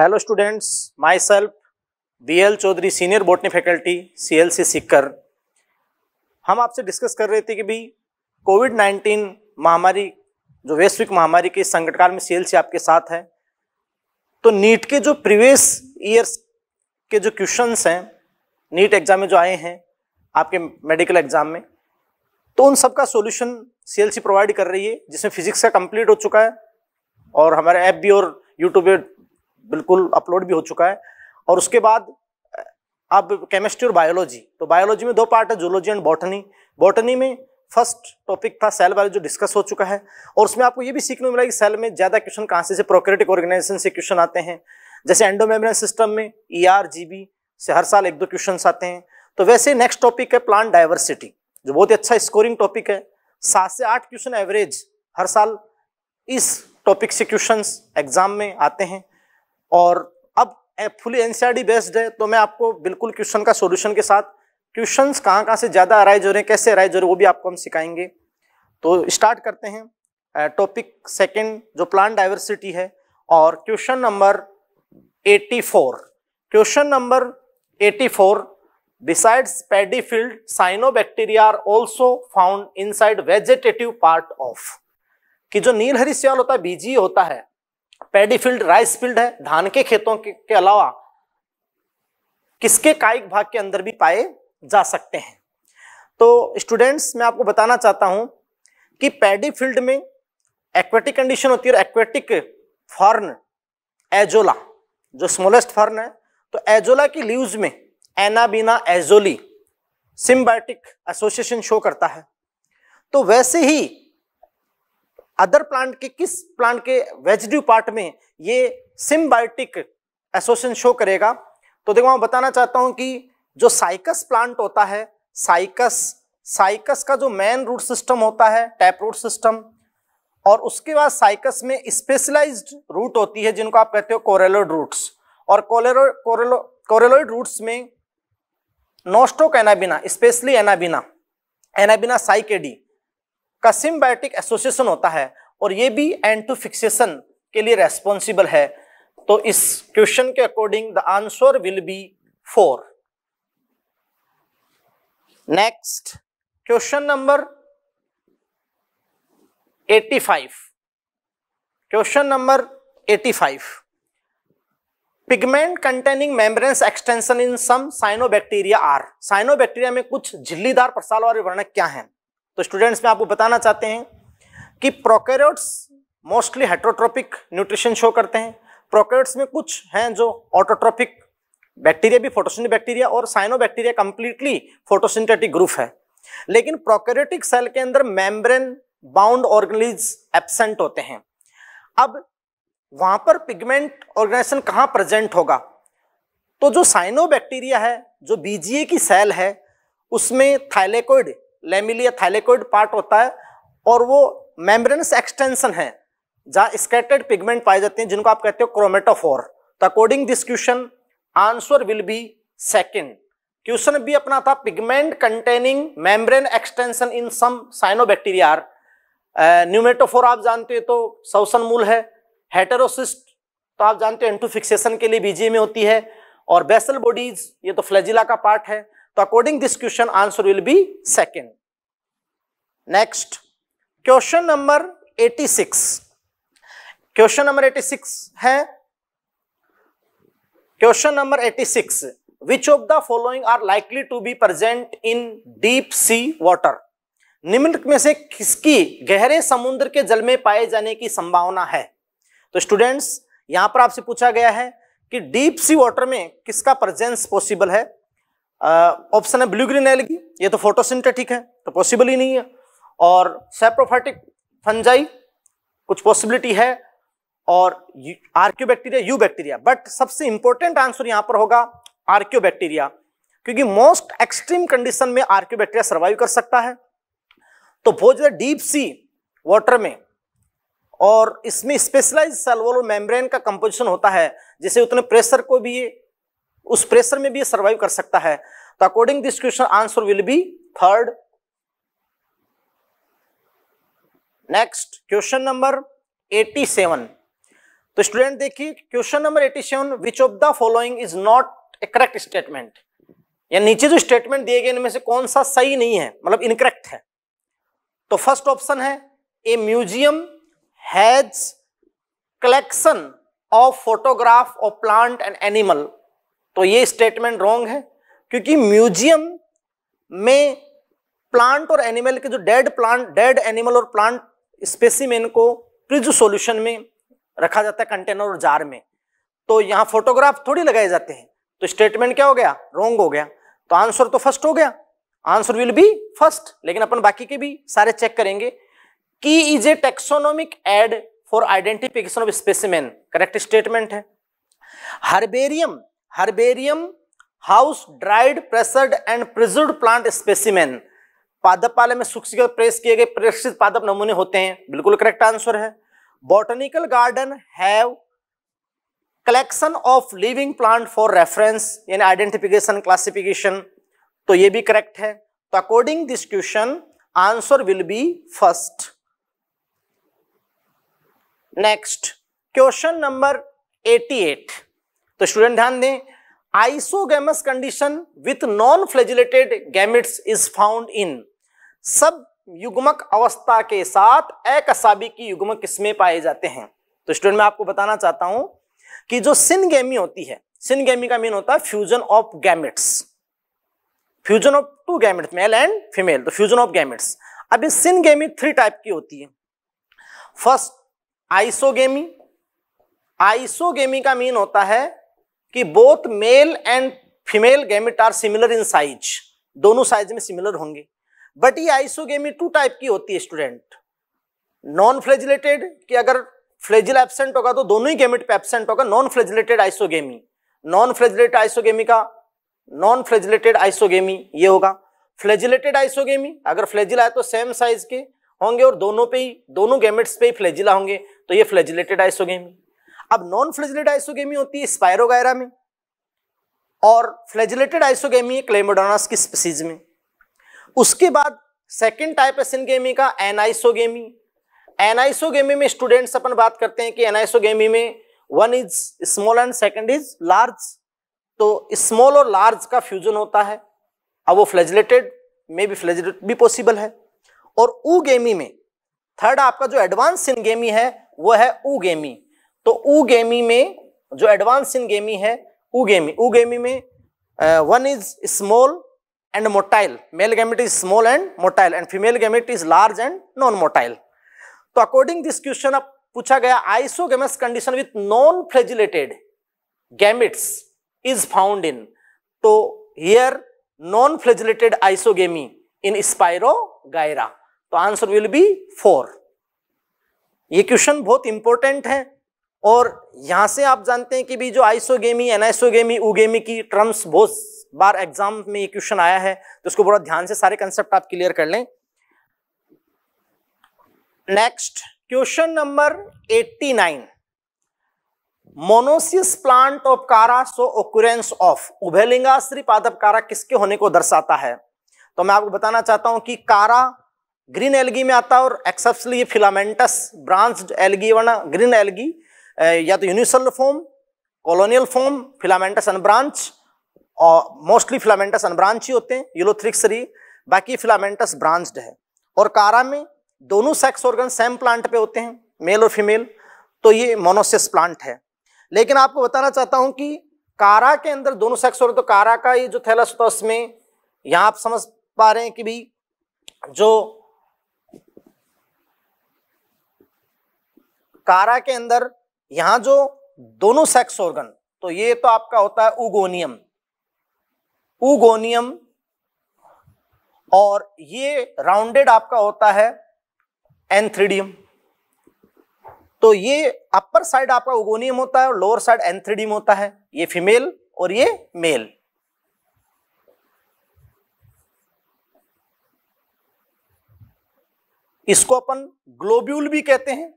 Hello students myself V L Chaudhary senior botany faculty C L C Sikar हम आपसे discuss कर रहे थे कि भी कोविड नाइन्टीन महामारी जो वैश्विक महामारी के संकट काल में सी एल सी आपके साथ है तो नीट के जो प्रीवियस ईयर्स के जो क्वेश्चंस हैं नीट एग्जाम में जो आए हैं आपके मेडिकल एग्जाम में तो उन सब का solution C L C provide कर रही है जिसमें फिजिक्स का कंप्लीट हो चुका है और हमारे ऐप भी और यूट्यूब बिल्कुल अपलोड भी हो चुका है और उसके बाद अब केमिस्ट्री और बायोलॉजी तो बायोलॉजी में दो पार्ट है जूलॉजी एंड बॉटनी बॉटनी में फर्स्ट टॉपिक था सेल वाले जो डिस्कस हो चुका है और उसमें आपको ये भी सीखने को मिला कि सेल में ज़्यादा क्वेश्चन कहाँ से प्रोक्रेटिक ऑर्गेनाइजेशन से क्वेश्चन आते हैं जैसे एंडोमेम्ब्रेन सिस्टम में ई आर जी बी से हर साल एक दो क्वेश्चन आते हैं तो वैसे नेक्स्ट टॉपिक है प्लांट डाइवर्सिटी जो बहुत ही अच्छा स्कोरिंग टॉपिक है सात से आठ क्वेश्चन एवरेज हर साल इस टॉपिक से क्वेश्चन एग्जाम में आते हैं और अब फुली एनसीईआरटी बेस्ड है तो मैं आपको बिल्कुल क्वेश्चन का सॉल्यूशन के साथ क्वेश्चंस कहाँ कहाँ से ज़्यादा अराइज हो रहे हैं कैसे अराइज हो रहे हैं वो भी आपको हम सिखाएंगे तो स्टार्ट करते हैं टॉपिक सेकेंड जो प्लान डाइवर्सिटी है और question number eighty question number eighty besides paddy field cyanobacteria are also found inside vegetative part of कि जो नीलहरी सियाल होता है बीजी होता है पैडी फील्ड राइस फील्ड है धान के खेतों के, के अलावा किसके कायिक भाग के अंदर भी पाए जा सकते हैं तो स्टूडेंट्स मैं आपको बताना चाहता हूं कि पैडी फील्ड में एक्वेटिक कंडीशन होती है और एक्वेटिक फर्न एजोला जो स्मॉलेस्ट फर्न है तो एजोला की लीव्स में anabaena azollae symbiotic association show करता है तो वैसे ही अदर प्लांट के किस प्लांट के वेजिटिव पार्ट में ये सिम्बायोटिक एसोसिएशन शो करेगा तो देखो मैं बताना चाहता हूं कि जो साइकस प्लांट होता है साइकस साइकस का जो मेन रूट सिस्टम होता है टैप रूट सिस्टम और उसके बाद साइकस में स्पेशलाइज्ड रूट होती है जिनको आप कहते हो कोरेलोइड रूट्स और कोलेरो कोरेलो कोरेलोइड रूट्स में nostoc anabaena specially anabaena anabaena cycadae का सिम्बायोटिक एसोसिएशन होता है और ये भी एंटू फिक्सेशन के लिए रेस्पॉन्सिबल है तो इस क्वेश्चन के according the answer will be four next question number 85 question number 85 pigment containing membranes extension in some cyanobacteria are cyanobacteria में कुछ झिल्लीदार प्रसार और वर्णक क्या हैं तो स्टूडेंट्स में आपको बताना चाहते हैं कि prokaryotes mostly heterotrophic nutrition show करते हैं प्रोकैरियोट्स में कुछ हैं जो ऑटोट्रॉपिक बैक्टीरिया भी फोटोसिन बैक्टीरिया और cyanobacteria completely photosynthetic group है लेकिन प्रोकैरियोटिक सेल के अंदर मेम्ब्रेन बाउंड ऑर्गेनिज एबसेंट होते हैं अब वहां पर पिगमेंट ऑर्गेनाइजेशन कहाँ प्रेजेंट होगा तो जो साइनो बैक्टीरिया है जो बीजीए की सेल है उसमें थाइलेकोइड लेमिलिया थैलेकोइड पार्ट होता है और वो मेम्ब्रेनस एक्सटेंशन है जहाँ स्कैटर्ड पिगमेंट पाए जाते हैं जिनको आप कहते हो क्रोमेटोफोर तो according this question answer will be second question भी अपना था pigment containing membrane extension in some cyanobacteria pneumatophore आप जानते हो तो सवसन मूल है हेटेरोसिस्ट तो आप जानते हो एंटू फिक्सेशन के लिए बीजे में होती है और बेसल बॉडीज ये तो फ्लैजिला का पार्ट है तो according this question answer will be second next question number 86 question number 86 है question number 86 which of the following are likely to be present in deep sea water निम्न में से किसकी गहरे समुद्र के जल में पाए जाने की संभावना है तो स्टूडेंट्स यहां पर आपसे पूछा गया है कि डीप सी वॉटर में किसका प्रेजेंस पॉसिबल है ऑप्शन है ब्लू ग्रीन एलगी ये तो फोटोसिंथेटिक है तो पॉसिबल ही नहीं है और सेप्रोफाइटिक फंजाई कुछ पॉसिबिलिटी है और archaebacteria eubacteria but सबसे इंपॉर्टेंट आंसर यहां पर होगा आरक्यू बैक्टीरिया क्योंकि मोस्ट एक्सट्रीम कंडीशन में आरक्यू बैक्टीरिया सर्वाइव कर सकता है तो बहुत ज्यादा डीप सी वाटर में और इसमें स्पेशलाइज सेलवोलो मेम्ब्रेन का कंपोजिशन होता है जिसे उतने प्रेशर को भी ये उस प्रेशर में भी सर्वाइव कर सकता है तो according this question answer will be third next question number 87 तो स्टूडेंट देखिए question number 87 which of the following is not a correct statement या नीचे जो स्टेटमेंट दिए गए इनमें से कौन सा सही नहीं है मतलब इनकरेक्ट है तो फर्स्ट ऑप्शन है a museum has collection of photograph of plant and animal तो ये स्टेटमेंट रॉन्ग है क्योंकि म्यूजियम में प्लांट और एनिमल के जो डेड प्लांट डेड एनिमल और प्लांट स्पेसिमेन को प्रिज सॉल्यूशन में रखा जाता है कंटेनर और जार में तो यहाँ फोटोग्राफ थोड़ी लगाए जाते हैं तो स्टेटमेंट क्या हो गया रॉन्ग हो गया तो आंसर तो फर्स्ट हो गया आंसर विल बी फर्स्ट लेकिन अपन बाकी के भी सारे चेक करेंगे की is a taxonomic aid for identification of specimen correct statement है herbarium herbarium house dried pressed and preserve plant specimen पादप पाले में सूक्ष्म प्रेस किए गए प्रेषित पादप नमूने होते हैं बिल्कुल करेक्ट आंसर है botanical garden have collection of living plant for reference यानी आइडेंटिफिकेशन क्लासिफिकेशन तो ये भी करेक्ट है तो according this question answer will be first next question number 88 तो स्टूडेंट ध्यान दें isogamous condition with non flagellated gametes is found in सब युग्मक अवस्था के साथ अकसाबी की युग्मक किस्में पाए जाते हैं तो स्टूडेंट मैं आपको बताना चाहता हूं कि जो सिनगेमी होती है सिनगेमी का मीन होता है fusion of gametes fusion of two gametes male and female तो फ्यूजन ऑफ गैमिट्स अब इस सिनगेमी थ्री टाइप की होती है फर्स्ट आइसोगेमी आइसोगेमी का मीन होता है कि both male and female gamete are similar in size दोनों साइज में सिमिलर होंगे बट ये आइसोगेमी टू टाइप की होती है स्टूडेंट नॉन फ्लेजिलेटेड कि अगर फ्लेजिल एबसेंट होगा तो दोनों ही गेमिट पे एबसेंट होगा non flagellated isogamy non flagellated isogamy का नॉन फ्लेजिलेटेड आइसोगेमी ये होगा फ्लेजिलेटेड आइसोगेमी अगर फ्लेजिला है तो सेम साइज के होंगे और दोनों पे ही दोनों गेमिट्स पे ही फ्लेजिला होंगे तो ये फ्लेजिलेटेड आइसोगेमी अब नॉन फ्लेजिलेट आइसोगेमी होती है स्पायरोगायरा में और फ्लेजिलेटेड आइसोगेमी है क्लेमोडोनास की स्पीसीज में उसके बाद सेकेंड टाइप है सिनगेमी का एनाइसोगेमी एनाइसोगेमी में स्टूडेंट्स अपन बात करते हैं कि एनाइसोगेमी में one is small and second is large तो स्मॉल और लार्ज का फ्यूजन होता है अब वो फ्लेजिलेटेड में भी फ्लेजिलेट भी पॉसिबल है और ऊ गेमी में थर्ड आपका जो एडवांस सिनगेमी है वो है ऊ गेमी तो ऊ गेमी में जो एडवांस इन गेमी है ऊ गेमी में one is small and motile male gamete is small and motile and female gamete is large and non motile तो अकॉर्डिंग दिस क्वेश्चन अब पूछा गया isogamous condition with non flagellated gametes is found in तो here non iso isogamy in गायरा तो answer will be four ये question बहुत important है और यहाँ से आप जानते हैं कि भी जो आइसोगेमी एनाइसोगेमी उगेमी की टर्म्स बहुत बार एग्जाम में ये क्वेश्चन आया है तो उसको बड़ा ध्यान से सारे कंसेप्ट आप क्लियर कर लें next question number 89 monoecious plant of chara सो ओकुरेंस ऑफ उभेलिंगा श्री पादप कारा किसके होने को दर्शाता है तो मैं आपको बताना चाहता हूं कि कारा ग्रीन एलगी में आता है और एक्सेप्शली फिलामेंटस ब्रांच एलगी वरना ग्रीन एलगी या तो unicellular form colonial form filamentous unbranched और मोस्टली फिलामेंटस अनब्रांच ही होते हैं यूलोथ्रिक्सरी बाकी फिलामेंटस ब्रांच्ड है और कारा में दोनों सेक्स ऑर्गन सेम प्लांट पे होते हैं मेल और फीमेल तो ये मोनोसिस प्लांट है लेकिन आपको बताना चाहता हूँ कि कारा के अंदर दोनों सेक्स ऑर्गन तो कारा का ये जो थैलस होता है उसमें यहाँ आप समझ पा रहे हैं कि भी जो कारा के अंदर यहां जो दोनों सेक्स ऑर्गन तो ये तो आपका होता है उगोनियम उगोनियम और ये राउंडेड आपका होता है एंथ्रीडियम तो ये अपर साइड आपका उगोनियम होता है और लोअर साइड एंथ्रीडियम होता है ये फीमेल और ये मेल इसको अपन ग्लोब्यूल भी कहते हैं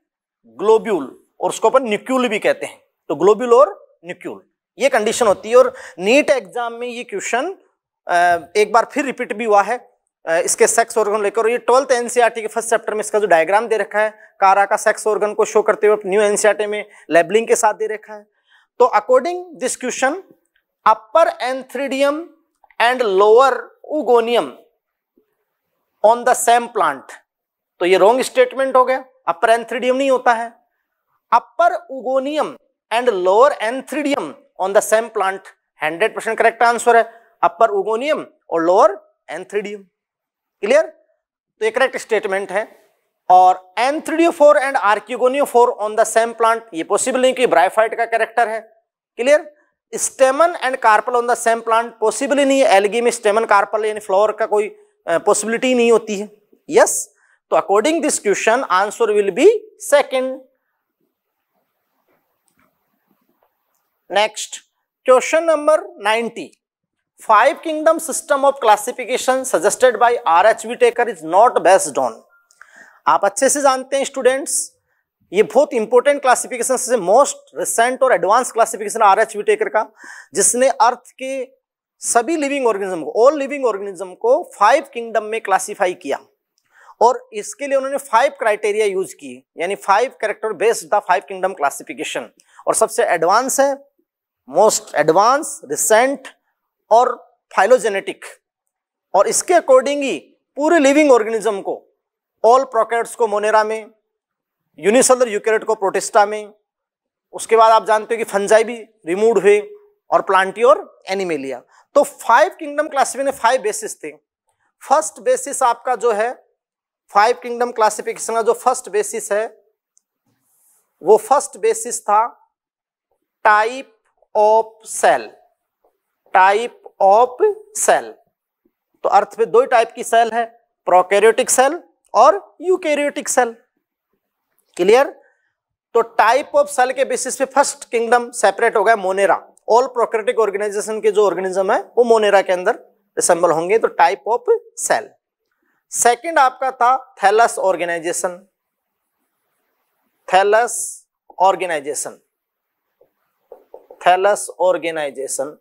ग्लोब्यूल और उसको अपन न्यूक्यूल भी कहते हैं तो ग्लोबुल और न्यूक्यूल ये कंडीशन होती है और नीट एग्जाम में ये क्वेश्चन एक बार फिर रिपीट भी हुआ है इसके सेक्स ऑर्गन लेकर ये ट्वेल्थ एनसीईआरटी e के फर्स्ट चैप्टर में इसका जो डायग्राम दे रखा है कारा का सेक्स ऑर्गन को शो करते हुए न्यू एनसीईआरटी e में लेबलिंग के साथ दे रखा है तो according this question upper antheridium and lower oogonium on the same plant तो ये रॉन्ग स्टेटमेंट हो गया अपर एंथ्रीडियम नहीं होता है upper ugonium and lower anthridium on the same plant 100% correct answer है अपर उगोनियम और लोअर एंथ्रीडियम क्लियर तो ये करेक्ट स्टेटमेंट है और एंथ्रीडियो फोर एंड फोर ऑन द सेम प्लांट ये पॉसिबल नहीं कि ब्राइफाइट का कैरेक्टर है clear stamen and carpel on the same plant possible ही नहीं है एलगी में स्टेमन कार्पल यानी फ्लोर का कोई पॉसिबिलिटी नहीं होती है यस yes? तो according this question answer will be second next question number 90 five kingdom system of classification suggested by R H V Taker is not based on आप अच्छे से जानते हैं स्टूडेंट्स ये बहुत इंपॉर्टेंट क्लासिफिकेशन से मोस्ट रिसेंट और advance classification R H V Whittaker का जिसने अर्थ के सभी लिविंग ऑर्गेनिज्म को ऑल लिविंग ऑर्गेनिज्म को फाइव किंगडम में क्लासीफाई किया और इसके लिए उन्होंने फाइव क्राइटेरिया यूज की यानी five character based the five kingdom classification और सबसे एडवांस है मोस्ट एडवांस रिसेंट और फाइलोजेनेटिक और इसके अकॉर्डिंग ही पूरे लिविंग ऑर्गेनिज्म को ऑल प्रोकेट्स को मोनेरा में यूनिसलर यूकेरेट को प्रोटेस्टा में उसके बाद आप जानते हो कि फंजाई भी रिमूव हुए और प्लांटी और एनिमेलिया तो five kingdom classification five basis थे फर्स्ट बेसिस आपका जो है फाइव किंगडम क्लासिफिकेशन का जो फर्स्ट बेसिस है वो फर्स्ट बेसिस था type of cell type of cell तो अर्थ में दो ही टाइप की सेल है प्रोकैरियोटिक सेल और यूकैरियोटिक सेल क्लियर तो टाइप ऑफ सेल के बेसिस पे फर्स्ट किंगडम सेपरेट हो गया मोनेरा ऑल प्रोकैरियोटिक ऑर्गेनाइजेशन के जो ऑर्गेनिज्म है वो मोनेरा के अंदर असेंबल होंगे तो टाइप ऑफ सेल सेकंड आपका था thallus organisation thallus organisation thallus organisation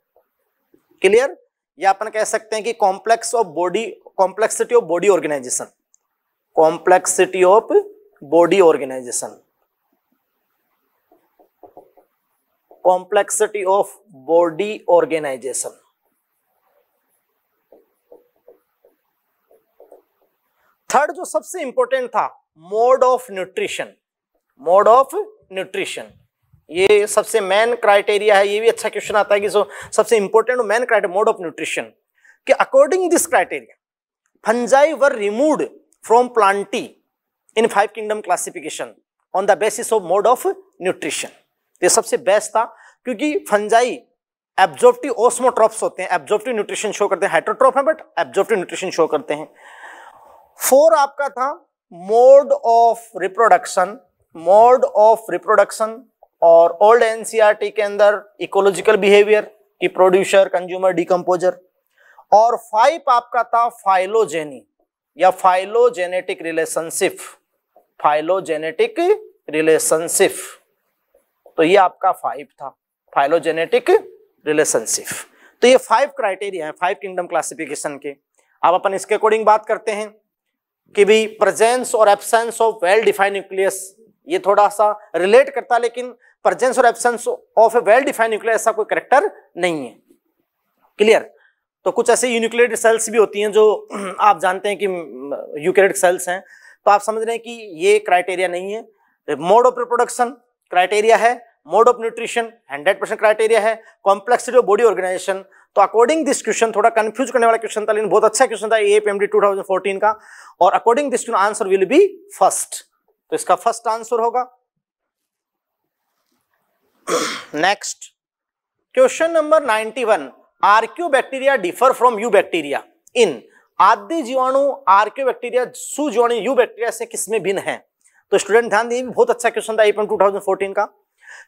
clear या अपन कह सकते हैं कि complex of body complexity of body organisation complexity of body organisation complexity of body organisation third जो सबसे इंपॉर्टेंट था mode of nutrition mode of nutrition ये सबसे मेन क्राइटेरिया है ये भी अच्छा क्वेश्चन आता है कि सो सबसे important main criteria mode of nutrition कि according this criteria fungi were remove from plantae in five kingdom classification on the basis of mode of nutrition ये सबसे बेस्ट था क्योंकि फंजाई एब्जॉर्प्टिव ऑस्मोट्रॉप्स होते हैं एब्जॉर्प्टिव न्यूट्रिशन शो करते हैं हाइड्रोट्रॉप है बट एब्जॉर्प्टिव न्यूट्रिशन शो करते हैं फोर आपका था mode of reproduction mode of reproduction और ओल्ड एनसीईआरटी e के अंदर इकोलॉजिकल बिहेवियर कि प्रोड्यूसर कंज्यूमर डिकम्पोजर और फाइव आपका था फाइलोजेनी या फाइलोजेनेटिक रिलेशनशिप फाइलोजेनेटिक रिलेशनशिप तो ये आपका फाइव था फाइलोजेनेटिक रिलेशनशिप तो ये फाइव क्राइटेरिया है फाइव किंगडम क्लासिफिकेशन के अब अपन इसके अकॉर्डिंग बात करते हैं कि भी प्रेजेंस और absence of well defined nucleus ये थोड़ा सा रिलेट करता लेकिन प्रजेंस और absence of a well defined nuclear ऐसा कोई करेक्टर नहीं है क्लियर तो कुछ ऐसे यूनिक्लेटेड सेल्स भी होती हैं जो आप जानते हैं कि यूक्रेट सेल्स हैं तो आप समझ रहे हैं कि ये क्राइटेरिया नहीं है मोड ऑफ रिप्रोडक्शन क्राइटेरिया है mode of nutrition 100 percent criteria है कॉम्प्लेक्सिटी ऑफ बॉडी ऑर्गेनाइजेशन तो अकॉर्डिंग दिस क्वेश्चन थोड़ा कंफ्यूज करने वाला क्वेश्चन था लेकिन बहुत अच्छा क्वेश्चन था ए पी का और according this question answer will be first तो इसका फर्स्ट आंसर होगा next question number 91 differ from eubacteria in आदि जीवाणु जीवाणु यू बैक्टीरिया से किसमें भिन्न है तो स्टूडेंट ध्यान दिए बहुत अच्छा क्वेश्चन था एपन 2014 का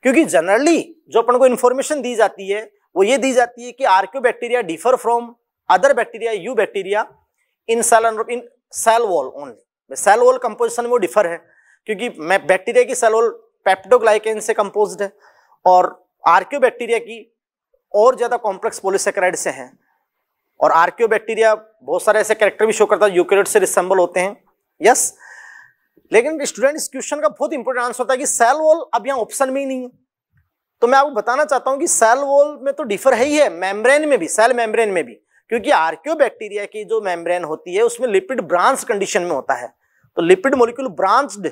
क्योंकि जनरली जो अपन को इन्फॉर्मेशन दी जाती है वो ये दी जाती है कि bacteria differ from other bacteria eubacteria in cell in cell wall only cell wall composition में वो डिफर है क्योंकि बैक्टीरिया की सेल वॉल पैप्टोग्लाइकेन से कंपोज्ड है और बैक्टीरिया की और ज़्यादा कॉम्प्लेक्स पोलिसक्राइड से हैं और बैक्टीरिया बहुत सारे ऐसे कैरेक्टर भी शो करता है यूक्रेट से रिसम्बल होते हैं यस लेकिन स्टूडेंट इस क्वेश्चन का बहुत इंपॉर्टेंट आंसर होता है कि सेल वॉल अब यहाँ ऑप्शन में ही नहीं है तो मैं आपको बताना चाहता हूँ कि सेल वॉल में तो डिफर है ही है मेम्ब्रेन में भी सेल मेम्ब्रेन में भी क्योंकि बैक्टीरिया की जो मेम्ब्रेन होती है उसमें लिपिड ब्रांच कंडीशन में होता है तो lipid molecule branched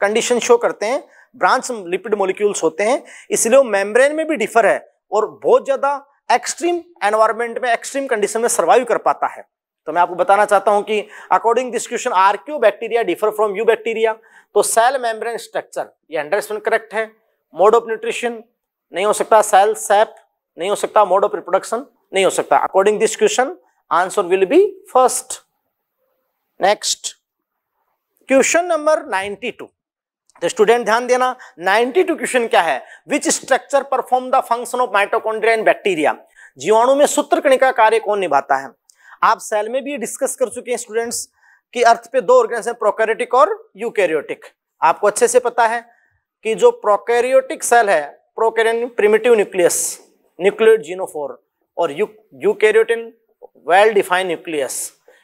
condition show करते हैं ब्रांच लिपिड मोलिक्यूल्स होते हैं इसलिए वो मेम्ब्रेन में भी डिफर है और बहुत ज़्यादा एक्सट्रीम एनवायरमेंट में एक्सट्रीम कंडीशन में सर्वाइव कर पाता है तो मैं आपको बताना चाहता हूं कि according this question archaebacteria differ from eubacteria तो सेल मेम्ब्रेन स्ट्रक्चर ये अंडरस्टैंड करेक्ट है मोड ऑफ न्यूट्रिशन नहीं हो सकता सेल सैप नहीं हो सकता मोड ऑफ रिप्रोडक्शन नहीं हो सकता according this question answer will be first next question number two तो स्टूडेंट ध्यान देना 92 क्वेश्चन क्या है which structure perform the function of mitochondria and bacteria जीवाणु में सूत्र सूत्रकणिका कार्य कौन निभाता है आप सेल में भी डिस्कस कर चुके हैं स्टूडेंट्स की अर्थ पे दो ऑर्गेनाइजेशन प्रोकैरियोटिक और यूकैरियोटिक आपको अच्छे से पता है कि जो प्रोकैरियोटिक सेल है prokaryon primitive nucleus nucleoid genophore और यू यूकैरियोटिन वेल डिफाइंड न्यूक्लियस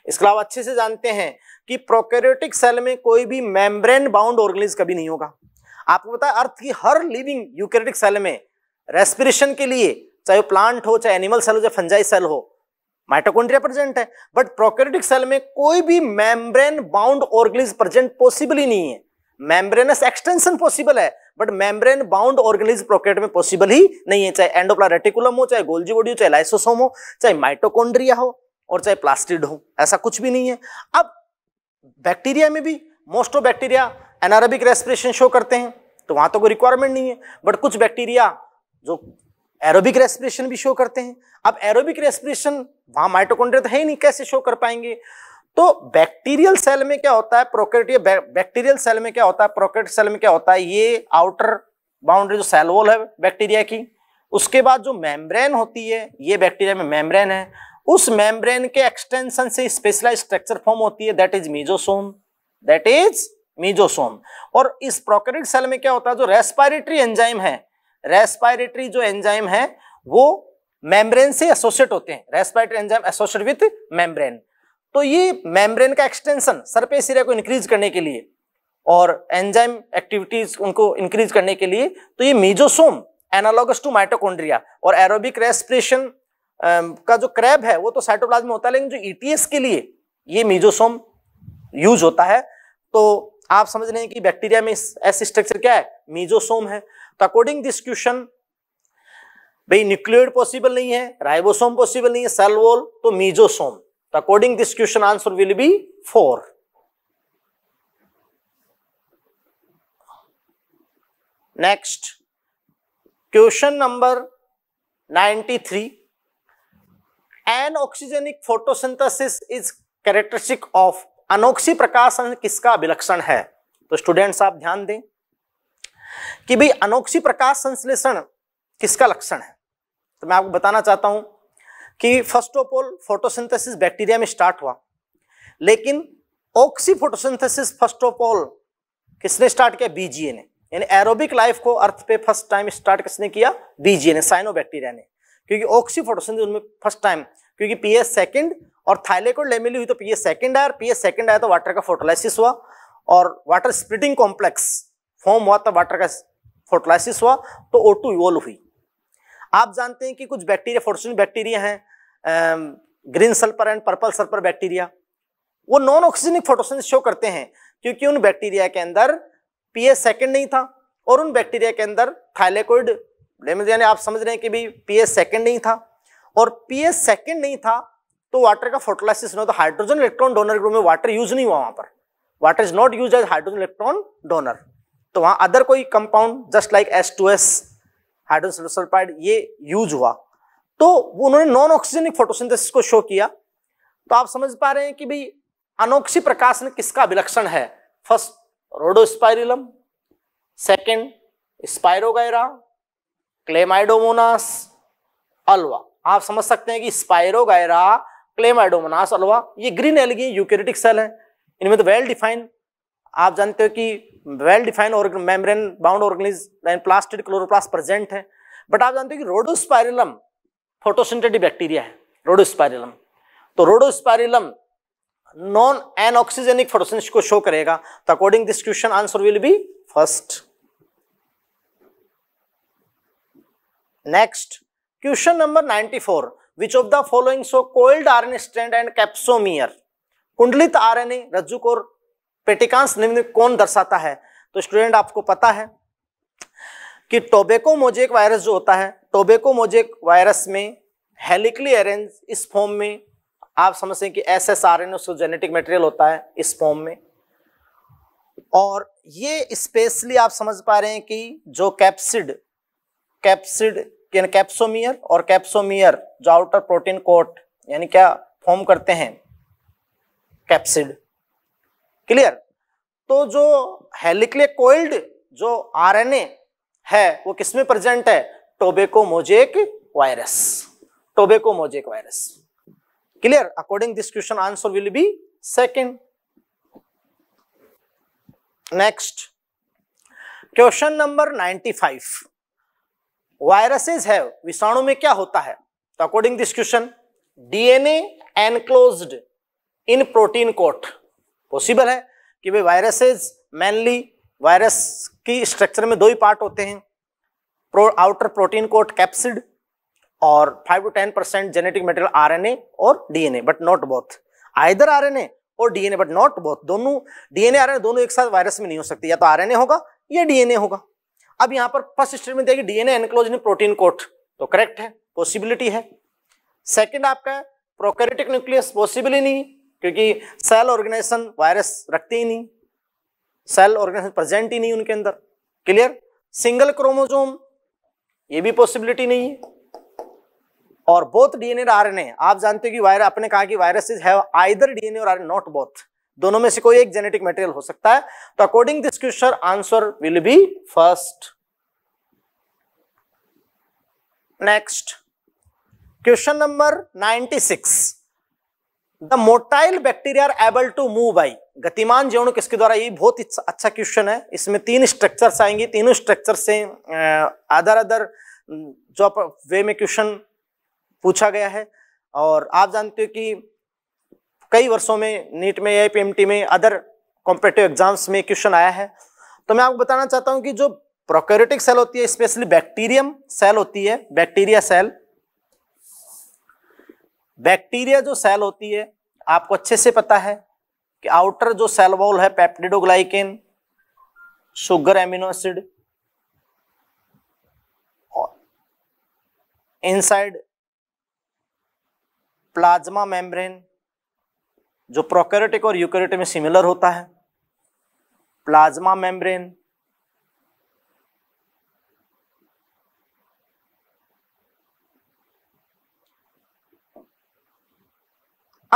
इसके अलावा अच्छे से जानते हैं कि प्रोकैरियोटिक सेल में कोई भी मेम्ब्रेन बाउंड ऑर्गेनिज कभी नहीं होगा आपको पता है अर्थ की हर लिविंग यूकैरियोटिक सेल में रेस्पिरेशन के लिए चाहे प्लांट हो चाहे एनिमल सेल हो चाहे फंजाई सेल हो माइटोकॉन्ड्रिया प्रेजेंट है बट प्रोकैरियोटिक सेल में कोई भी membrane bound organelles present possible ही नहीं है मेम्ब्रेनस एक्सटेंशन पॉसिबल है but membrane bound organelles prokaryote में पॉसिबल ही नहीं है चाहे एंडोप्ला रेटिकुलम हो चाहे गोल्जी बॉडी हो चाहे लाइसोसोम हो चाहे माइटोकॉन्ड्रिया हो और चाहे प्लास्टिड हो ऐसा कुछ भी नहीं है अब बैक्टीरिया में भी most of bacteria anaerobic respiration show करते हैं तो वहां तो कोई रिक्वायरमेंट नहीं है बट कुछ बैक्टीरिया जो एरोबिक रेस्पिरेशन भी शो करते हैं अब एरोबिक रेस्पिरेशन वहां माइटोकॉन्ड्रिया तो है ही नहीं कैसे शो कर पाएंगे तो बैक्टीरियल सेल में क्या होता है या बैक्टीरियल सेल में क्या होता है प्रोकेट सेल में क्या होता है ये आउटर बाउंड्री जो सेल वॉल है बैक्टीरिया की उसके बाद जो मेम्ब्रेन होती है ये बैक्टीरिया में मेम्ब्रेन है उस मेम्ब्रेन के एक्सटेंशन से स्पेशलाइज स्ट्रक्चर फॉर्म होती है that is mesosome that is mesosome और इस प्रोकैरियोटिक सेल में क्या होता है जो रेस्पायरेटरी एंजाइम है रेस्पायरेटरी जो एंजाइम है वो मेम्ब्रेन से एसोसिएट होते हैं respiratory enzyme associate with membrane तो ये मेम्ब्रेन का एक्सटेंशन सरफेस एरिया को इंक्रीज करने के लिए और एंजाइम एक्टिविटीज उनको इंक्रीज करने के लिए तो ये मीजोसोम एनालॉगस टू माइटोकॉन्ड्रिया और एरोबिक रेस्पिरेशन का जो क्रैब है वो तो साइटोप्लाज्म में होता है लेकिन जो ईटीएस e के लिए ये मीजोसोम यूज होता है तो आप समझ रहे हैं कि बैक्टीरिया में ऐसे स्ट्रक्चर क्या है मीजोसोम है तो अकॉर्डिंग दिस क्वेश्चन भाई न्यूक्लियोइड पॉसिबल नहीं है राइबोसोम पॉसिबल नहीं है सेल वॉल तो मीजोसोम तो according this question answer will be four next question number three anoxygenic photosynthesis is characteristic of अनोक्सी प्रकाशन किसका विलक्षण है तो स्टूडेंट्स आप ध्यान दें कि भाई अनोक्सी प्रकाश संश्लेषण किसका लक्षण है तो मैं आपको बताना चाहता हूं कि first of all photosynthesis bacteria में स्टार्ट हुआ लेकिन oxy photosynthesis first of all किसने स्टार्ट किया बीजीए ने यानी एरोबिक लाइफ को अर्थ पे फर्स्ट टाइम स्टार्ट किसने किया बीजीए ने साइनो बैक्टीरिया ने क्योंकि ऑक्सी फोटोसिंथेसिस उनमें फर्स्ट टाइम क्योंकि पी एस सेकेंड और थाइलेकोड लेमिली हुई तो पी एस सेकेंड आया और एस सेकेंड आया तो वाटर का फोटोलाइसिस हुआ और वाटर स्प्रिटिंग कॉम्प्लेक्स फॉर्म हुआ तो वाटर का फोटोलाइसिस हुआ तो ओ टू इवॉल्व हुई आप जानते हैं कि कुछ बैक्टीरिया फोटोसिन बैक्टीरिया हैं green sulphur and purple sulphur bacteria वो नॉन ऑक्सीजनिक फोटोसिन शो करते हैं क्योंकि उन बैक्टीरिया के अंदर पी एस सेकेंड नहीं था और उन बैक्टीरिया के अंदर थाइलेकोइड डैमेज यानी आप समझ रहे हैं कि भाई पी एस सेकेंड नहीं था और पी एस सेकेंड नहीं था तो वाटर का फोटोलाइसिस नहीं तो हाइड्रोजन इलेक्ट्रॉन डोनर ग्रुप में वाटर यूज नहीं हुआ वहां पर water is not use as hydrogen electron donor तो वहां अदर कोई compound just like S two S hydrogen sulphide ये यूज हुआ तो उन्होंने नॉन ऑक्सीजनिक फोटोसिंथेसिस को शो किया तो आप समझ पा रहे हैं कि भाई अनोक्सी प्रकाश में किसका विलक्षण है first Rhodospirillum second Spirogyra Chlamydomonas Ulva आप समझ सकते हैं कि स्पायरोगायरा क्लेमाइडोमोनास अल्वा ये ग्रीन एलगी यूकेरिटिक सेल है इनमें तो वेल डिफाइन आप जानते हो कि well define membrane bound organelles plastid chloroplast present है बट आप जानते हो कि रोडोस्पायरिलम फोटोसिंथेटिक बैक्टीरिया है रोडोस्पायरिलम तो रोडोस्पायरिलम नॉन एनऑक्सीजेनिक फोटोसिंथेसिस को शो करेगा तो according this question answer will be first Next, question number 94. Which of the following so called R strand and capsomere कुंडलित आरएनए रज्जुक और पेटिकांश निम्न कौन दर्शाता है तो स्टूडेंट आपको पता है कि टोबेको मोजेक वायरस जो होता है टोबेको मोजेक वायरस में हेलिकली अरेंज इस फॉर्म में आप समझते हैं कि एस एस आर एन उसको जेनेटिक मटेरियल होता है इस फॉर्म में और ये स्पेशली आप समझ पा रहे हैं कि जो कैप्सिड कैप्सिड कैप्सोमियर और कैप्सोमियर जो आउटर प्रोटीन कोट यानी क्या फॉर्म करते हैं कैप्सिड क्लियर तो जो हेलिकली कोइल्ड जो आरएनए है वो किसमें प्रेजेंट है tobacco mosaic virus tobacco mosaic virus clear according this question answer will be second next question number 95 viruses है विषाणु में क्या होता है तो according this question DNA enclose in protein coat possible है कि भाई वायरसेस मेनली वायरस की स्ट्रक्चर में दो ही पार्ट होते हैं pro outer protein coat capsid और 5 to 10 percent genetic material RNA और DNA but not both either RNA और डीएनए बट नॉट बोथ दोनों डीएनए आरएनए दोनों एक साथ वायरस में नहीं हो सकती या तो आरएनए होगा या डीएनए होगा अब यहां पर फर्स्ट स्टेट में देखिए DNA enclose in protein coat तो करेक्ट है पॉसिबिलिटी है सेकंड आपका प्रोकैरियोटिक न्यूक्लियस पॉसिबल ही नहीं क्योंकि सेल ऑर्गेनाइजेशन वायरस रखते ही नहीं सेल ऑर्गेनाइजेशन प्रेजेंट ही नहीं उनके अंदर क्लियर सिंगल क्रोमोजोम ये भी पॉसिबिलिटी नहीं है और बोथ डीएनए और आरएनए आप जानते हो कि वायरस अपने कहा कि virus is have either DNA और आरएनए नॉट बोथ दोनों में से कोई एक जेनेटिक मटेरियल हो सकता है तो according this question answer will be first next question number 96 the motile bacteria are able to move by गतिमान जीवन किसके द्वारा ये बहुत अच्छा क्वेश्चन है इसमें तीन स्ट्रक्चर्स आएंगे तीनों स्ट्रक्चर से अदर अदर जो वे में क्वेश्चन पूछा गया है और आप जानते हो कि कई वर्षों में नीट में या पी में अदर कॉम्पिटेटिव एग्जाम्स में क्वेश्चन आया है तो मैं आपको बताना चाहता हूँ कि जो प्रोक्योरेटिक सेल होती है स्पेशली बैक्टीरियम सेल होती है बैक्टीरिया सेल बैक्टीरिया जो सेल होती है आपको अच्छे से पता है कि आउटर जो सेल वॉल है पैप्टिडोग्लाइकेन शुगर एमिनो एसिड और इनसाइड प्लाज्मा मेम्ब्रेन जो प्रोकैरियोटिक और यूकैरियोट में सिमिलर होता है प्लाज्मा मेम्ब्रेन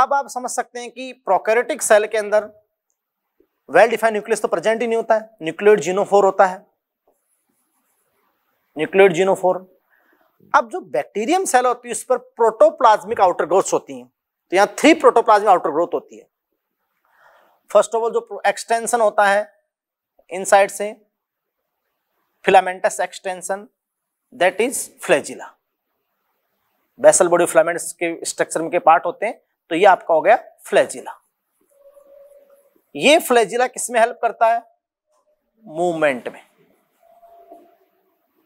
अब आप समझ सकते हैं कि प्रोकैरियोटिक सेल के अंदर वेल डिफाइंड न्यूक्लियस तो प्रेजेंट ही नहीं होता है न्यूक्लियोइड जीनोफोर होता है न्यूक्लियोइड जीनोफोर अब जो बैक्टीरियम सेल होती है उस पर प्रोटोप्लाज्मिक आउटर ग्रोथ होती हैं तो यहां थ्री प्रोटोप्लाज्म आउटर ग्रोथ होती है फर्स्ट ऑफ ऑल जो एक्सटेंशन होता है इनसाइड से filamentous extension that is flagella basal body filaments के स्ट्रक्चर के पार्ट होते हैं तो ये आपका हो गया फ्लैजिला ये फ्लैजिला किसमें हेल्प करता है मूवमेंट में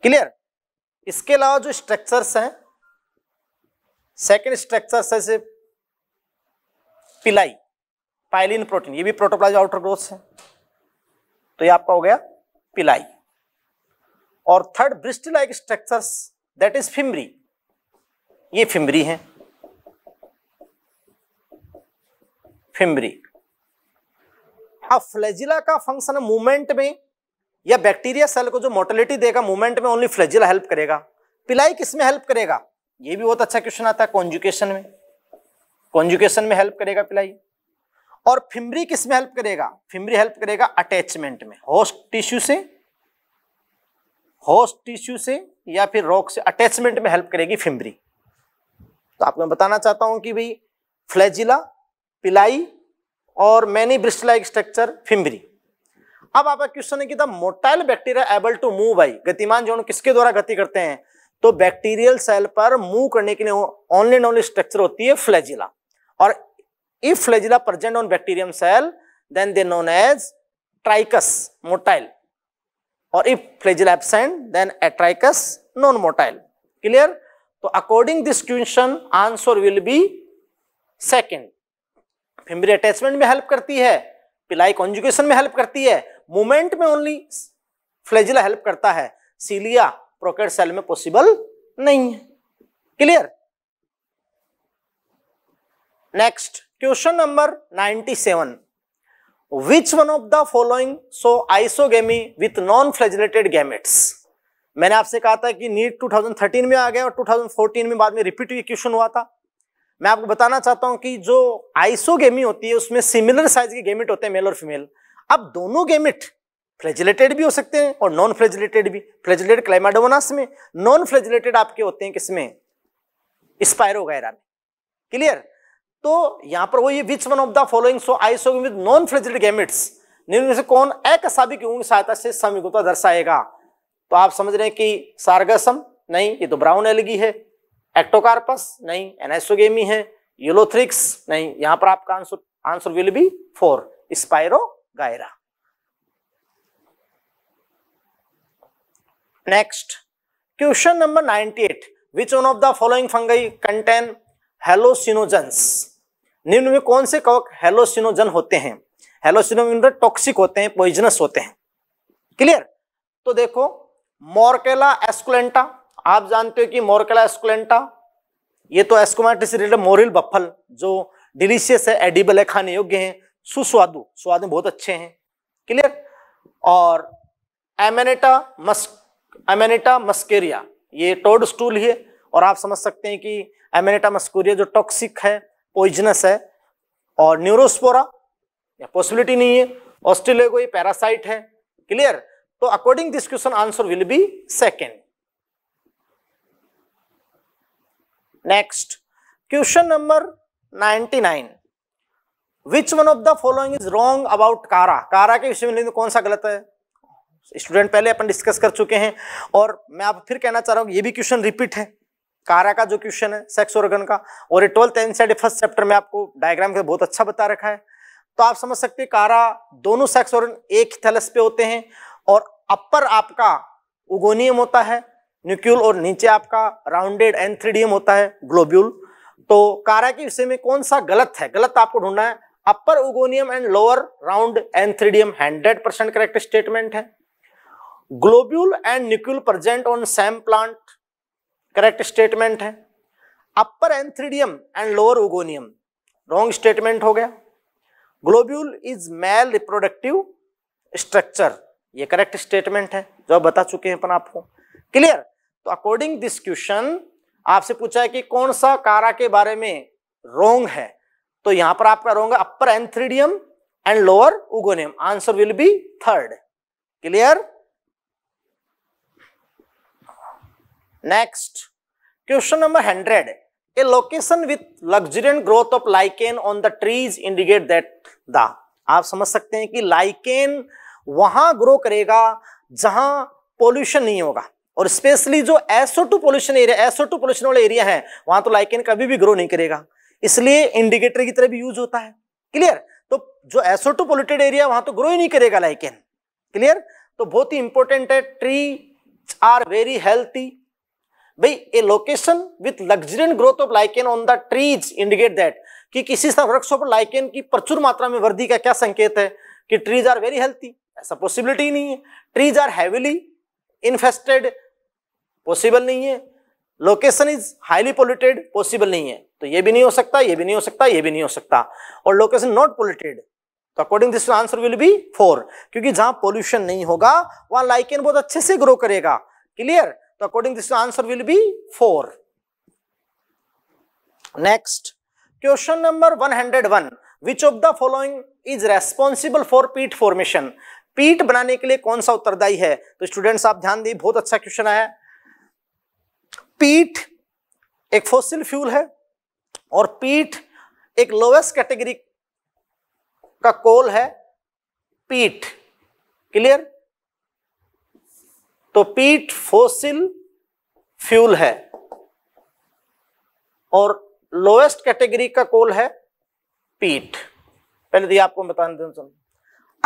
क्लियर इसके अलावा जो स्ट्रक्चर्स हैं सेकंड स्ट्रक्चर्स से पिलाई पाइलिन प्रोटीन ये भी प्रोटोप्लाज आउटर ग्रोथ है तो ये आपका हो गया पिलाई और third bristle like like structures that is fimbriae ये फिमरी है फिमरी अब फ्लेजिला का फंक्शन मूवमेंट में या बैक्टीरिया सेल को जो मोटिलिटी देगा मूवमेंट में ओनली फ्लेजिला हेल्प करेगा पिलाई किसमें हेल्प करेगा ये भी बहुत अच्छा क्वेश्चन आता है कॉन्जुकेशन में कॉन्जुकेशन में हेल्प करेगा पिलाई और फिमरी किस में हेल्प करेगा फिमरी हेल्प करेगा अटैचमेंट में होस्ट टिश्यू से होस्ट टिश्यू से या फिर रॉक से अटैचमेंट में हेल्प करेगी फिमरी तो आपको मैं बताना चाहता हूं कि भाई फ्लैजिला पिलाई और मैनी ब्रिस्टलाइक स्ट्रक्चर फिमरी अब आपका क्वेश्चन है कि the motile bacteria able to move I गतिमान जो किसके द्वारा गति करते हैं तो बैक्टीरियल सेल पर मूव करने के लिए ओनली नॉनली स्ट्रक्चर होती है फ्लैजिला और if flagella present on bacterium cell then they known as trichous motile और if flagella absent then atrichous non motile clear तो according this question answer will be second fimbriae attachment में help करती है पिलाई conjugation में help करती है movement में ओनली फ्लेजिला हेल्प करता है सीलिया प्रोकेट सेल में पॉसिबल नहीं है clear next question number 97 seven which one of the following show isogamy with non flagellated gametes मैंने आपसे कहा था कि नीट 2013 में आ गया और 2014 में बाद में रिपीटिव क्वेश्चन हुआ था मैं आपको बताना चाहता हूं कि जो आइसोगेमी होती है उसमें सिमिलर साइज के गेमिट होते हैं मेल और फीमेल अब दोनों गेमिट फ्लेजिलेटेड भी हो सकते हैं और नॉन फ्लेजिलेटेड भी फ्लेजिलेटेड क्लाइमाडोनास में नॉन फ्लेजिलेटेड आपके होते हैं किसमें स्पायरोगैरा में क्लियर तो यहां पर वो ये which one of the following show iso with non flagellated gametes निम्न से कौन अकसाबिक की सहायता से समीगुता दर्शाएगा तो आप समझ रहे हैं कि सार्गसम नहीं ये तो ब्राउन एलगी है एक्टोकार्पस नहीं एनाइसोगेमी है यूलोथ्रिक्स नहीं यहां पर आपका answer answer will be four Spirogyra next question number 98 which one of the following fungi contain hallucinogens निम्न में कौन से कवक हेलोसिनोजन होते हैं हेलोसिनोजन तो टॉक्सिक होते हैं पॉइजनस होते हैं क्लियर तो देखो मोरकेला एस्कुलेंटा आप जानते हो कि मोरकेला एस्कुलेंटा ये तो एस्कोमेटिस रिलेटेड मोरिल बफल जो डिलीशियस है एडिबल है खाने योग्य है सुस्वादु स्वाद में बहुत अच्छे हैं क्लियर और एमेनेटा मस्क एमेनेटा मस्केरिया ये टोड स्टूल ही है और आप समझ सकते हैं कि एमेनेटा मस्कोरिया जो टॉक्सिक है पॉइजनस है और न्यूरोस्पोरा या पॉसिबिलिटी नहीं है ऑस्ट्रेलिया ये पैरासाइट है क्लियर तो according this question answer will be second next question number 99 which one of the following is wrong about Chara Chara के विषय में कौन सा गलत है स्टूडेंट पहले अपन डिस्कस कर चुके हैं और मैं आप फिर कहना चाह रहा हूं ये भी क्वेश्चन रिपीट है कारा का जो क्वेश्चन है सेक्स ऑर्गन का और ये ट्वेल्थ एनसीआर फर्स्ट चैप्टर में आपको डायग्राम के बहुत अच्छा बता रखा है तो आप समझ सकते हैं कारा दोनों सेक्स ऑर्गन एक ही थैलस पे होते हैं और अपर आपका उगोनियम होता है न्यूक्यूल और नीचे आपका राउंडेड एंथ्रीडियम होता है ग्लोब्यूल तो कारा के विषय में कौन सा गलत है गलत आपको ढूंढना है upper oogonium and lower round antheridium hundred percent correct statement है globule and nucule present on same plant correct statement है upper antheridium and lower oogonium wrong statement हो गया globule is male reproductive structure ये correct statement है जो आप बता चुके हैं अपन आपको क्लियर तो अकॉर्डिंग दिस क्वेश्चन आपसे पूछा है कि कौन सा कारा के बारे में रोंग है तो यहां पर आपका wrong upper antheridium and lower oogonium answer will be third clear next question number hundred a location with luxuriant growth of lichen on the trees indicate that the आप समझ सकते हैं कि लाइकेन वहां ग्रो करेगा जहां पोल्यूशन नहीं होगा और स्पेशली जो S O two pollution area S O two pollution वाले एरिया है वहां तो लाइकेन कभी भी ग्रो नहीं करेगा इसलिए इंडिकेटर की तरह भी यूज होता है क्लियर तो जो एसो टू पोल्यूटेड एरिया वहां तो ग्रो ही नहीं करेगा लाइकेन क्लियर तो बहुत ही इंपॉर्टेंट है ट्री आर वेरी हेल्थी भाई a location with luxuriant growth of lichen on the trees indicate that कि किसी वृक्षों पर लाइकेन की प्रचुर मात्रा में वृद्धि का क्या संकेत है कि ट्रीज आर वेरी हेल्थी ऐसा पॉसिबिलिटी नहीं है trees are heavily infested possible नहीं है location is highly polluted possible नहीं है तो ये भी नहीं हो सकता ये भी नहीं हो सकता ये भी नहीं हो सकता और लोकेशन नॉट पोल्यूटेड तो according this answer will be four क्योंकि जहां पोल्यूशन नहीं होगा वहां लाइकेन बहुत अच्छे से ग्रो करेगा क्लियर तो according this answer will be four next question number 101 hundred one which of the following is responsible for peat बनाने के लिए कौन सा उत्तरदायी है तो स्टूडेंट्स आप ध्यान दिए बहुत अच्छा क्वेश्चन आया पीट एक फोसिल फ्यूल है और पीट एक लोवेस्ट कैटेगरी का कोल है पीट क्लियर तो पीट फोसिल फ्यूल है और लोएस्ट कैटेगरी का कोल है पीट पहले दिया आपको बता सुन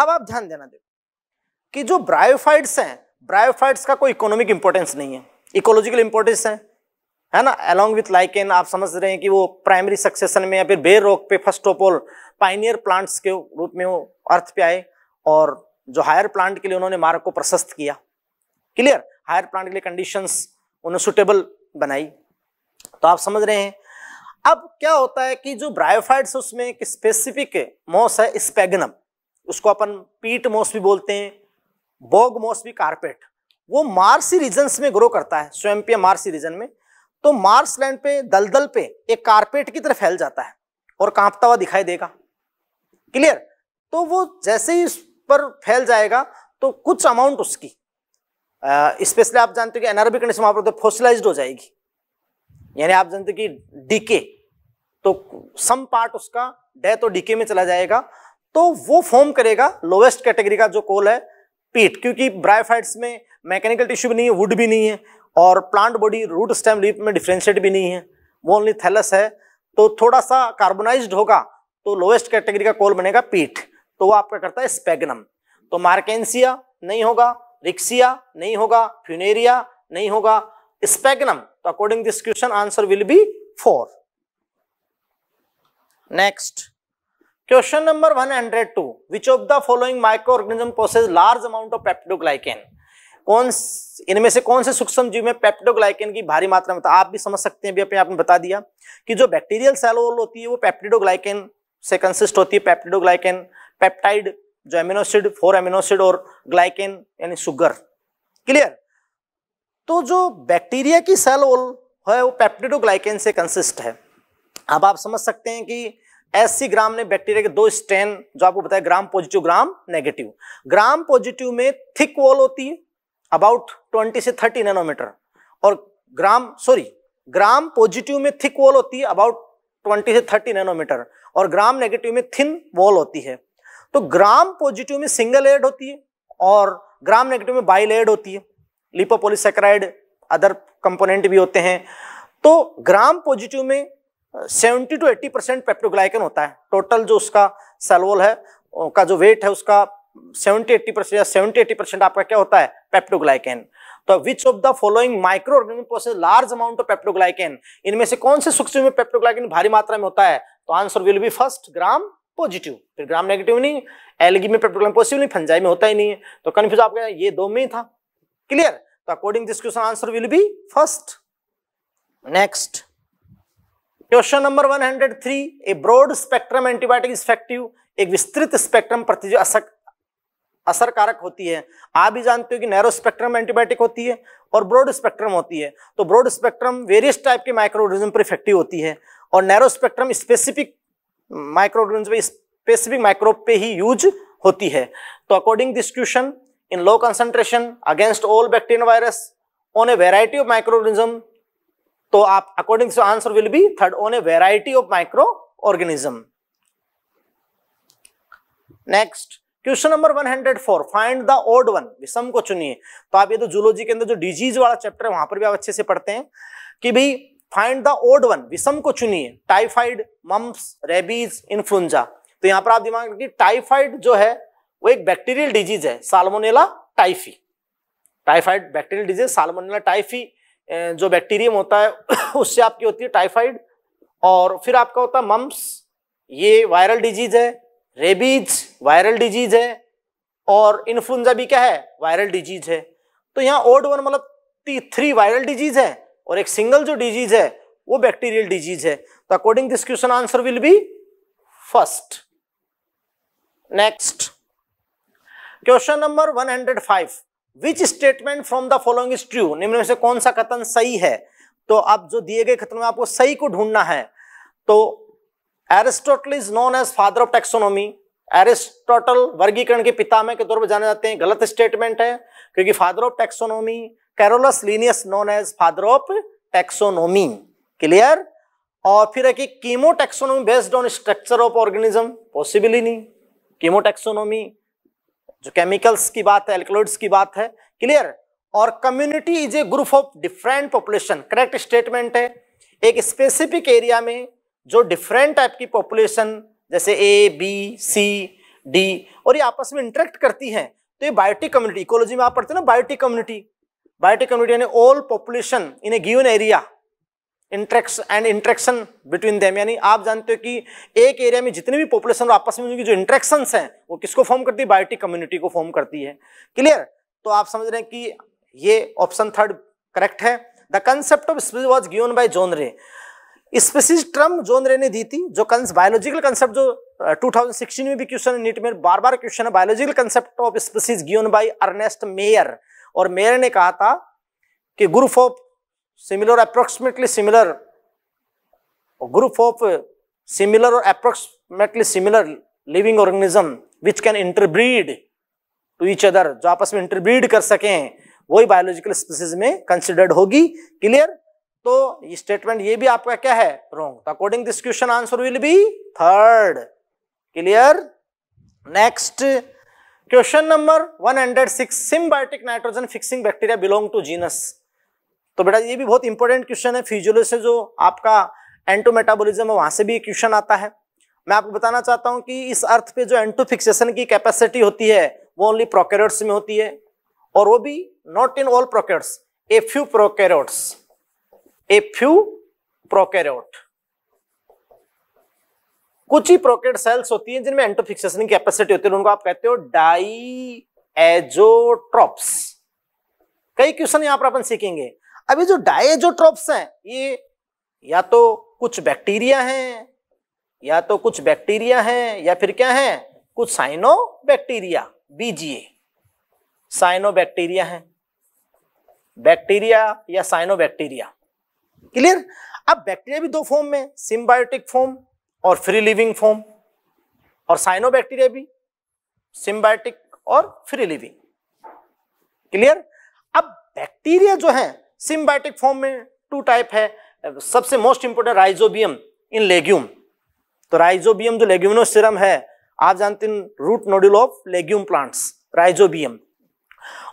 अब आप ध्यान देना देखो कि जो ब्रायोफाइट्स हैं ब्रायोफाइट्स का कोई इकोनॉमिक इंपॉर्टेंस नहीं है इकोलॉजिकल इंपॉर्टेंस है है ना अलोंग विथ लाइकेन आप समझ रहे हैं कि वो प्राइमरी सक्सेशन में या फिर बेर रॉक पे first of all pioneer plants के रूप में वो अर्थ पे आए और जो हायर प्लांट के लिए उन्होंने मार्ग को प्रशस्त किया क्लियर हायर प्लांट के लिए कंडीशन उन्हें सुटेबल बनाई तो आप समझ रहे हैं अब क्या होता है कि जो ब्रायोफाइट्स उसमें एक स्पेसिफिक मॉस है स्पेगनम उसको अपन पीट मॉस भी बोलते हैं बॉग मॉस भी कारपेट वो मार्सी रीजन्स में ग्रो करता है स्वयं पे मार्सी रीजन में तो मार्स लैंड पे दलदल पे एक कारपेट की तरह फैल जाता है और कांपता हुआ दिखाई देगा क्लियर तो वो जैसे ही इस पर फैल जाएगा तो कुछ अमाउंट उसकी स्पेशली आप जानते हो कि एनारोबिक कंडीशन वहां पर तो फोसिलाइज हो जाएगी यानी आप जानते हो कि डीके तो सम पार्ट उसका डेथ और डीके में चला जाएगा तो वो फॉर्म करेगा लोवेस्ट कैटेगरी का जो कोल है पीट क्योंकि ब्रायोफाइट्स में मैकेनिकल टिश्यू भी नहीं है वुड भी नहीं है और plant body root stem leaf में डिफ्रेंशिएट भी नहीं है वो ओनली थैलस है तो थोड़ा सा कार्बोनाइज्ड होगा तो लोवेस्ट कैटेगरी का कोल बनेगा पीठ तो वो आपका करता है स्पेगनम तो मार्केंसिया नहीं होगा रिक्सिया नहीं होगा फ्यूनेरिया नहीं होगा स्पेगनम तो according this question answer will be four next question number 102 which of the following microorganism process large amount of peptidoglycan कौन इनमें से कौन से सूक्ष्म जीव में पेप्टोग्लाइकेन की भारी मात्रा में आप भी समझ सकते हैं अभी आपने बता दिया कि जो बैक्टीरियल सेल वॉल होती है वो पेप्टिडोग्लाइकेन से कंसिस्ट होती है पेप्टिडोग्लाइकेन पेप्टाइड जो एमिनोसिड फोर एमिनोसिड और ग्लाइकेन यानी शुगर क्लियर तो जो बैक्टीरिया की सेल वॉल है वो पेप्टिडोग्लाइकेन से कंसिस्ट है अब आप समझ सकते हैं कि एस ग्राम ने बैक्टीरिया के दो स्ट्रेन जो आपको बताया Gram positive Gram negative Gram positive में थिक वॉल होती है अबाउट 20 से 30 नैनोमीटर और ग्राम सॉरी ग्राम पॉजिटिव में थिक वॉल होती है अबाउट 20 से 30 नैनोमीटर और ग्राम नेगेटिव में थिन वॉल होती है तो ग्राम पॉजिटिव में सिंगल एड होती है और ग्राम नेगेटिव में बाइल एड होती है लिपोपोलिसक्राइड अदर कंपोनेंट भी होते हैं तो ग्राम पॉजिटिव में 70 टू 80 परसेंट पेप्टोग्लाइकन होता है टोटल जो उसका सेलवोल है का जो वेट है उसका 70 80 परसेंट या सेवेंटी एट्टी परसेंट आपका क्या होता है पेप्टोग्लाइकन तो which of the following microorganism process large amount of peptidoglycan इनमें से कौन से सूक्ष्म में पेप्टोग्लाइकन भारी मात्रा में होता है तो answer will be first Gram positive फिर ग्राम नेगेटिव नहीं एलगी में पेट्रोग्राम पॉजिटिव नहीं फंजाई में होता ही नहीं है तो कन्फ्यूज आप ये दो में ही था क्लियर तो according this question answer will be first next question number 103 a broad spectrum antibiotic is effective एक विस्तृत स्पेक्ट्रम प्रतिजो असर असर कारक होती है आप भी जानते हो कि नैरो स्पेक्ट्रम एंटीबायोटिक होती है और ब्रॉड स्पेक्ट्रम होती है तो ब्रॉड स्पेक्ट्रम वेरियस टाइप के माइक्रो ऑर्गेनिज्म पर इफेक्टिव होती है और narrow spectrum specific microorganism specific microbe पे ही यूज होती है तो according this question in low concentration against all bacteria virus on a variety of microorganism तो आप according to answer will be third on a variety of microorganism next question number 104 find the odd one विषम को चुनिए तो आप ये तो zoology के अंदर जो डिजीज वाला चैप्टर है वहां पर भी आप अच्छे से पढ़ते हैं कि भाई फाइंड द ओड वन विषम को चुनिए टाइफाइड मम्स रेबीज इन्फ्लुंजा तो यहां पर आप दिमाग रखिए टाइफाइड जो है वो एक बैक्टीरियल डिजीज है Salmonella typhi typhoid bacterial disease Salmonella typhi जो बैक्टीरियम होता है उससे आपकी होती है टाइफाइड और फिर आपका होता है मम्स ये वायरल डिजीज है रेबीज वायरल डिजीज है और इन्फ्लुंजा भी क्या है वायरल डिजीज है तो यहाँ ओड वन मतलब थ्री वायरल डिजीज है और एक सिंगल जो डिजीज है वो बैक्टीरियल डिजीज है तो according this question answer will be first next question number 105 which statement from the following is true निम्न में से कौन सा कथन सही है तो आप जो दिए गए कथन में आपको सही को ढूंढना है तो Aristotle is known as father of taxonomy Aristotle वर्गीकरण के पिता में के तौर पर जाने जाते हैं गलत स्टेटमेंट है क्योंकि father of taxonomy Carolus Linnaeus known as father of taxonomy clear और फिर है कि chemotaxonomy based on structure of organism possible ही नहीं कीमो टेक्सोनोमी जो केमिकल्स की बात है एल्कलॉइड्स की बात है क्लियर और community is a group of different population correct statement है एक स्पेसिफिक एरिया में जो डिफरेंट टाइप की पॉपुलेशन जैसे ए बी सी डी और ये आपस में इंटरेक्ट करती हैं तो ये बायोटिक कम्युनिटी इकोलॉजी में आप पढ़ते हैं ना बायोटिक कम्युनिटी Biotic community यानी all population in a given area interacts and interaction between them यानी आप जानते हो कि एक एरिया में जितनी भी पॉपुलेशन आपस में जो इंट्रेक्शन हैं वो किसको फॉर्म करती है बायोटिक कम्युनिटी को फॉर्म करती है क्लियर तो आप समझ रहे हैं कि ये ऑप्शन थर्ड करेक्ट है the concept of species was given by John Ray species term John Ray ने दी थी जो बायोलॉजिकल कंसेप्ट जो 2016 में भी क्वेश्चन नीट में बार बार क्वेश्चन है biological concept of species given by Ernest Mayr और मेयर ने कहा था कि group of similar approximately similar group of similar और approximately similar living organism which can interbreed to each other जो आपस में इंटरब्रीड कर सकें वही बायोलॉजिकल स्पीसीज में कंसिडर्ड होगी क्लियर तो ये स्टेटमेंट ये भी आपका क्या है wrong according this question answer will be third clear next question number 106 symbiotic nitrogen fixing bacteria belong to genus तो बेटा ये भी बहुत इंपॉर्टेंट क्वेश्चन है फिजियोलो से जो आपका एंटोमेटाबोलिज्म है वहां से भी क्वेश्चन आता है मैं आपको बताना चाहता हूं कि इस अर्थ पे जो एंटो फिक्सेशन की कैपेसिटी होती है वो ओनली प्रोकेरोट्स में होती है और वो भी not in all prokaryotes a few prokaryotes a few prokaryotes कुछ ही प्रोकेट सेल्स होती हैं जिनमें एंटोफिक्सेशन की कैपेसिटी होती है उनको आप कहते हो डाई एजोट्रॉप्स कई क्वेश्चन यहां पर अपन सीखेंगे अभी जो डायजोट्रॉप्स हैं ये या तो कुछ बैक्टीरिया हैं या तो कुछ बैक्टीरिया हैं या फिर क्या है कुछ cyanobacteria BGA cyanobacteria है बैक्टीरिया या साइनो बैक्टीरिया क्लियर अब बैक्टीरिया भी दो फॉर्म में सिम्बायोटिक फॉर्म और फ्री लिविंग फॉर्म और साइनोबैक्टीरिया भी सिम्बायोटिक और फ्री लिविंग क्लियर अब बैक्टीरिया जो है सिम्बायोटिक फॉर्म में टू टाइप है सबसे most important rhizobium in legume तो राइजोबियम जो सिरम है आप जानते हैं root nodule of legume plants rhizobium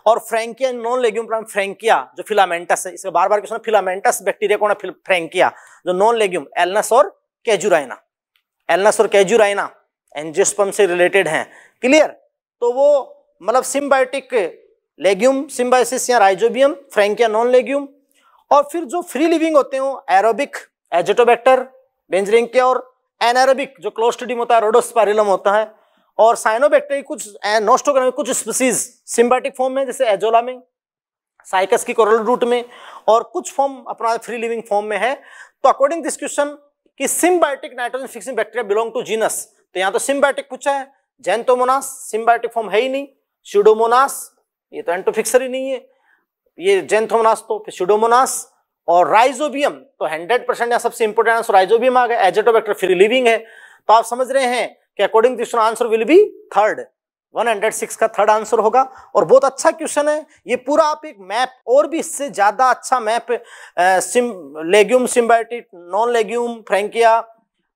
और Frankia non legume plant Frankia जो फिलामेंटस है इसका बार बार क्वेश्चन फिलामेंटस बैक्टीरिया कौन है फ्रेंकिया जो नॉन लेग्यूम एलनस और कैजुराइना एलनस और कैजुराइना एनजियोस्पम से रिलेटेड हैं क्लियर तो वो मतलब सिम्बायोटिक लेग्यूम सिम्बाइसिस या राइजोबियम फ्रैंक या नॉन लेग्यूम और फिर जो फ्री लिविंग होते हो एरोबिक एजेटोबैक्टर बेंजरिंकिया और एनारोबिक जो क्लोस्टिडियम होता है रोडोस्पारिलम होता है और साइनोबैक्टेरिया कुछ नोस्टोग्राम कुछ स्पीसीज सिम्बायोटिक फॉर्म में जैसे एजोला में साइकस की कोरल रूट में और कुछ फॉर्म अपना फ्री लिविंग फॉर्म में है तो अकॉर्डिंग दिस क्वेश्चन कि symbiotic nitrogen fixing bacteria belong to genus तो यहां तो सिम्बायोटिक पूछा है जैंतोमोनास सिम्बायोटिक फॉर्म है ही नहीं सुडोमोनास ये तो एंटोफिक्सर ही नहीं है ये जेंथोमोनास तो फिर सुडोमोनास और राइजोबियम तो हंड्रेड परसेंट यहाँ सबसे इंपोर्टेंट आंसर राइजोबियम आ गया एजेटोबैक्टर फिर लिविंग है तो आप समझ रहे हैं कि according to answer will be third 106 का थर्ड आंसर होगा और बहुत अच्छा क्वेश्चन है ये पूरा आप एक मैप और भी इससे ज़्यादा अच्छा मैप सिम legume symbiotic non legume Frankia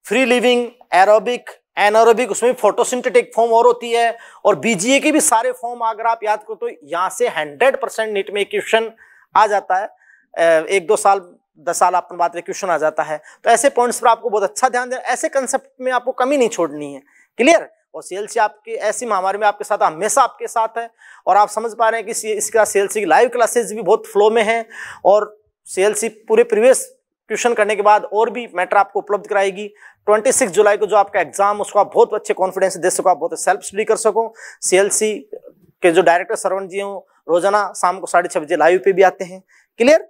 free living aerobic anaerobic उसमें फोटोसिंथेटिक फॉर्म और होती है और बीजीए के भी सारे फॉर्म अगर आप याद करो तो यहाँ से हंड्रेड परसेंट नीट में क्वेश्चन आ जाता है एक दो साल दस साल आपने बात में क्वेश्चन आ जाता है तो ऐसे पॉइंट्स पर आपको बहुत अच्छा ध्यान देना ऐसे कंसेप्ट में आपको कमी नहीं छोड़नी है क्लियर और सेल्सी आपके ऐसी महामारी में आपके साथ हमेशा आपके साथ है और आप समझ पा रहे हैं कि इसका सेल्सी की लाइव क्लासेज भी बहुत फ्लो में है और सेल्सी पूरे प्रीवियस ट्यूशन करने के बाद और भी मैटर आपको उपलब्ध कराएगी 26 जुलाई को जो आपका एग्जाम उसको आप बहुत अच्छे कॉन्फिडेंस दे सको आप बहुत सेल्फ स्टडी कर सको सीएलसी के जो डायरेक्टर सरवण जी हों रोजाना शाम को साढ़े छह बजे लाइव पे भी आते हैं क्लियर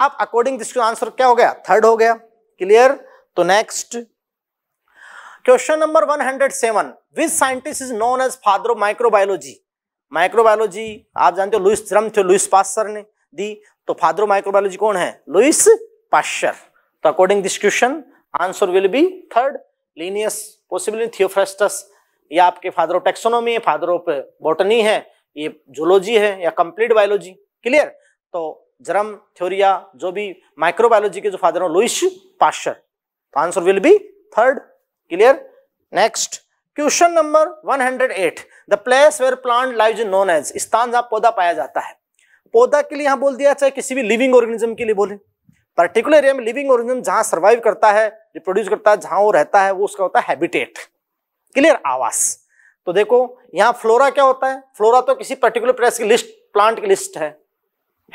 आप अकॉर्डिंग दिस आंसर क्या हो गया थर्ड हो गया क्लियर तो next question number 107 which scientist is known as father of microbiology microbiology आप जानते हो लुइस थ्रम थे लुइस पास्टर ने दी तो फादर ऑफ माइक्रोबायोलॉजी कौन है लुइस पास्चर तो according this question answer will be third Linnaeus possibly Theophrastus ये आपके फादर ऑफ टेक्सोनोमी है फादर ऑफ बॉटनी है ये जूलॉजी है या कंप्लीट बायोलॉजी क्लियर तो जरम थ्योरिया जो भी माइक्रोबायोलॉजी के जो फादर हो Louis Pasteur answer will be third clear next question number 108 the place where plant live is known as स्थान जहां पौधा पाया जाता है पौधा के लिए यहां बोल दिया चाहे किसी भी लिविंग ऑर्गेनिज्म के लिए बोले पर्टिकुलर एरिया में लिविंग ऑर्गेनिज्म जहां सर्वाइव करता है रिप्रोड्यूस करता है जहां वो रहता है वो उसका होता है हैबिटेट क्लियर आवास तो देखो यहां फ्लोरा क्या होता है फ्लोरा तो किसी पर्टिकुलर प्लेस की लिस्ट प्लांट की लिस्ट है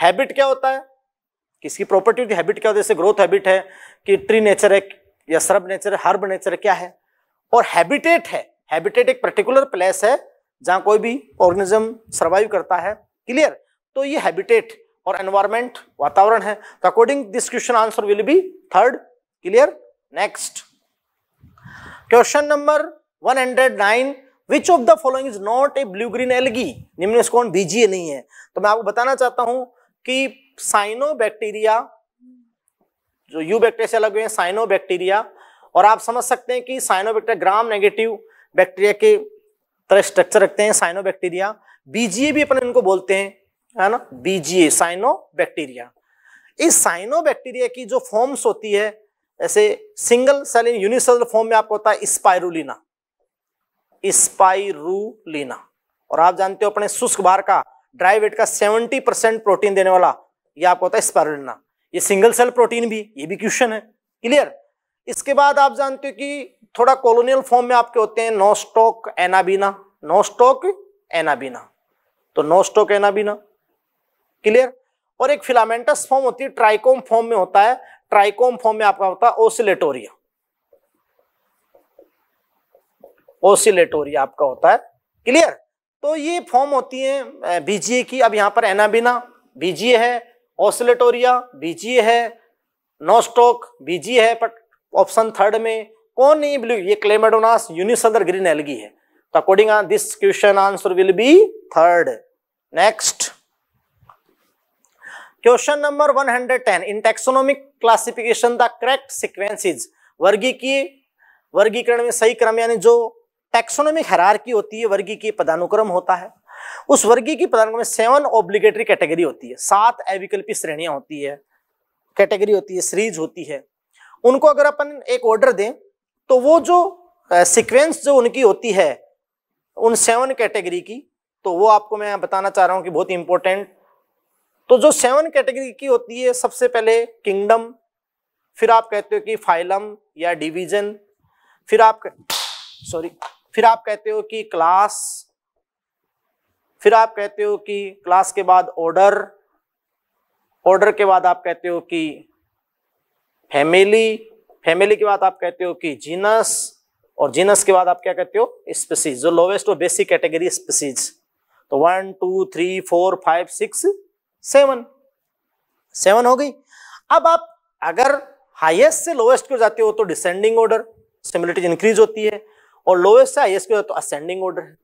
हैबिट क्या होता है किसकी प्रॉपर्टी होती है हैबिट क्या होता है जैसे ग्रोथ हैबिट है कि ट्री नेचर है या सर्ब नेचर हर्ब नेचर क्या है और हैबिटेट है हैबिटेट एक पर्टिकुलर प्लेस है जहाँ कोई भी ऑर्गेनिज्म सर्वाइव करता है क्लियर तो ये हैबिटेट और एनवायरमेंट वातावरण है तो according this question answer will be third clear next question number 109 which of the following is not a blue green algae निम्न स्कोन बीजीए नहीं है तो मैं आपको बताना चाहता हूं कि साइनो बैक्टीरिया जो यू बैक्टीरिया से अलग हुए हैं साइनो बैक्टीरिया और आप समझ सकते हैं कि cyanobacteria Gram negative bacteria के तरह स्ट्रक्चर रखते हैं साइनो बैक्टीरिया बीजीए भी अपन इनको बोलते हैं है ना बीजीए साइनो बैक्टीरिया इस साइनो बैक्टीरिया की जो फॉर्म्स होती है ऐसे single cell in unicell form में आपको होता है स्पायरुलिना स्पाइरुलिना और आप जानते हो अपने शुष्क भार का ड्राई वेट का 70 परसेंट प्रोटीन देने वाला ये आपको होता है स्पायरुलिना ये सिंगल सेल प्रोटीन भी ये भी क्वेश्चन है क्लियर इसके बाद आप जानते हो कि थोड़ा कॉलोनियल फॉर्म में आपके होते हैं नोस्टोक एनाबीना नोस्टोक एनाबीना तो नोस्टोक एनाबीना क्लियर और एक फिलामेंटस फॉर्म होती है ट्राइकोम फॉर्म में होता है ट्राइकोम फॉर्म में आपका होता है ओसिलेटोरिया ओसिलेटोरिया आपका होता है क्लियर तो ये फॉर्म होती है बीजीए की अब यहां पर एनाबीना बीजीए है ऑसिलेटोरिया बीजी है नोस्टोक बीजी है बट ऑप्शन थर्ड में कौन नहीं ब्लू ये क्लेमेडोनास यूनिसदर ग्रीन एलगी है तो according this question answer will be third next question number 110 in taxonomic classification the correct वर्गी वर्गीय वर्गीकरण में सही क्रम यानी जो टेक्सोनॉमिक की होती है वर्गीय पदानुक्रम होता है उस वर्गीय की पदार्थों में सेवन ऑब्लिगेटरी कैटेगरी होती है सात अविकल्पी श्रेणियां होती है कैटेगरी होती है सीरीज होती है उनको अगर अपन एक ऑर्डर दें तो वो जो सिक्वेंस जो उनकी होती है उन सेवन कैटेगरी की तो वो आपको मैं बताना चाह रहा हूँ कि बहुत इंपॉर्टेंट तो जो सेवन कैटेगरी की होती है सबसे पहले किंगडम फिर आप कहते हो कि फाइलम या डिवीजन फिर आप सॉरी फिर आप कहते हो कि क्लास फिर आप कहते हो कि क्लास के बाद ऑर्डर ऑर्डर के बाद आप कहते हो कि फैमिली फैमिली के बाद आप कहते हो कि जीनस और जीनस के बाद आप क्या कहते हो स्पीसीज जो लोवेस्ट और बेसिक कैटेगरी स्पीसीज तो one two three four five six seven seven हो गई अब आप अगर हाईएस्ट से लोवेस्ट को जाते हो तो डिसेंडिंग ऑर्डर सिमिलिटीज इंक्रीज होती है और लोवेस्ट से हाईएस्ट को जाते हो असेंडिंग ऑर्डर है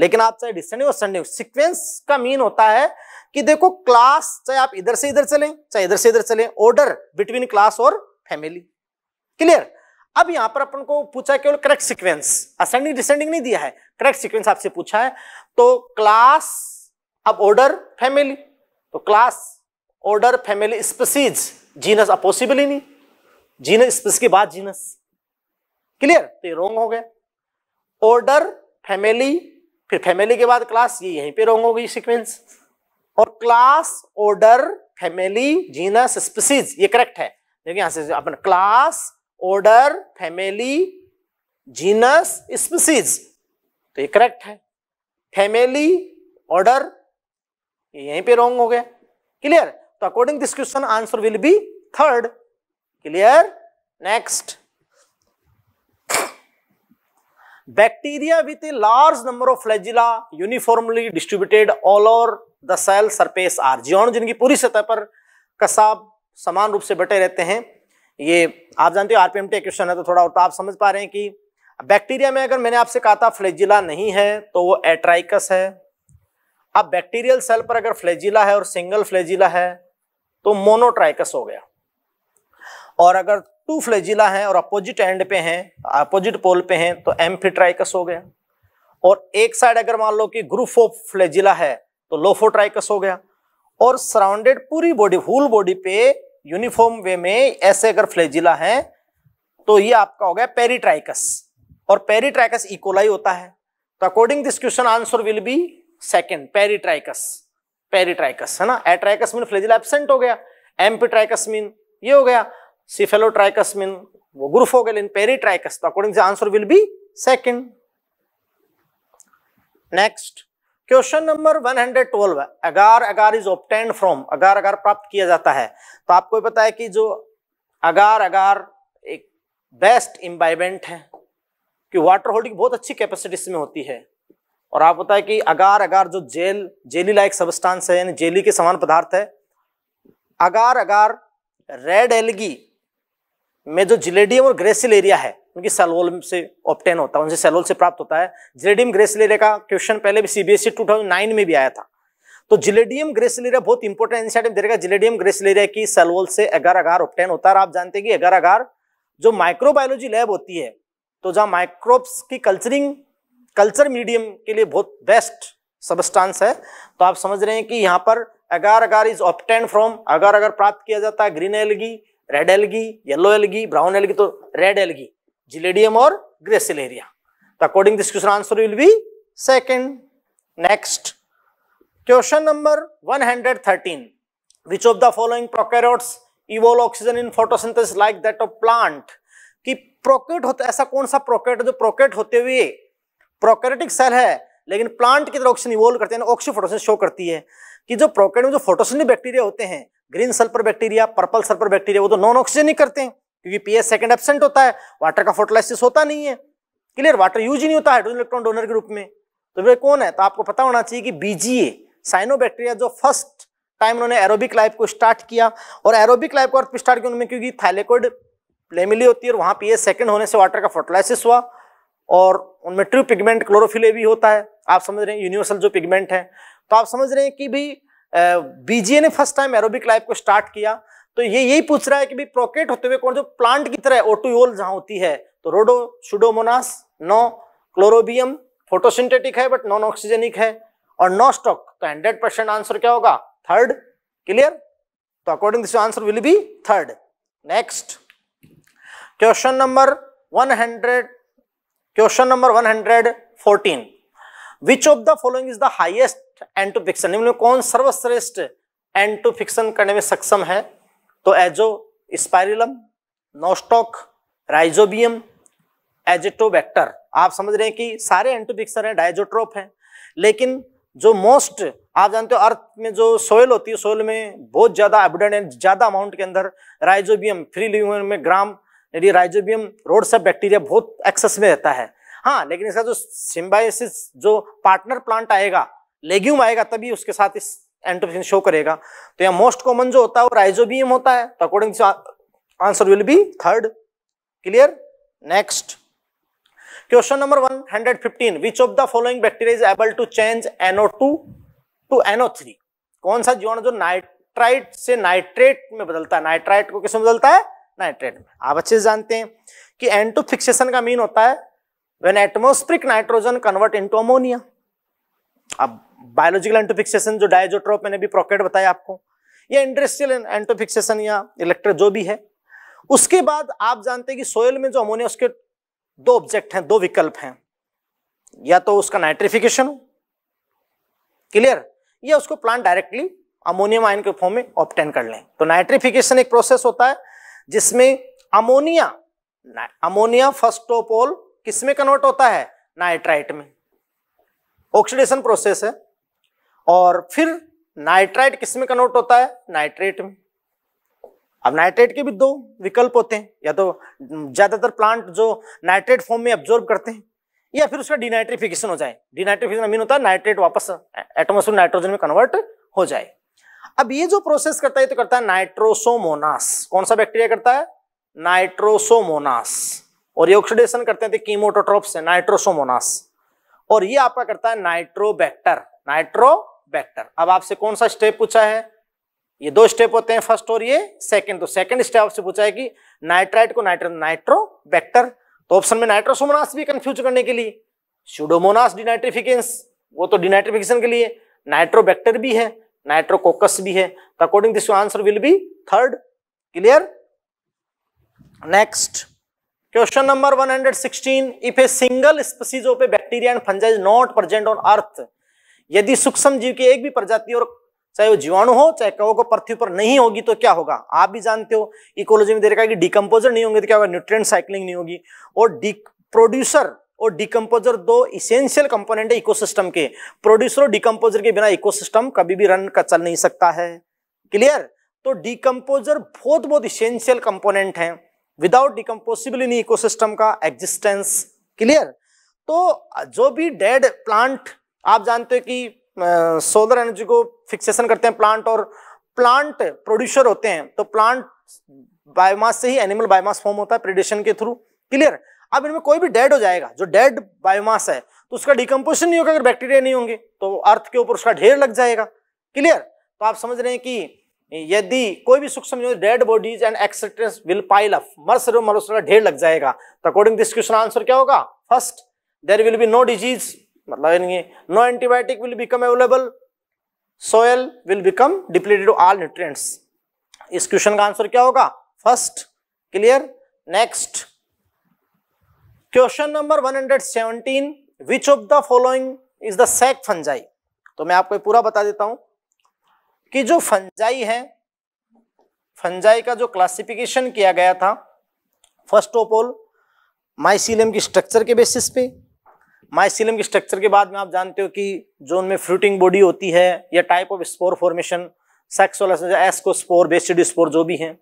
लेकिन आप चाहे डिसेंडिंग और सेंडिंग सीक्वेंस का मीन होता है कि देखो क्लास चाहे आप इधर से इधर चलें चाहे इधर से इधर चलें ऑर्डर बिटवीन क्लास और फैमिली क्लियर अब यहां पर अपन को पूछा केवल करेक्ट सीक्वेंस असेंडिंग डिसेंडिंग नहीं दिया है करेक्ट सिक्वेंस आपसे पूछा है तो क्लास अब ऑर्डर फैमिली तो class order family species genus अब ही नहीं जीनस स्पीस के बाद जीनस क्लियर तो ये रॉन्ग हो गया ऑर्डर फैमिली फिर फैमिली के बाद क्लास ये यहीं पे रॉन्ग होगी सीक्वेंस और class order family genus species ये करेक्ट है देखिए यहां से अपन class order family genus species तो ये करेक्ट है फैमिली ऑर्डर ये यहीं पे रॉन्ग हो गया क्लियर तो according this question answer will be third clear next Bacteria with a large number of flagella uniformly distributed all over the cell surface are जीवाणु जिनकी पूरी सतह पर कसाब समान रूप से बटे रहते हैं ये आप जानते हो आरपीएम टी क्वेश्चन है तो थोड़ा तो आप समझ पा रहे हैं कि बैक्टीरिया में अगर मैंने आपसे कहा था फ्लेजिला नहीं है तो वो एट्राइकस है अब बैक्टीरियल सेल पर अगर फ्लेजिला है और सिंगल फ्लेजिला है तो मोनोट्राइकस हो गया और अगर टू फ्लेजिला हैं और अपोजिट एंड पे हैं अपोजिट पोल पे हैं तो एम फिट्राइकस हो गया और एक साइड अगर मान लो कि ग्रुप ऑफ फ्लेजिला है तो लोफोट्राइकस हो गया और सराउंडेड पूरी बॉडी फुल बॉडी पे यूनिफॉर्म वे में ऐसे अगर फ्लेजिला है तो ये आपका हो गया पेरीट्राइकस और पेरीट्राइकस इकोलाई होता है तो according this question answer will be second peritrichous peritrichous है ना एट्राइकस मीन फ्लेजिला एबसेंट हो गया एम्पीट्राइकस मीन ये हो गया cephalotrichus mean Grufogel in peritrichus. तो according to the answer will be second. Next. Question number 112 है अगार अगार इज ऑप्टेंड फ्रॉम अगार अगार प्राप्त किया जाता है तो आपको पता है कि जो अगार अगार एक बेस्ट इम्बाइबेंट है कि वाटर होल्डिंग बहुत अच्छी कैपेसिटी इसमें होती है और आप बताए कि अगार अगार जो जेल जेली लाइक सबस्टांस है यानी जेली के समान पदार्थ है अगार अगार रेड एलगी में जो जिलेडियम और ग्रेसिल एरिया है उनकी सेलवोल से ऑप्टेन होता है उनसे सेलवोल से प्राप्त होता है जिलेडियम ग्रेसिल एरिया का क्वेश्चन पहले भी सीबीएसई टू e में भी आया था तो जिलेडियम ग्रेसिलेरिया बहुत इंपॉर्टेंट इंसाइट देगा जिलेडियम ग्रेसिलेरिया की सेलवोल से अगर अगार ऑप्टेन होता है आप जानते हैं कि अगर अगार जो माइक्रोबायोलॉजी लैब होती है तो जहाँ माइक्रोब्स की कल्चरिंग कल्चर मीडियम के लिए बहुत बेस्ट सबस्टांस है तो आप समझ रहे हैं कि यहाँ पर agar agar is obtained from agar agar प्राप्त किया जाता है green algae red algae yellow algae brown algae तो रेड एलगी जिलेडियम और ग्रेसिलेरिया तो according this question answer will be second next question number 113 which of the following prokaryotes evolve oxygen in photosynthesis like that of plant कि prokaryote होता ऐसा कौन सा prokaryote जो prokaryote होते हुए प्रोकैरियोटिक सेल है लेकिन प्लांट की तरह ऑक्सीजन इवोल्व करते हैं ऑक्सीफोटोसिंथेसिस शो करती है कि जो प्रोकैरियोट में जो फोटोसिन बैक्टीरिया होते हैं green sulphur bacteria purple sulphur bacteria वो तो नॉन ऑक्सीजन नहीं करते हैं क्योंकि पीएच सेकंड एबसेंट होता है वाटर का फोटोलाइसिस होता नहीं है क्लियर वाटर यूज ही नहीं होता हाइड्रोजन इलेक्ट्रॉन डोनर के रूप में तो वे कौन है तो आपको पता होना चाहिए कि बीजीए साइनो जो फर्स्ट टाइम उन्होंने एरोबिक लाइफ को स्टार्ट किया और एरोबिक लाइफ को अर्थ स्टार्ट किया उनमें क्योंकि थाइलेकोड प्लेमिली होती है और वहाँ पी सेकंड होने से वाटर का फोटोलाइसिस हुआ और उनमें ट्रू पिगमेंट क्लोरोफिले भी होता है आप समझ रहे हैं यूनिवर्सल जो पिगमेंट है तो आप समझ रहे हैं कि भाई बीजीए ने फर्स्ट टाइम एरोबिक लाइफ को स्टार्ट किया तो ये यही पूछ रहा है कि भी प्रोकेट होते हुए कौन जो प्लांट की तरह ओटोयोल जहां होती है तो Rhodopseudomonas no Chlorobium photosynthetic है बट नॉन ऑक्सीजेनिक है और नो स्टॉक तो हंड्रेड परसेंट आंसर क्या होगा थर्ड क्लियर तो according this answer will be third next question number hundred question number fourteen which of the following is the highest N two fixation में कौन सर्वश्रेष्ठ N two fixation करने में सक्षम है तो Azospirillum Nostoc Rhizobium Azotobacter आप समझ रहे हैं कि सारे एंटू हैं है डायजोट्रोप हैं लेकिन जो मोस्ट आप जानते हो अर्थ में जो सोयल होती है सोयल में बहुत ज़्यादा एबुडेंट है ज़्यादा अमाउंट के अंदर राइजोबियम फ्री लिविंग में ग्राम यदि राइजोबियम रोड से बैक्टीरिया बहुत एक्सेस में रहता है हाँ लेकिन इसका जो सिम्बाइसिस जो पार्टनर प्लांट आएगा लेग्यूम आएगा तभी उसके साथ इस एंटोफिन शो करेगा तो यहाँ मोस्ट कॉमन जो होता है वो राइजोबियम होता है तो according answer will be third clear next question number one hundred fifteen which of the following bacteria is able to change NO two to NO three कौन सा जीवाणु जो नाइट्राइट से नाइट्रेट में बदलता है नाइट्राइट को किसमें बदलता है नाइट्रेट में आप अच्छे से जानते हैं कि एंटो फिक्सेशन का मीन होता है when atmospheric nitrogen convert into ammonia अब बायोलॉजिकल एंटोफिक्सेशन जो डायजोट्रोप मैंने भी प्रोकेट बताया आपको या इंडस्ट्रियल एंटोफिक्सेशन या इलेक्ट्रो जो भी है उसके बाद आप जानते हैं कि सोयल में जो अमोनिया उसके दो ऑब्जेक्ट हैं दो विकल्प हैं या तो उसका नाइट्रिफिकेशन हो क्लियर या उसको प्लांट डायरेक्टली अमोनियम आयन के फॉर्म में ऑप्टेन कर लें तो नाइट्रिफिकेशन एक प्रोसेस होता है जिसमें ammonia ammonia first of all किसमें कन्वर्ट होता है नाइट्राइट में ऑक्सीडेशन प्रोसेस है और फिर नाइट्राइट किस में कन्वर्ट होता है नाइट्रेट में अब नाइट्रेट के भी दो विकल्प होते हैं या तो ज्यादातर प्लांट जो नाइट्रेट फॉर्म में अब्जॉर्ब करते हैं या फिर उसका डिनाइट्रिफिकेशन हो जाए डिनाइट्रिफिकेशन अमीन होता है नाइट्रेट वापस एटमोसफियर नाइट्रोजन में कन्वर्ट हो जाए अब ये जो प्रोसेस करता है तो करता है नाइट्रोसोमोनास कौन सा बैक्टीरिया करता है नाइट्रोसोमोनास और ये ऑक्सीडेशन करते हैं कीमोटोट्रॉप से नाइट्रोसोमोनास और ये आपका करता है नाइट्रोबैक्टर नाइट्रोबैक्टर अब आपसे कौन सा स्टेप पूछा है ये दो स्टेप होते हैं फर्स्ट और ये सेकंड तो सेकंड स्टेप आपसे पूछा है कि नाइट्राइट को नाइट्रो नाइट्रोबैक्टर तो ऑप्शन में नाइट्रोसोमोनास भी कंफ्यूज करने के लिए सुडोमोनास डिनाइट्रिफिकेंस वो तो डिनाइट्रिफिकेशन के लिए नाइट्रोबैक्टर भी है नाइट्रोकोकस भी है तो according this answer will be third clear next question number 116 if a single species of a bacteria and fungi is not present on earth यदि सूक्ष्म जीव की एक भी प्रजाति और चाहे वो जीवाणु हो चाहे कहो को पृथ्वी पर नहीं होगी तो क्या होगा आप भी जानते हो इकोलॉजी में देखा कि डिकम्पोजर नहीं होंगे तो क्या होगा न्यूट्रिएंट साइकिलिंग नहीं होगी और डी प्रोड्यूसर और डिकम्पोजर दो इसेंशियल कंपोनेंट है इकोसिस्टम के प्रोड्यूसर और डिकम्पोजर के बिना इकोसिस्टम कभी भी रन का चल नहीं सकता है क्लियर तो डिकम्पोजर बहुत बहुत इसेंशियल कंपोनेंट है विदाउट डिकम्पोसिबल इन इकोसिस्टम का एग्जिस्टेंस क्लियर तो जो भी डेड प्लांट आप जानते हो कि सोलर एनर्जी को फिक्सेशन करते हैं प्लांट और प्लांट प्रोड्यूसर होते हैं तो प्लांट बायोमास से ही एनिमल बायोमास फॉर्म होता है प्रिडेशन के थ्रू क्लियर अब इनमें कोई भी डेड हो जाएगा जो डेड बायोमास है तो उसका डिकम्पोजिशन नहीं होगा अगर बैक्टीरिया नहीं होंगे तो अर्थ के ऊपर उसका ढेर लग जाएगा क्लियर तो आप समझ रहे हैं कि यदि कोई भी सूक्ष्म dead bodies and excreta will pile up मर सरो मरोसर का ढेर लग जाएगा तो अकॉर्डिंग दिस क्वेश्चन आंसर क्या होगा first there will be no disease मतलब no antibiotic will become available soil will become depleted all nutrients इस क्वेश्चन का आंसर क्या होगा first clear next question number 117 which of the following is the sac fungi तो मैं आपको पूरा बता देता हूं कि जो फंजाई है फंजाई का जो क्लासिफिकेशन किया गया था फर्स्ट ऑफ ऑल माइसिलियम की स्ट्रक्चर के बेसिस पे माइसिलियम के स्ट्रक्चर के बाद में आप जानते हो कि जो उनमें फ्रूटिंग बॉडी होती है या type of spore formation sexual ascospore basidiospore जो भी हैं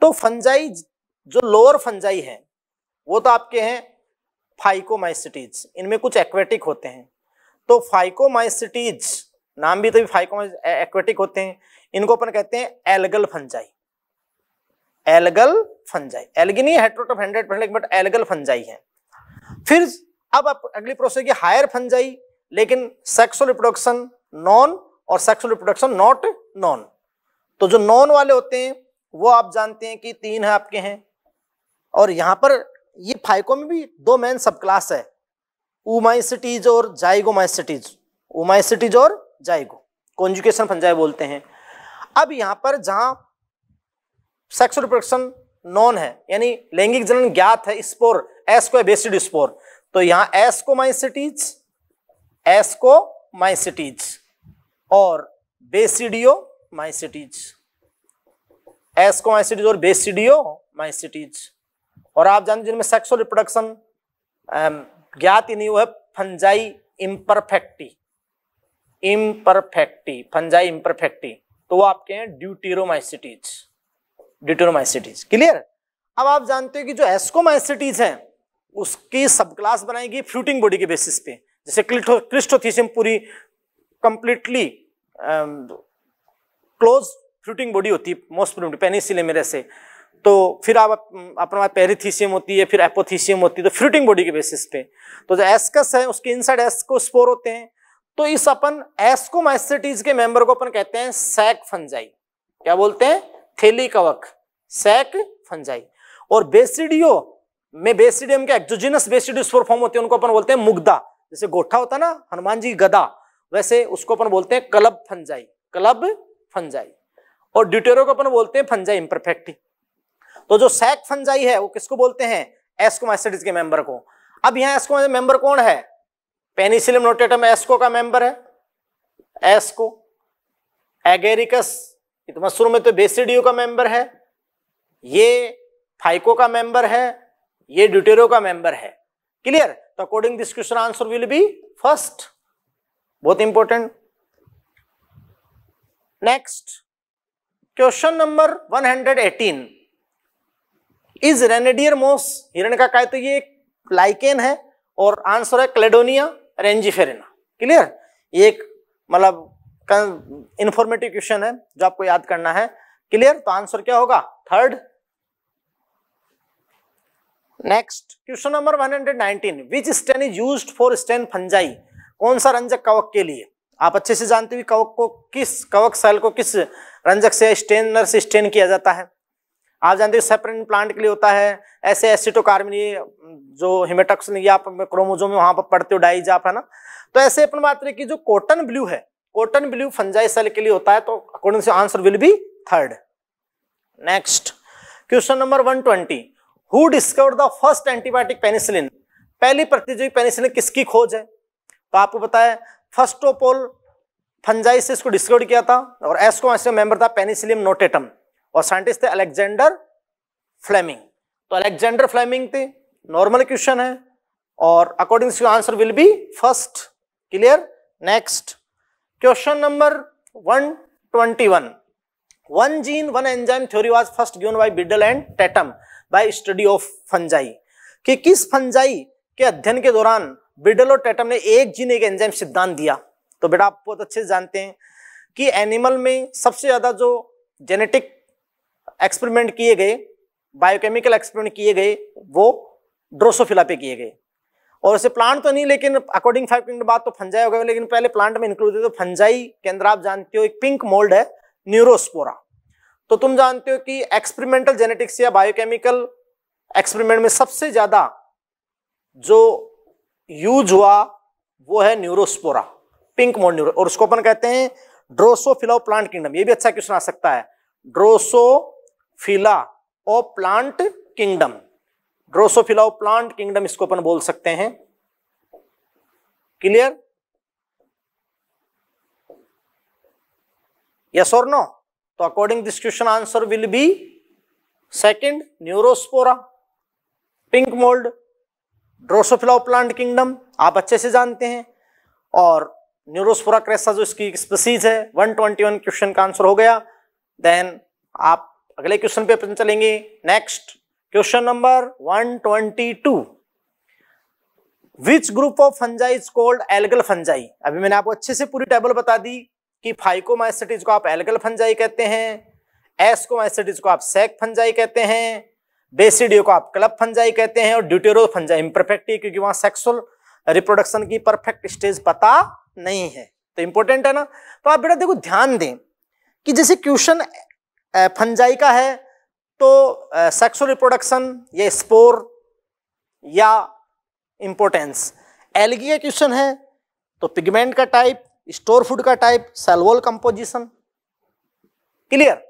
तो फंजाई जो लोअर फंजाई है वो तो आपके हैं फाइकोमाइसिटीज इनमें कुछ एक्वेटिक होते हैं तो फाइकोमाइसिटीज नाम भी तो फाइकोमस एक्वेटिक होते हैं इनको अपन कहते हैं algal fungi algal fungi algae नहीं heterotroph hundred percent but algal fungi है फिर अब आप अगली प्रोसेस की हायर फंजाई लेकिन सेक्सुअल रिप्रोडक्शन नॉन और सेक्सुअल रिप्रोडक्शन नॉट नॉन तो जो नॉन वाले होते हैं वो आप जानते हैं कि तीन है आपके हैं और यहाँ पर ये फाइको में भी दो मेन सब क्लास है उमाइसिटीज और जाइगोमाइसिटीज उमाइसिटीज और जाएगो कॉन्जुकेशन फंजाई बोलते हैं अब यहाँ पर जहाँ सेक्स रिप्रोडक्शन नॉन है यानी लैंगिक जनन ज्ञात है spore asco basidiospore तो यहाँ ascomycetes ascomycetes और basidiomycetes ascomycetes और बेसिडियो माइसिटीज और आप जानते जिनमें सेक्सुअल रिप्रोडक्शन um, ज्ञात ही नहीं हुआ है fungi imperfecti imperfecti fungi imperfecti तो वो आपके हैं ड्यूटेरोमाइसिटीज ड्यूटेरोमाइसिटीज क्लियर अब आप जानते हो कि जो एस्कोमाइसिटीज हैं उसकी सब क्लास बनाएगी फ्लूटिंग बॉडी के बेसिस पे जैसे क्रिस्टोथीसियम पूरी कंप्लीटली क्लोज फ्रूटिंग बॉडी होती है मोस्ट प्रोबेबली पेनिसिले मेरे से तो फिर आप अपना पेरीथीसियम होती है फिर एपोथीसियम होती है तो फ्रूटिंग बॉडी के बेसिस पे तो जो एस्कस है उसके इनसाइड एस्को स्पोर होते हैं तो इस अपन एस्कोमाइसिटीज के मेंबर को अपन कहते हैं सैक फंजाई क्या बोलते हैं थैली कवक सैक फंजाई और बेसिडियो में बेसिडियम के एक्जोजिनस बेसिडियोस्पोर फॉर्म होते हैं उनको अपन बोलते हैं मुग्धा जैसे गोठा होता ना हनुमान जी गदा वैसे उसको अपन बोलते हैं क्लब फंजाई क्लब फंजाई और ड्यूटेरो को अपन बोलते हैं फंजाई इम्परफेक्ट तो जो सैक फंजाई है वो किसको बोलते हैं एस्कोमाइसिटीज के मेंबर को अब यहां एस्कोमाइसिस मेंबर कौन है पेनिसिलम नोटेटम एस्को का मेंबर है एस्को एगेरिकस तो मशरूम में तो बेसिडियो का मेंबर है ये फाइको का मेंबर है ये ड्यूटेरो का मेंबर है क्लियर तो according this question answer will be first बहुत important next question number 118 is reindeer moss हिरण का तो ये लाइकेन है और आंसर है क्लेडोनिया रेंजीफेरिना क्लियर ये एक मतलब इंफॉर्मेटिव क्वेश्चन है जो आपको याद करना है क्लियर तो आंसर क्या होगा third next question number 119 which stain is used for stain fungi कौन सा रंजक कवक के लिए आप अच्छे से जानते हुए कवक को किस कवक सेल को किस रंजक से स्टेनर से स्टेन किया जाता है आप जानते हैं सेपरेन प्लांट के लिए होता है ऐसे एसिटोकार्बन ये जो हिमेटक्स ये आप क्रोमोजो में वहां पर पढ़ते हो डाइज आप है ना तो ऐसे अपन बात रही कि जो कॉटन ब्लू है कॉटन ब्लू फंजाई सेल के लिए होता है तो according to answer will be third next question number one twenty who discover the first antibiotic penicillin पहली प्रतिजोगी पेनिसिलिन किसकी खोज है तो आपको बताया फर्स्ट ऑफ ऑल फंजाई से इसको डिस्कवर किया था और एस्को मेंबर था पेनिसिलियम नोटेटम और साइंटिस्ट थे अलेक्जेंडर फ्लेमिंग तो अलेक्जेंडर फ्लेमिंग थे नॉर्मल क्वेश्चन है और according to answer will be first clear next question number 121 one gene one enzyme theory was first given by Beadle and Tatum by study of fungi कि किस fungi के अध्ययन के दौरान बिडल और टेटम ने एक जीन एक एंजाइम सिद्धांत दिया तो बेटा आप बहुत अच्छे से जानते हैं कि एनिमल में सबसे ज्यादा जो जेनेटिक एक्सपेरिमेंट किए गए बायोकेमिकल एक्सपेरिमेंट किए गए वो ड्रोसोफिला पे किए गए और उसे प्लांट तो नहीं लेकिन अकॉर्डिंग फाइव मिनट बाद तो फंजाई हो गए लेकिन पहले प्लांट में इंक्लूड है तो फंजाई के अंदर आप जानते हो एक पिंक मोल्ड है न्यूरोस्पोरा तो तुम जानते हो कि एक्सपेरिमेंटल जेनेटिक्स या बायोकेमिकल एक्सपेरिमेंट में सबसे ज्यादा जो यूज हुआ वो है न्यूरोस्पोरा पिंक मोल्ड न्यूरो और उसको अपन कहते हैं ड्रोसोफिलो प्लांट किंगडम ये भी अच्छा क्वेश्चन आ सकता है ड्रोसो फिला ओ plant kingdom Drosophila plant kingdom इसको अपन बोल सकते हैं क्लियर यस और नो तो according this question answer will be second Neurospora pink mould Drosophila plant kingdom आप अच्छे से जानते हैं और न्यूरोस्पोरा क्रेसा जो इसकी स्पेसीज है 121 क्वेश्चन का आंसर हो गया देन आप अगले क्वेश्चन पे अपन चलेंगे next question number 122 twenty two which group of fungi is called algal fungi अभी मैंने आपको अच्छे से पूरी टेबल बता दी कि फाइकोमाइसिटीज को आप एलगल फंजाई कहते हैं एस्कोमाइसिटीज को आप सेक फंजाई कहते हैं बेसिडियो को आप क्लब फंजाई कहते हैं और ड्यूटेरो फंजाई इम्परफेक्ट है क्योंकि वहां सेक्सुअल रिप्रोडक्शन की परफेक्ट स्टेज पता नहीं है तो इंपॉर्टेंट है ना तो आप बेटा देखो ध्यान दें कि जैसे क्वेश्चन फंजाई का है तो सेक्सुअल रिप्रोडक्शन या स्पोर या इम्पोर्टेंस एलगी का क्वेश्चन है तो पिगमेंट का टाइप स्टोर फूड का टाइप सेलवोल कंपोजिशन क्लियर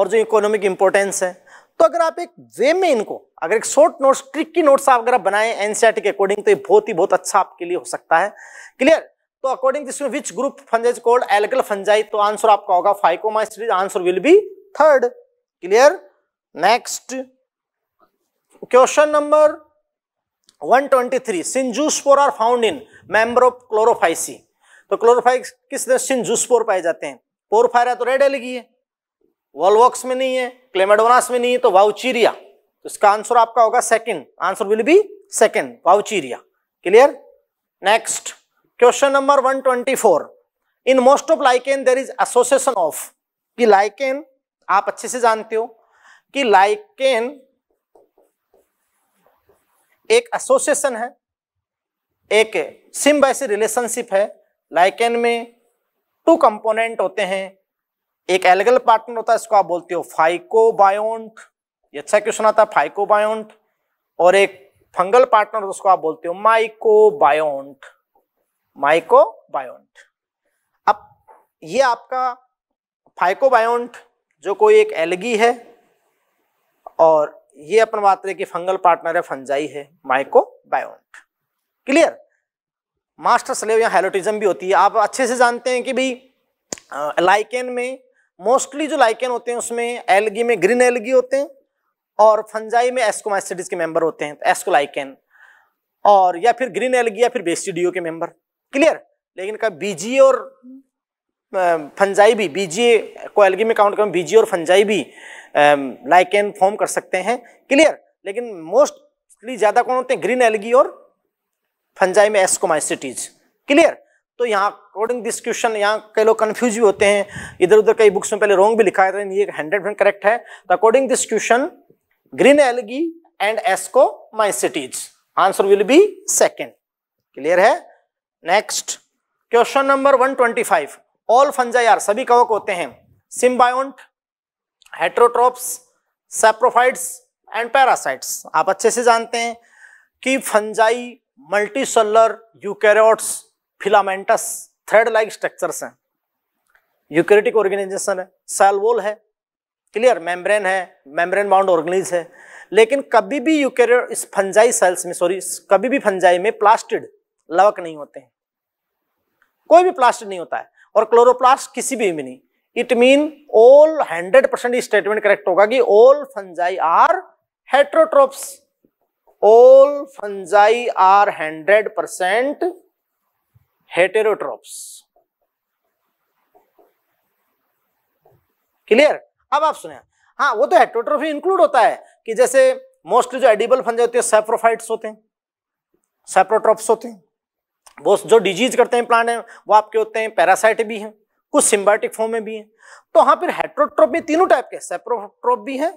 और जो इकोनॉमिक इंपोर्टेंस है तो अगर आप एक वे में इनको अगर एक शॉर्ट नोट्स ट्रिक की नोट्स आप अगर आप बनाए एनसीआरटी के अकॉर्डिंग तो ये बहुत ही बहुत अच्छा आपके लिए हो सकता है क्लियर तो according this which group fungi is called algal fungi तो आंसर आपका होगा phycoma answer will be third clear next question number 123 synzoospores are found in member of Chlorophyceae तो क्लोरोफाइस किस तरह सिंजूस्पोर पाए जाते हैं पोरफायर तो है तो रेड एलगी है वॉलवॉक्स में नहीं है क्लेमेडोनास में नहीं है तो वाउचीरिया तो इसका आंसर आपका होगा second answer will be second Vaucheria clear next question number 124 in most of lichen there is association of कि लाइकेन आप अच्छे से जानते हो कि लाइकेन एक एसोसिएशन है एक सिम्बाइसी रिलेशनशिप है लाइकेन में टू कंपोनेंट होते हैं एक एलगल पार्टनर होता है इसको आप बोलते हो फाइकोबायोंट ये अच्छा क्वेश्चन आता है फाइकोबायोंट और एक फंगल पार्टनर उसको आप बोलते हो माइकोबायोंट माइकोबायोन्ट अब ये आपका फाइकोबायोन्ट जो कोई एक एलगी है और ये अपन बात रहे कि फंगल पार्टनर है फंजाई है माइकोबायोन्ट क्लियर मास्टर स्लेव या हेलोटिज्म भी होती है आप अच्छे से जानते हैं कि भाई लाइकेन में मोस्टली जो लाइकेन होते हैं उसमें एलगी में ग्रीन एलगी होते हैं और फंजाई में एस्कोमाइसिटिस के मेंबर होते हैं तो एस्कोलाइकेन और या फिर ग्रीन एलगी या फिर बेस्टिडियो के मेंबर क्लियर लेकिन कहा बीजी और फंजाई भी बीजी को एलगी में काउंट करें बीजी और फंजाई भी लाइकेन फॉर्म कर सकते हैं क्लियर लेकिन मोस्टली ज़्यादा कौन होते हैं ग्रीन एलगी और फंजाई में एस्कोमाइसिटीज क्लियर तो यहाँ अकॉर्डिंग दिस क्वेश्चन यहाँ कई लोग कन्फ्यूज भी होते हैं इधर उधर कई बुक्स में पहले रॉन्ग भी लिखा है तो ये हंड्रेड परसेंट करेक्ट है तो according this question green algae and ascomycetes answer will be second clear है next question number 125 all fungi सभी कवक होते हैं सिम्बायोन्ट हेट्रोट्रोप्स सेप्रोफाइड्स एंड पैरासाइट्स आप अच्छे से जानते हैं कि fungi solar eukaryotes filamentous thread like structures हैं यूकेरेटिक ऑर्गेनाइजेशन है सेलवोल है क्लियर मेम्ब्रेन है मेम्ब्रेन बाउंड ऑर्गेनिज है लेकिन कभी भी यूकेरियो इस फंजाई सेल्स में सॉरी कभी भी फंजाई में प्लास्टिड लवक नहीं होते हैं कोई भी प्लास्टिक नहीं होता है और क्लोरोप्लास्ट किसी भी में नहीं it mean all hundred percent statement correct होगा कि all fungi are heterotrophs all fungi are hundred percent heterotrophs clear अब आप सुने हाँ वो तो हेट्रोट्रोफी इंक्लूड होता है कि जैसे मोस्टली जो एडिबल फंजाई होती है सेप्रोफाइट्स होते हैं सेप्रोट्रोप्स होते हैं वो जो डिजीज करते हैं प्लांट वो आपके होते हैं पैरासाइट भी हैं कुछ सिम्बायोटिक फॉर्म में भी हैं तो हाँ फिर हेट्रोट्रोप में तीनों टाइप के सेप्रोट्रोप भी हैं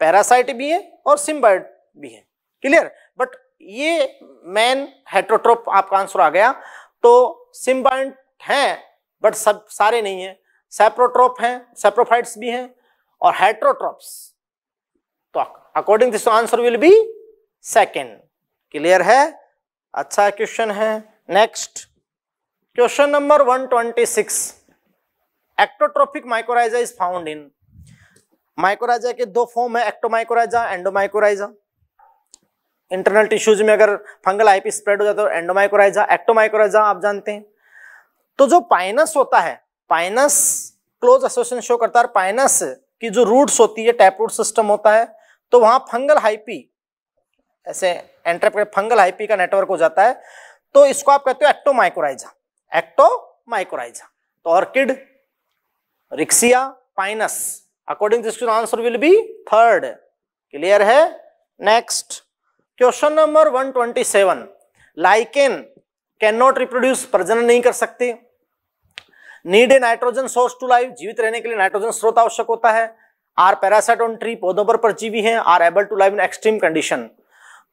पैरासाइट भी है और सिम्बायोट भी है क्लियर बट ये मेन हेट्रोट्रोप आपका आंसर आ गया तो सिम्बाइट हैं बट सब सारे नहीं हैं सेप्रोट्रोप हैं सेप्रोफाइट्स भी हैं और हेट्रोट्रोप्स तो according this answer will be second clear है अच्छा क्वेश्चन है next question number 126 ectotrophic mycorrhiza is found in mycorrhiza के दो फॉर्म है एक्टोमाइकोराइजा एंडोमाइकोराइजा इंटरनल टिश्यूज में अगर फंगल आईपी स्प्रेड हो जाता है एंडोमाइकोराइजा एक्टोमाइकोराइजा आप जानते हैं तो जो पाइनस होता है पाइनस क्लोज एसोसिएशन शो करता है पाइनस की जो रूट्स होती है टैप रूट सिस्टम होता है तो वहां फंगल हाइपी ऐसे एंट्रेप फंगल हाइपी का नेटवर्क हो जाता है तो इसको आप कहते हो एक्टो माइकोराइजा तो orchid Riccia Pinus according to this answer will be third clear है next question number 127 lichen can not reproduce प्रजनन नहीं कर सकते need a nitrogen source to life जीवित रहने के लिए नाइट्रोजन स्रोत आवश्यक होता है आर पैरासाइट ऑन ट्री पौधों पर परजीवी हैं are able to live in extreme condition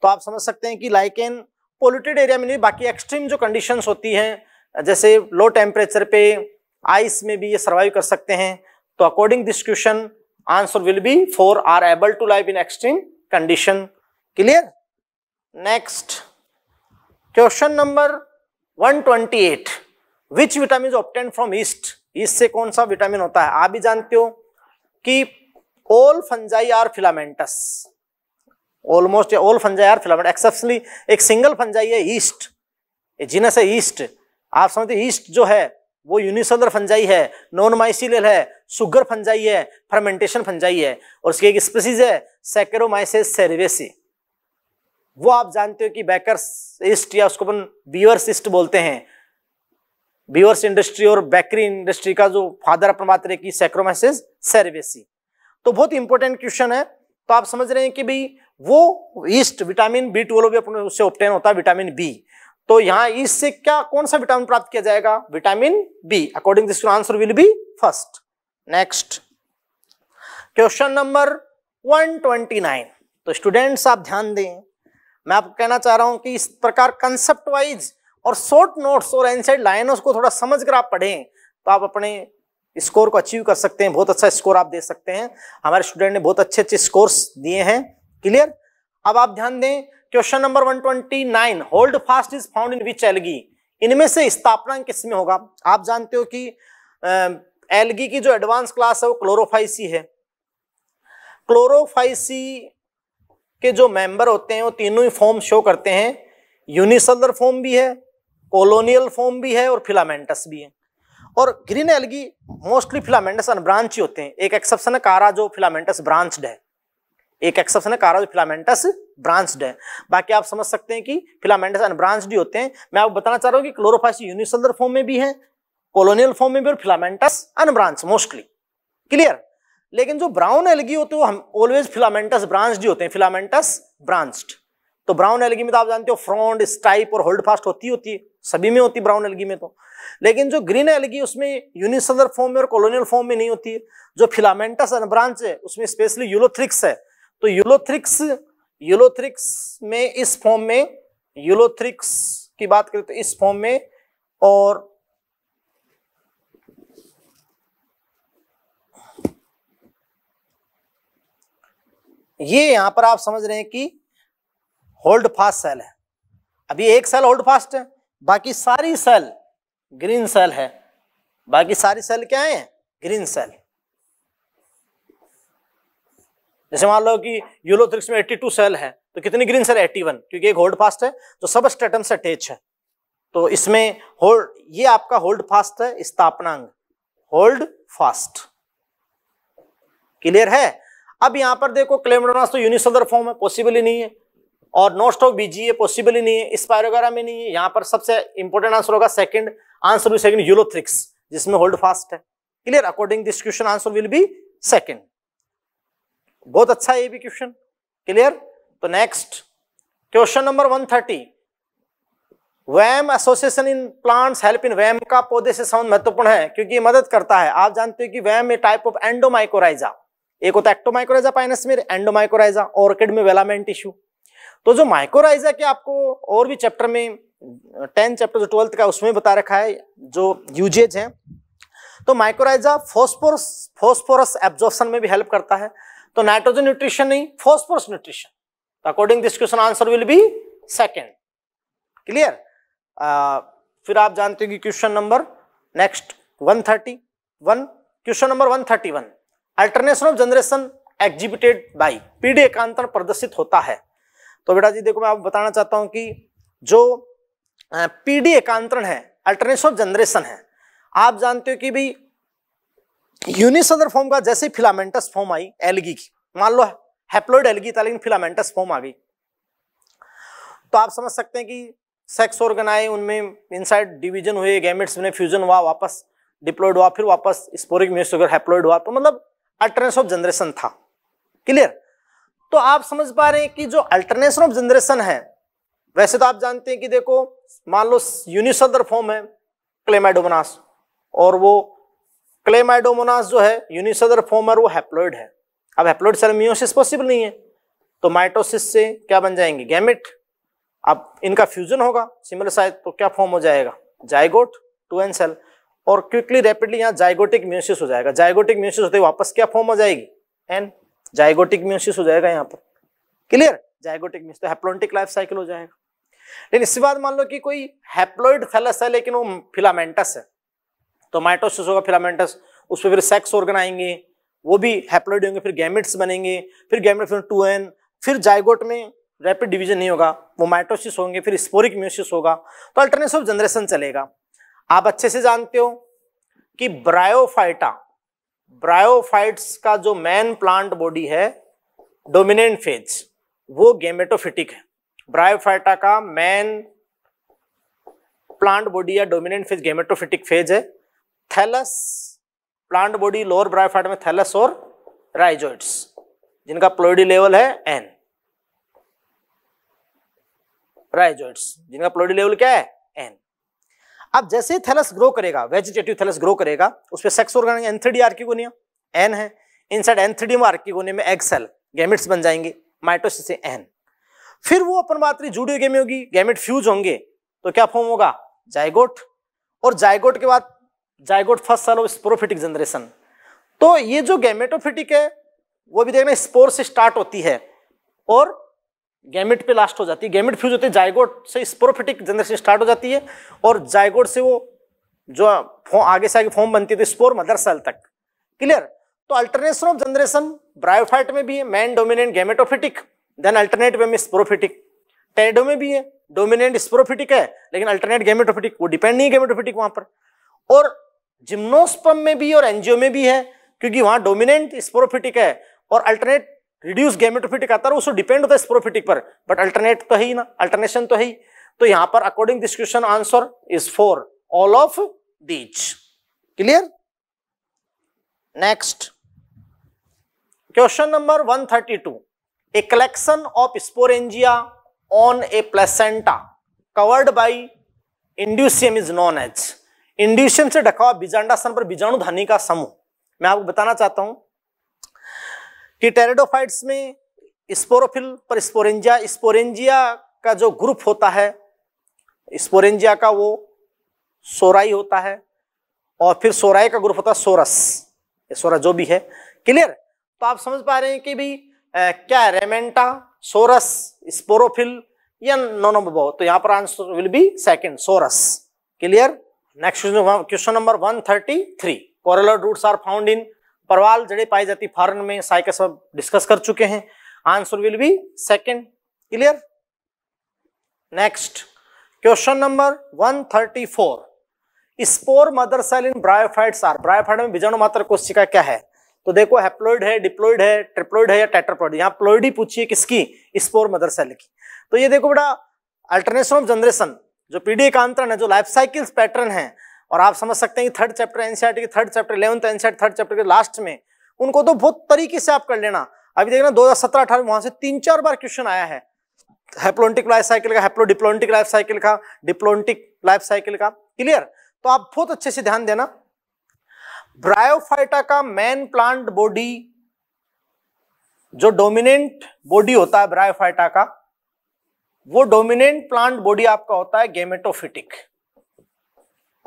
तो आप समझ सकते हैं कि लाइकेन पोल्यूटेड एरिया में नहीं बाकी एक्सट्रीम जो कंडीशंस होती हैं जैसे लो टेम्परेचर पे आइस में भी ये सर्वाइव कर सकते हैं तो according this question answer will be four are able to live in extreme condition clear next question number 128 which vitamin obtain from yeast yeast से कौन सा विटामिन होता है आप भी जानते हो कि all fungi are filamentous almost all fungi are filament exceptionally एक सिंगल फंजाई है ईस्ट जीनस है ईस्ट आप समझते हैं ईस्ट जो है वो यूनिसोलर फंजाई है नॉन माइसिलियल है सुगर फंजाई है फर्मेंटेशन फंजाई है और उसकी एक स्पीसीज है सैकेरोमाइसिस सेरिवेसी वो आप जानते हो कि बैकर्स ईस्ट या उसको अपन बीवर्स ईस्ट बोलते हैं बीवर्स इंडस्ट्री और बेकरी इंडस्ट्री का जो फादर अपन बात रहे कि सैक्रोमाइसिस सेरिवेसी तो बहुत इंपॉर्टेंट क्वेश्चन है तो आप समझ रहे हैं कि भाई वो ईस्ट विटामिन बी ट्वेल्व भी उससे ऑप्टेन होता है विटामिन बी तो यहाँ ईस्ट से क्या कौन सा विटामिन प्राप्त किया जाएगा vitamin B according this answer will be first next question number 129 तो स्टूडेंट्स आप ध्यान दें मैं आपको कहना चाह रहा हूं कि इस प्रकार कंसेप्ट वाइज और शॉर्ट नोट्स और एनसाइड लाइनों को थोड़ा समझ कर आप पढ़ें तो आप अपने स्कोर को अचीव कर सकते हैं बहुत अच्छा स्कोर आप दे सकते हैं हमारे स्टूडेंट ने बहुत अच्छे अच्छे स्कोर्स दिए हैं क्लियर अब आप ध्यान दें question number 129 holdfast is found in which algae इनमें से स्थापना किसमें होगा आप जानते हो कि एलगी की जो एडवांस क्लास है वो क्लोरोफाइसी है क्लोरोफाइसी के जो मेंबर होते हैं वो तीनों ही फॉर्म शो करते हैं यूनिसलर फॉर्म भी है कॉलोनियल फॉर्म भी है और फिलामेंटस भी है और green algae mostly filamentous unbranched ही होते हैं एक एक्सेप्शन है कारा जो फिलामेंटस ब्रांच्ड है एक एक्सेप्शन है कारोज फिलामेंटस ब्रांच्ड है बाकी आप समझ सकते हैं कि फिलामेंटस अनब्रांच्ड ही होते हैं मैं आपको बताना चाह रहा हूँ कि क्लोरोफाइस यूनिसलर फॉर्म में भी है कॉलोनियल फॉर्म में भी और फिलामेंटस अनब्रांच मोस्टली क्लियर लेकिन जो ब्राउन एलगी होते हैं वो हम ऑलवेज फिलामेंटस ब्रांच्ड ही होते हैं फिलामेंटस ब्रांच्ड तो ब्राउन एलगी में तो आप जानते हो फ्रॉन्ड स्टाइप और होल्ड फास्ट होती होती है सभी में होती ब्राउन एलगी में तो लेकिन जो ग्रीन एलगी उसमें यूनिसलर फॉर्म में और कॉलोनियल फॉर्म में नहीं होती है जो फिलामेंटस अनब्रांच है उसमें स्पेशली यूलोथ्रिक्स है तो यूलोथ्रिक्स यूलोथ्रिक्स में इस फॉर्म में यूलोथ्रिक्स की बात करें तो इस फॉर्म में और ये यहां पर आप समझ रहे हैं कि होल्ड फास्ट सेल है अभी एक सेल होल्ड फास्ट है बाकी सारी सेल ग्रीन सेल है बाकी सारी सेल क्या है ग्रीन सेल जैसे मान लो कि यूलोथ्रिक्स में 82 सेल है तो कितनी ग्रीन सेल 81 क्योंकि एक होल्ड फास्ट है जो तो सब स्टेटम से अटैच है तो इसमें होल्ड ये आपका होल्ड फास्ट है स्थापनांग होल्ड फास्ट क्लियर है अब यहां पर देखो क्लेमडोनास तो यूनिसोलर फॉर्म है पॉसिबल ही नहीं है और नोस्टो बीजीए पॉसिबल ही नहीं है स्पायरोग्राम में नहीं है यहां पर सबसे इंपॉर्टेंट आंसर होगा सेकंड आंसर भी सेकंड यूलोथ्रिक्स जिसमें होल्ड फास्ट है clear according this question answer will be second बहुत अच्छा ये भी क्वेश्चन क्लियर तो next question number 130 VAM association in plants help in VAM का पौधे से संबंध महत्वपूर्ण है क्योंकि ये मदद करता है आप जानते हो कि वैम ए टाइप ऑफ एंडोमाइकोराइजा एक होता है एक्टोमाइकोराइजा पाइनस में एंडोमाइकोराइजा ऑर्किड में वेलामेंट टिश्यू तो जो माइकोराइजा के आपको और भी चैप्टर में टेंथ चैप्टर जो ट्वेल्थ का उसमें बता रखा है जो यूजेज है तो माइक्रोराइजा फोस्फोरस फोस्फोरस एब्जॉर्प्शन में भी हेल्प करता है तो नाइट्रोजन न्यूट्रिशन नहीं फॉस्फोरस न्यूट्रिशन तो according this question answer will be second clear फिर आप जानते हो कि question number next 131 question number 131 alternation of generation exhibited by पीढ़ी एकांतर प्रदर्शित होता है तो बेटा जी देखो मैं आपको बताना चाहता हूं कि जो पीढ़ी एकांतरण है अल्टरनेशन ऑफ जनरेशन है आप जानते हो कि भाई यूनिसदर फॉर्म का जैसे फिलामेंटस फॉर्म आई एलगी की मान लो हैप्लोइड एलगी था लेकिन फिलामेंटस फॉर्म आ गई तो आप समझ सकते हैं कि सेक्स ऑर्गन आए उनमें इनसाइड डिवीजन हुए गैमेट्स में फ्यूजन हुआ वापस डिप्लोइड हुआ फिर वापस स्पोरिक म्यूसोगर हैप्लोइड हुआ तो मतलब अल्टरनेशन ऑफ जनरेशन था क्लियर तो आप समझ पा रहे हैं कि जो अल्टरनेशन ऑफ जनरेशन है वैसे तो आप जानते हैं कि देखो मान लो यूनिसदर फॉर्म है क्लेमाइडोमनास और वो क्लेमाइडोमोनास जो है यूनिसदर फॉर्मर वो हैप्लोइड है अब हैप्लोइड सेल मियोसिस पॉसिबल नहीं है तो माइटोसिस से क्या बन जाएंगे गैमेट अब इनका फ्यूजन होगा सिमिलर साइज तो क्या फॉर्म हो जाएगा जाइगोट टू एन सेल और क्विकली रैपिडली यहाँ जाइगोटिक म्यूसिस हो जाएगा जाइगोटिक म्यूसिस होते वापस क्या फॉर्म हो जाएगी एन जाइगोटिक म्यूसिस हो जाएगा यहाँ पर क्लियर जाइगोटिक म्यूस तो हैप्लोन्टिक लाइफ साइकिल हो जाएगा लेकिन इसके बाद मान लो कि कोई हैप्लोइड फेलस है लेकिन वो फिलामेंटस है तो माइटोसिस होगा फिलामेंटस उस पर फिर सेक्स ऑर्गन आएंगे वो भी हैप्लोइड होंगे फिर गैमिट्स बनेंगे फिर गैमेट फिर टू एन फिर जाइगोट में रैपिड डिवीजन नहीं होगा वो माइटोसिस होंगे फिर स्पोरिक म्यूसिस होगा तो ऑफ जनरेशन चलेगा आप अच्छे से जानते हो कि ब्रायोफाइटा ब्रायोफाइट्स का जो मैन प्लांट बॉडी है डोमिनेंट फेज वो गेमेटोफिटिक है ब्रायोफाइटा का मैन प्लांट बॉडी या डोमिनेंट फेज गेमेटोफिटिक फेज है thallus plant body lower bryophyte में थैलस और राइजोइड्स जिनका प्लोइडी लेवल है एन राइजोइड्स जिनका प्लोइडी लेवल क्या है एन अब जैसे ही थैलस ग्रो करेगा वेजिटेटिव थैलस ग्रो करेगा उस पर sex organ n three D archegonia n है inside n three D में आर्किगोनिया में एग सेल गैमिट्स बन जाएंगे माइटोसिस एन फिर वो अपन मात्री रही जूडियो गेमी होगी गैमिट फ्यूज होंगे तो क्या फॉर्म होगा जायगोट और जायगोट के बाद जायगोट फर्स्ट साल ऑफ स्पोरोफिटिक जनरेशन तो ये जो गैमेटोफिटिक है वो भी देखना स्पोर से स्टार्ट होती है और गैमेट पे लास्ट हो जाती है गैमेट फ्यूज होती है जायगोट से स्पोरोफिटिक जनरेशन स्टार्ट हो जाती है और जायगोट से वो जो आगे से आगे फॉर्म बनती है स्पोर मदर सेल तक क्लियर तो अल्टरनेशन ऑफ जनरेशन ब्रायोफाइट में भी है main dominant gametophytic then alternate way में स्पोरोफिटिक टेडो में भी है डोमिनेंट स्पोरोफिटिक है लेकिन अल्टरनेट गैमेटोफिटिक वो डिपेंड नहीं है गैमेटोफिटिक वहां पर और जिम्नोस्पम में भी और एनजीओ में भी है क्योंकि वहां डोमिनेंट स्पोरोफिटिक है और अल्टरनेट रिड्यूस गेमेटोफिटिक आता है उसको डिपेंड होता है स्पोरोफिटिक पर बट अल्टरनेट तो है ही ना अल्टरनेशन तो है ही तो यहां पर according this question answer is four all of these clear next question number 132 a collection of sporangia on a placenta covered by indusium is known as indusium से ढका हुआ बीजांडासन पर बीजाणु धानी का समूह मैं आपको बताना चाहता हूं कि टेरेडोफाइट्स में स्पोरोफिल पर स्पोरेंजिया स्पोरेंजिया का जो ग्रुप होता है स्पोरेंजिया का वो सोराई होता है और फिर सोराई का ग्रुप होता है सोरस सोरा जो भी है क्लियर तो आप समझ पा रहे हैं कि भी ए, क्या है रेमेंटा सोरस स्पोरोफिल या नोनोबो तो यहां पर answer will be second sorus clear next question question number 133 coralloid roots are found in परवाल जड़े पाई जाती फॉरन में साइकस डिस्कस कर चुके हैं answer will be second clear next question number 134 spore mother cell in bryophytes are bryophyte में बीजाणु मात्र कोशिका क्या है तो देखो हेप्लोइड है डिप्लोइड है ट्रिप्लोइड है या टेट्राप्लोइड यहाँ प्लोइड ही पूछिए किसकी स्पोर मदर सेल की तो ये देखो बेटा अल्टरनेशन ऑफ जनरेशन जो पीडी एकांतरण है जो लाइफ साइकिल्स पैटर्न है और आप समझ सकते हैं कि थर्ड चैप्टर एनसीआर के third chapter eleventh NCR third chapter के लास्ट में उनको तो बहुत तरीके से आप कर लेना अभी देखना दो हजार सत्रह अठारह वहां से तीन चार बार क्वेश्चन आया है हेप्लोन्टिक लाइफ साइकिल का हेप्लो डिप्लोन्टिक लाइफ साइकिल का डिप्लोन्टिक लाइफ साइकिल का क्लियर तो आप बहुत अच्छे से ध्यान देना ब्रायोफाइटा का मैन प्लांट बॉडी जो डोमिनेंट बॉडी होता है ब्रायोफाइटा का वो डोमिनेंट प्लांट बॉडी आपका होता है गैमेटोफिटिक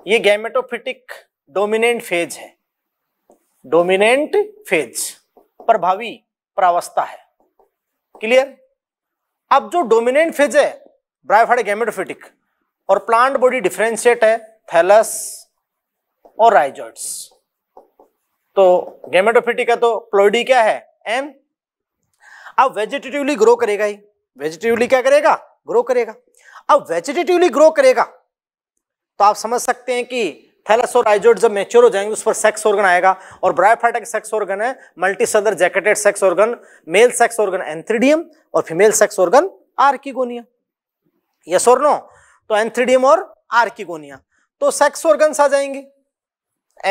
ये गैमेटोफिटिक डोमिनेंट फेज है डोमिनेंट फेज प्रभावी प्रावस्था है क्लियर अब जो डोमिनेंट फेज है ब्राइफाइड गैमेटोफिटिक और प्लांट बॉडी डिफ्रेंशिएट है थैलस और राइजॉइड्स तो गैमेटोफिटिक है तो प्लोडी क्या है एन अब वेजिटेटिवली ग्रो करेगा ही वेजिटेटिवली क्या करेगा ग्रो करेगा अब वेजिटेटिवली ग्रो करेगा तो आप समझ सकते हैं कि थैलासोराइजोड जब मेच्योर हो जाएंगे उस पर सेक्स ऑर्गन आएगा और ब्रायोफाइटा के सेक्स ऑर्गन है multicellular jacketed sex organ male sex organ antheridium और female sex organ archegonia yes और नो तो एंथ्रीडियम और आर्किगोनिया तो सेक्स ऑर्गन आ जाएंगे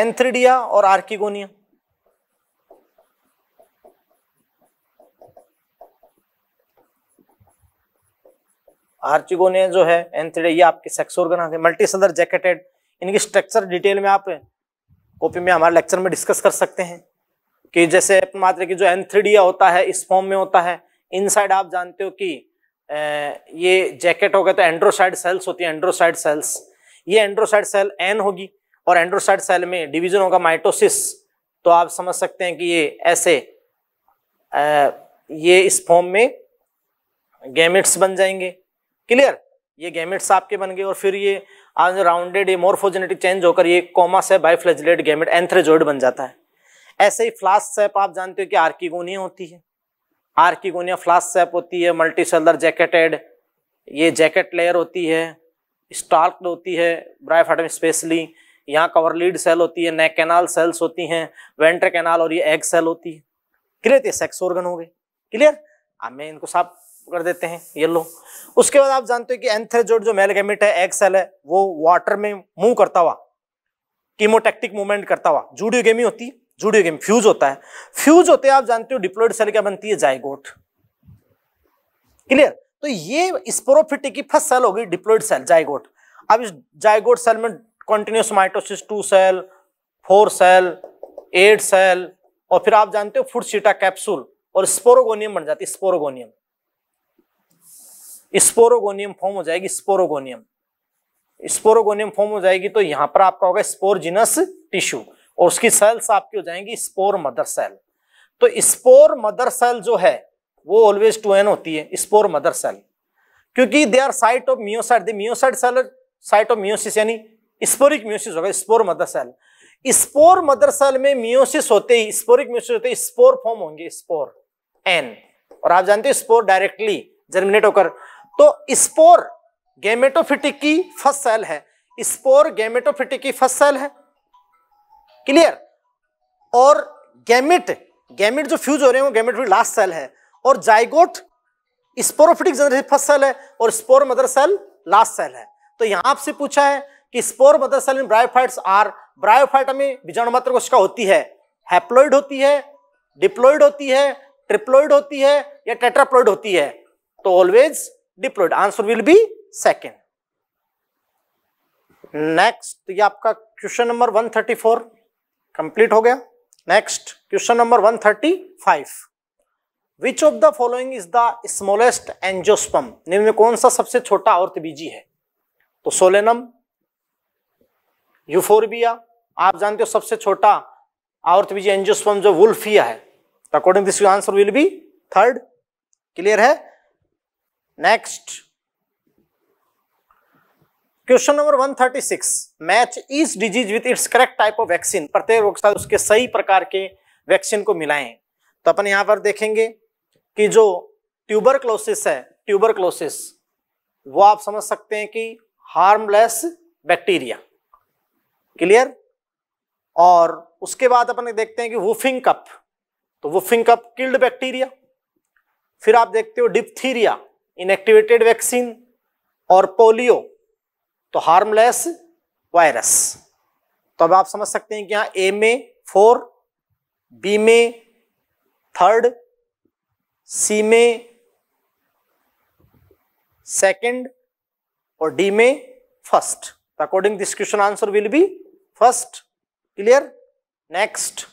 एंथ्रीडिया और आर्किगोनिया आर्चिगोने जो है एंथ्रेड ये आपके सेक्स ऑर्गन है मल्टी सदर जैकेटेड इनकी स्ट्रक्चर डिटेल में आप कॉपी में हमारे लेक्चर में डिस्कस कर सकते हैं कि जैसे मात्र की जो एंथ्रीडिया होता है इस फॉर्म में होता है इनसाइड आप जानते हो कि ये जैकेट हो गया तो एंड्रोसाइड सेल्स होती है एंड्रोसाइड सेल्स ये एंड्रोसाइड सेल एन होगी और एंड्रोसाइड सेल में डिवीजन होगा माइटोसिस तो आप समझ सकते हैं कि ये ऐसे आ, ये इस फॉर्म में गैमेट्स बन जाएंगे क्लियर ये गैमेट्स आपके बन गए और फिर ये आज राउंडेड ये मोरफोजेनेटिक चेंज होकर ये कॉमास से बाइफ्लेजलेट गैमेट एंथ्रेजोइड बन जाता है ऐसे ही फ्लास्क सेप आप जानते हो कि आर्किगोनिया होती है आर्किगोनिया फ्लास्क सेप होती है मल्टी सेलर जैकेटेड ये जैकेट लेयर होती है स्टार्क होती है ब्राइफाटम स्पेशली यहाँ कवर लीड सेल होती है नेक कैनाल सेल्स होती हैं वेंट्र कैनाल और ये एग सेल होती है क्लियर तो ये सेक्स ऑर्गन हो गए क्लियर अब हाँ, मैं इनको साफ कर देते हैं येलो उसके बाद आप जानते हो कि एंथ्रेजोड जो मेल गैमिट है एक है वो वाटर में मूव करता हुआ कीमोटेक्टिक मूवमेंट करता हुआ जूडियो गेमी होती है जूडियो गेम फ्यूज होता है फ्यूज होते आप जानते हो डिप्लोइड सेल क्या बनती है जायगोट क्लियर तो ये स्पोरोफिटी की फर्स्ट सेल होगी डिप्लोइड सेल जायगोट अब इस जायगोट सेल में continuous mitosis two cell four cell eight cell और फिर आप जानते हो फूड सीटा कैप्सूल और स्पोरोगोनियम बन जाती है स्पोरोगोनियम स्पोरोगोनियम फॉर्म हो जाएगी स्पोरोगोनियम स्पोरोगोनियम फॉर्म हो जाएगी तो यहां पर आपका होगा स्पोरजिनस टिश्यू और उसकी सेल्स आपकी हो जाएंगी स्पोर मदर सेल तो स्पोर मदर सेल जो है वो ऑलवेज टू एन होती है स्पोर मदर सेल क्योंकि they are site of meiocyte the meiocyte cell site of meiosis यानी स्पोरिक म्यूसिस होगा spore mother cell spore mother cell में मियोसिस होते ही स्पोरिक म्यूसिस होते ही स्पोर फॉर्म होंगे स्पोर एन और आप जानते हो स्पोर डायरेक्टली जर्मिनेट होकर तो स्पोर गेमेटोफिटिक की फर्स्ट सेल है स्पोर गेमेटोफिटिक की फर्स्ट सेल है क्लियर और गैमिट गैमिट जो फ्यूज हो रहे हैं वो गैमेटोफिटिक लास्ट सेल है और zygote sporophytic generation first cell है और spore mother cell last cell है तो यहां आपसे पूछा है कि spore mother cell in bryophytes are bryophyte में बीजाणु मात्र कोशिका होती है हैप्लोइड होती है डिप्लोइड होती है ट्रिप्लोइड होती है या टेट्राप्लोइड होती है तो always diploid answer will be second next ये आपका क्वेश्चन नंबर 134 कंप्लीट हो गया next question number 135 which of the following is the smallest angiosperm निम्न में कौन सा सबसे छोटा औरत बीजी है तो सोलेनम यूफोरबिया आप जानते हो सबसे छोटा औरत बीजी एंजोस्पम जो वुल्फिया है according this answer will be third clear है नेक्स्ट क्वेश्चन नंबर 136 मैच इस disease with its correct type of vaccine प्रत्येक रोग के साथ उसके सही प्रकार के वैक्सीन को मिलाएं तो अपन यहां पर देखेंगे कि जो ट्यूबर क्लोसिस है ट्यूबर क्लोसिस वो आप समझ सकते हैं कि हार्मलेस बैक्टीरिया क्लियर और उसके बाद अपन देखते हैं कि वुफिंग कप तो वुफिंग कप किल्ड बैक्टीरिया फिर आप देखते हो डिप्थीरिया इनएक्टिवेटेड वैक्सीन और पोलियो तो हार्मलेस वायरस तो अब आप समझ सकते हैं कि यहाँ ए में फोर बी में थर्ड सी में सेकंड और डी में first according this question answer will be first clear next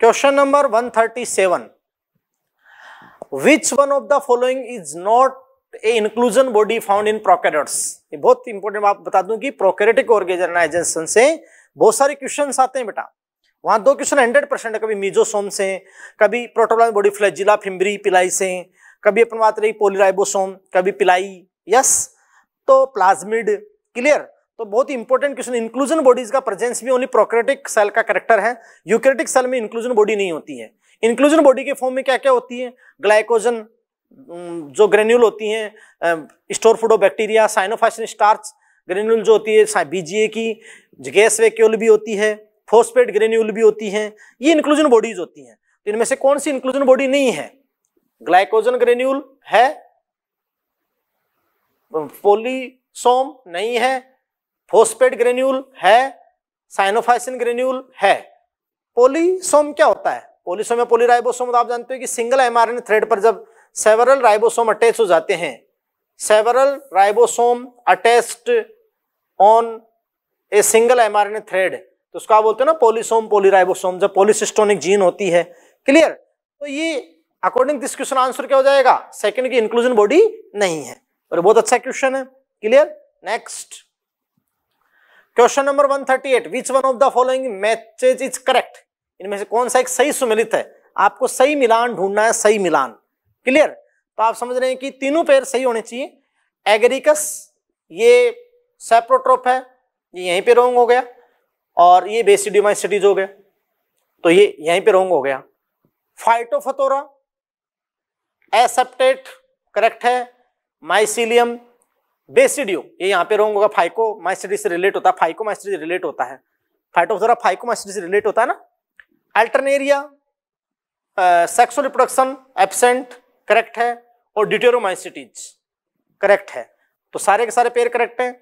question number 137 which one of the following is not a inclusion body found in prokaryotes ये बहुत important बात बता दूं कि प्रोकेरेटिक ऑर्गेनाइजेशन से बहुत सारे क्वेश्चन आते हैं बेटा वहां दो क्वेश्चन हंड्रेड परसेंट कभी मीजोसोम से कभी प्रोटोप्लाज्म बॉडी फ्लैजिला फिम्बरी पिलाई से कभी अपन बात रही पोलिराइबोसोम कभी पिलाई यस तो प्लाज्मिड क्लियर तो बहुत इंपॉर्टेंट क्वेश्चन इंक्लूजन बॉडीज का प्रेजेंस भी ओनली प्रोक्रेटिक सेल का करेक्टर है यूक्रेटिक सेल में इंक्लूजन बॉडी नहीं होती है इंक्लूजन बॉडी के फॉर्म में क्या क्या होती है ग्लाइकोजन जो ग्रेन्यूल होती हैं स्टोर फूडो बैक्टीरिया साइनोफाइसिन स्टार्च ग्रेन्यूल जो होती है बीजीए की गैस वेक्यूल भी होती है फोस्पेट ग्रेन्यूल भी होती हैं ये इंक्लूजन बॉडीज होती हैं तो इनमें से कौन सी इंक्लूजन बॉडी नहीं है ग्लाइकोजन ग्रेन्यूल है पोलीसोम नहीं है फोस्पेट ग्रेन्यूल है साइनोफाइसिन ग्रेन्यूल है पोलीसोम क्या होता है पोलीसोम या पोलीराइबोसोम तो आप जानते हो कि सिंगल एमआरएनए थ्रेड पर जब सेवरल राइबोसोम अटैच हो जाते हैं several ribosome attached on a single mRNA thread तो उसको आप बोलते हैं ना पोलिसोम पोलिराइबोसोम जब पोलिसिस्टोनिक जीन होती है क्लियर तो ये अकॉर्डिंग दिस क्वेश्चन आंसर क्या हो जाएगा सेकंड की इंक्लूजन बॉडी नहीं है और बहुत अच्छा क्वेश्चन है clear next question number 138 thirty eight which one of the following matches is correct इनमें से कौन सा एक सही सुमिलित है आपको सही मिलान ढूंढना है सही मिलान क्लियर तो आप समझ रहे हैं कि तीनों पेयर सही होने चाहिए एगरिकस ये सेप्रोट्रोप है ये यहीं पे रोंग हो गया और ये बेसिडियोमाइसिटीज हो गया तो ये यहीं पे रोंग हो गया फाइटोफतोरा एसेप्टेट करेक्ट है माइसिलियम बेसिडियो ये यहाँ पे रोंग होगा फाइको माइसिटी से रिलेट होता है फाइको माइसिटी से रिलेट होता है फाइटोफतोरा फाइको माइसिटी से रिलेट होता है ना Alternaria sexual reproduction absent correct है और डिटेरोमाइसिटीज करेक्ट है तो सारे के सारे पेयर करेक्ट हैं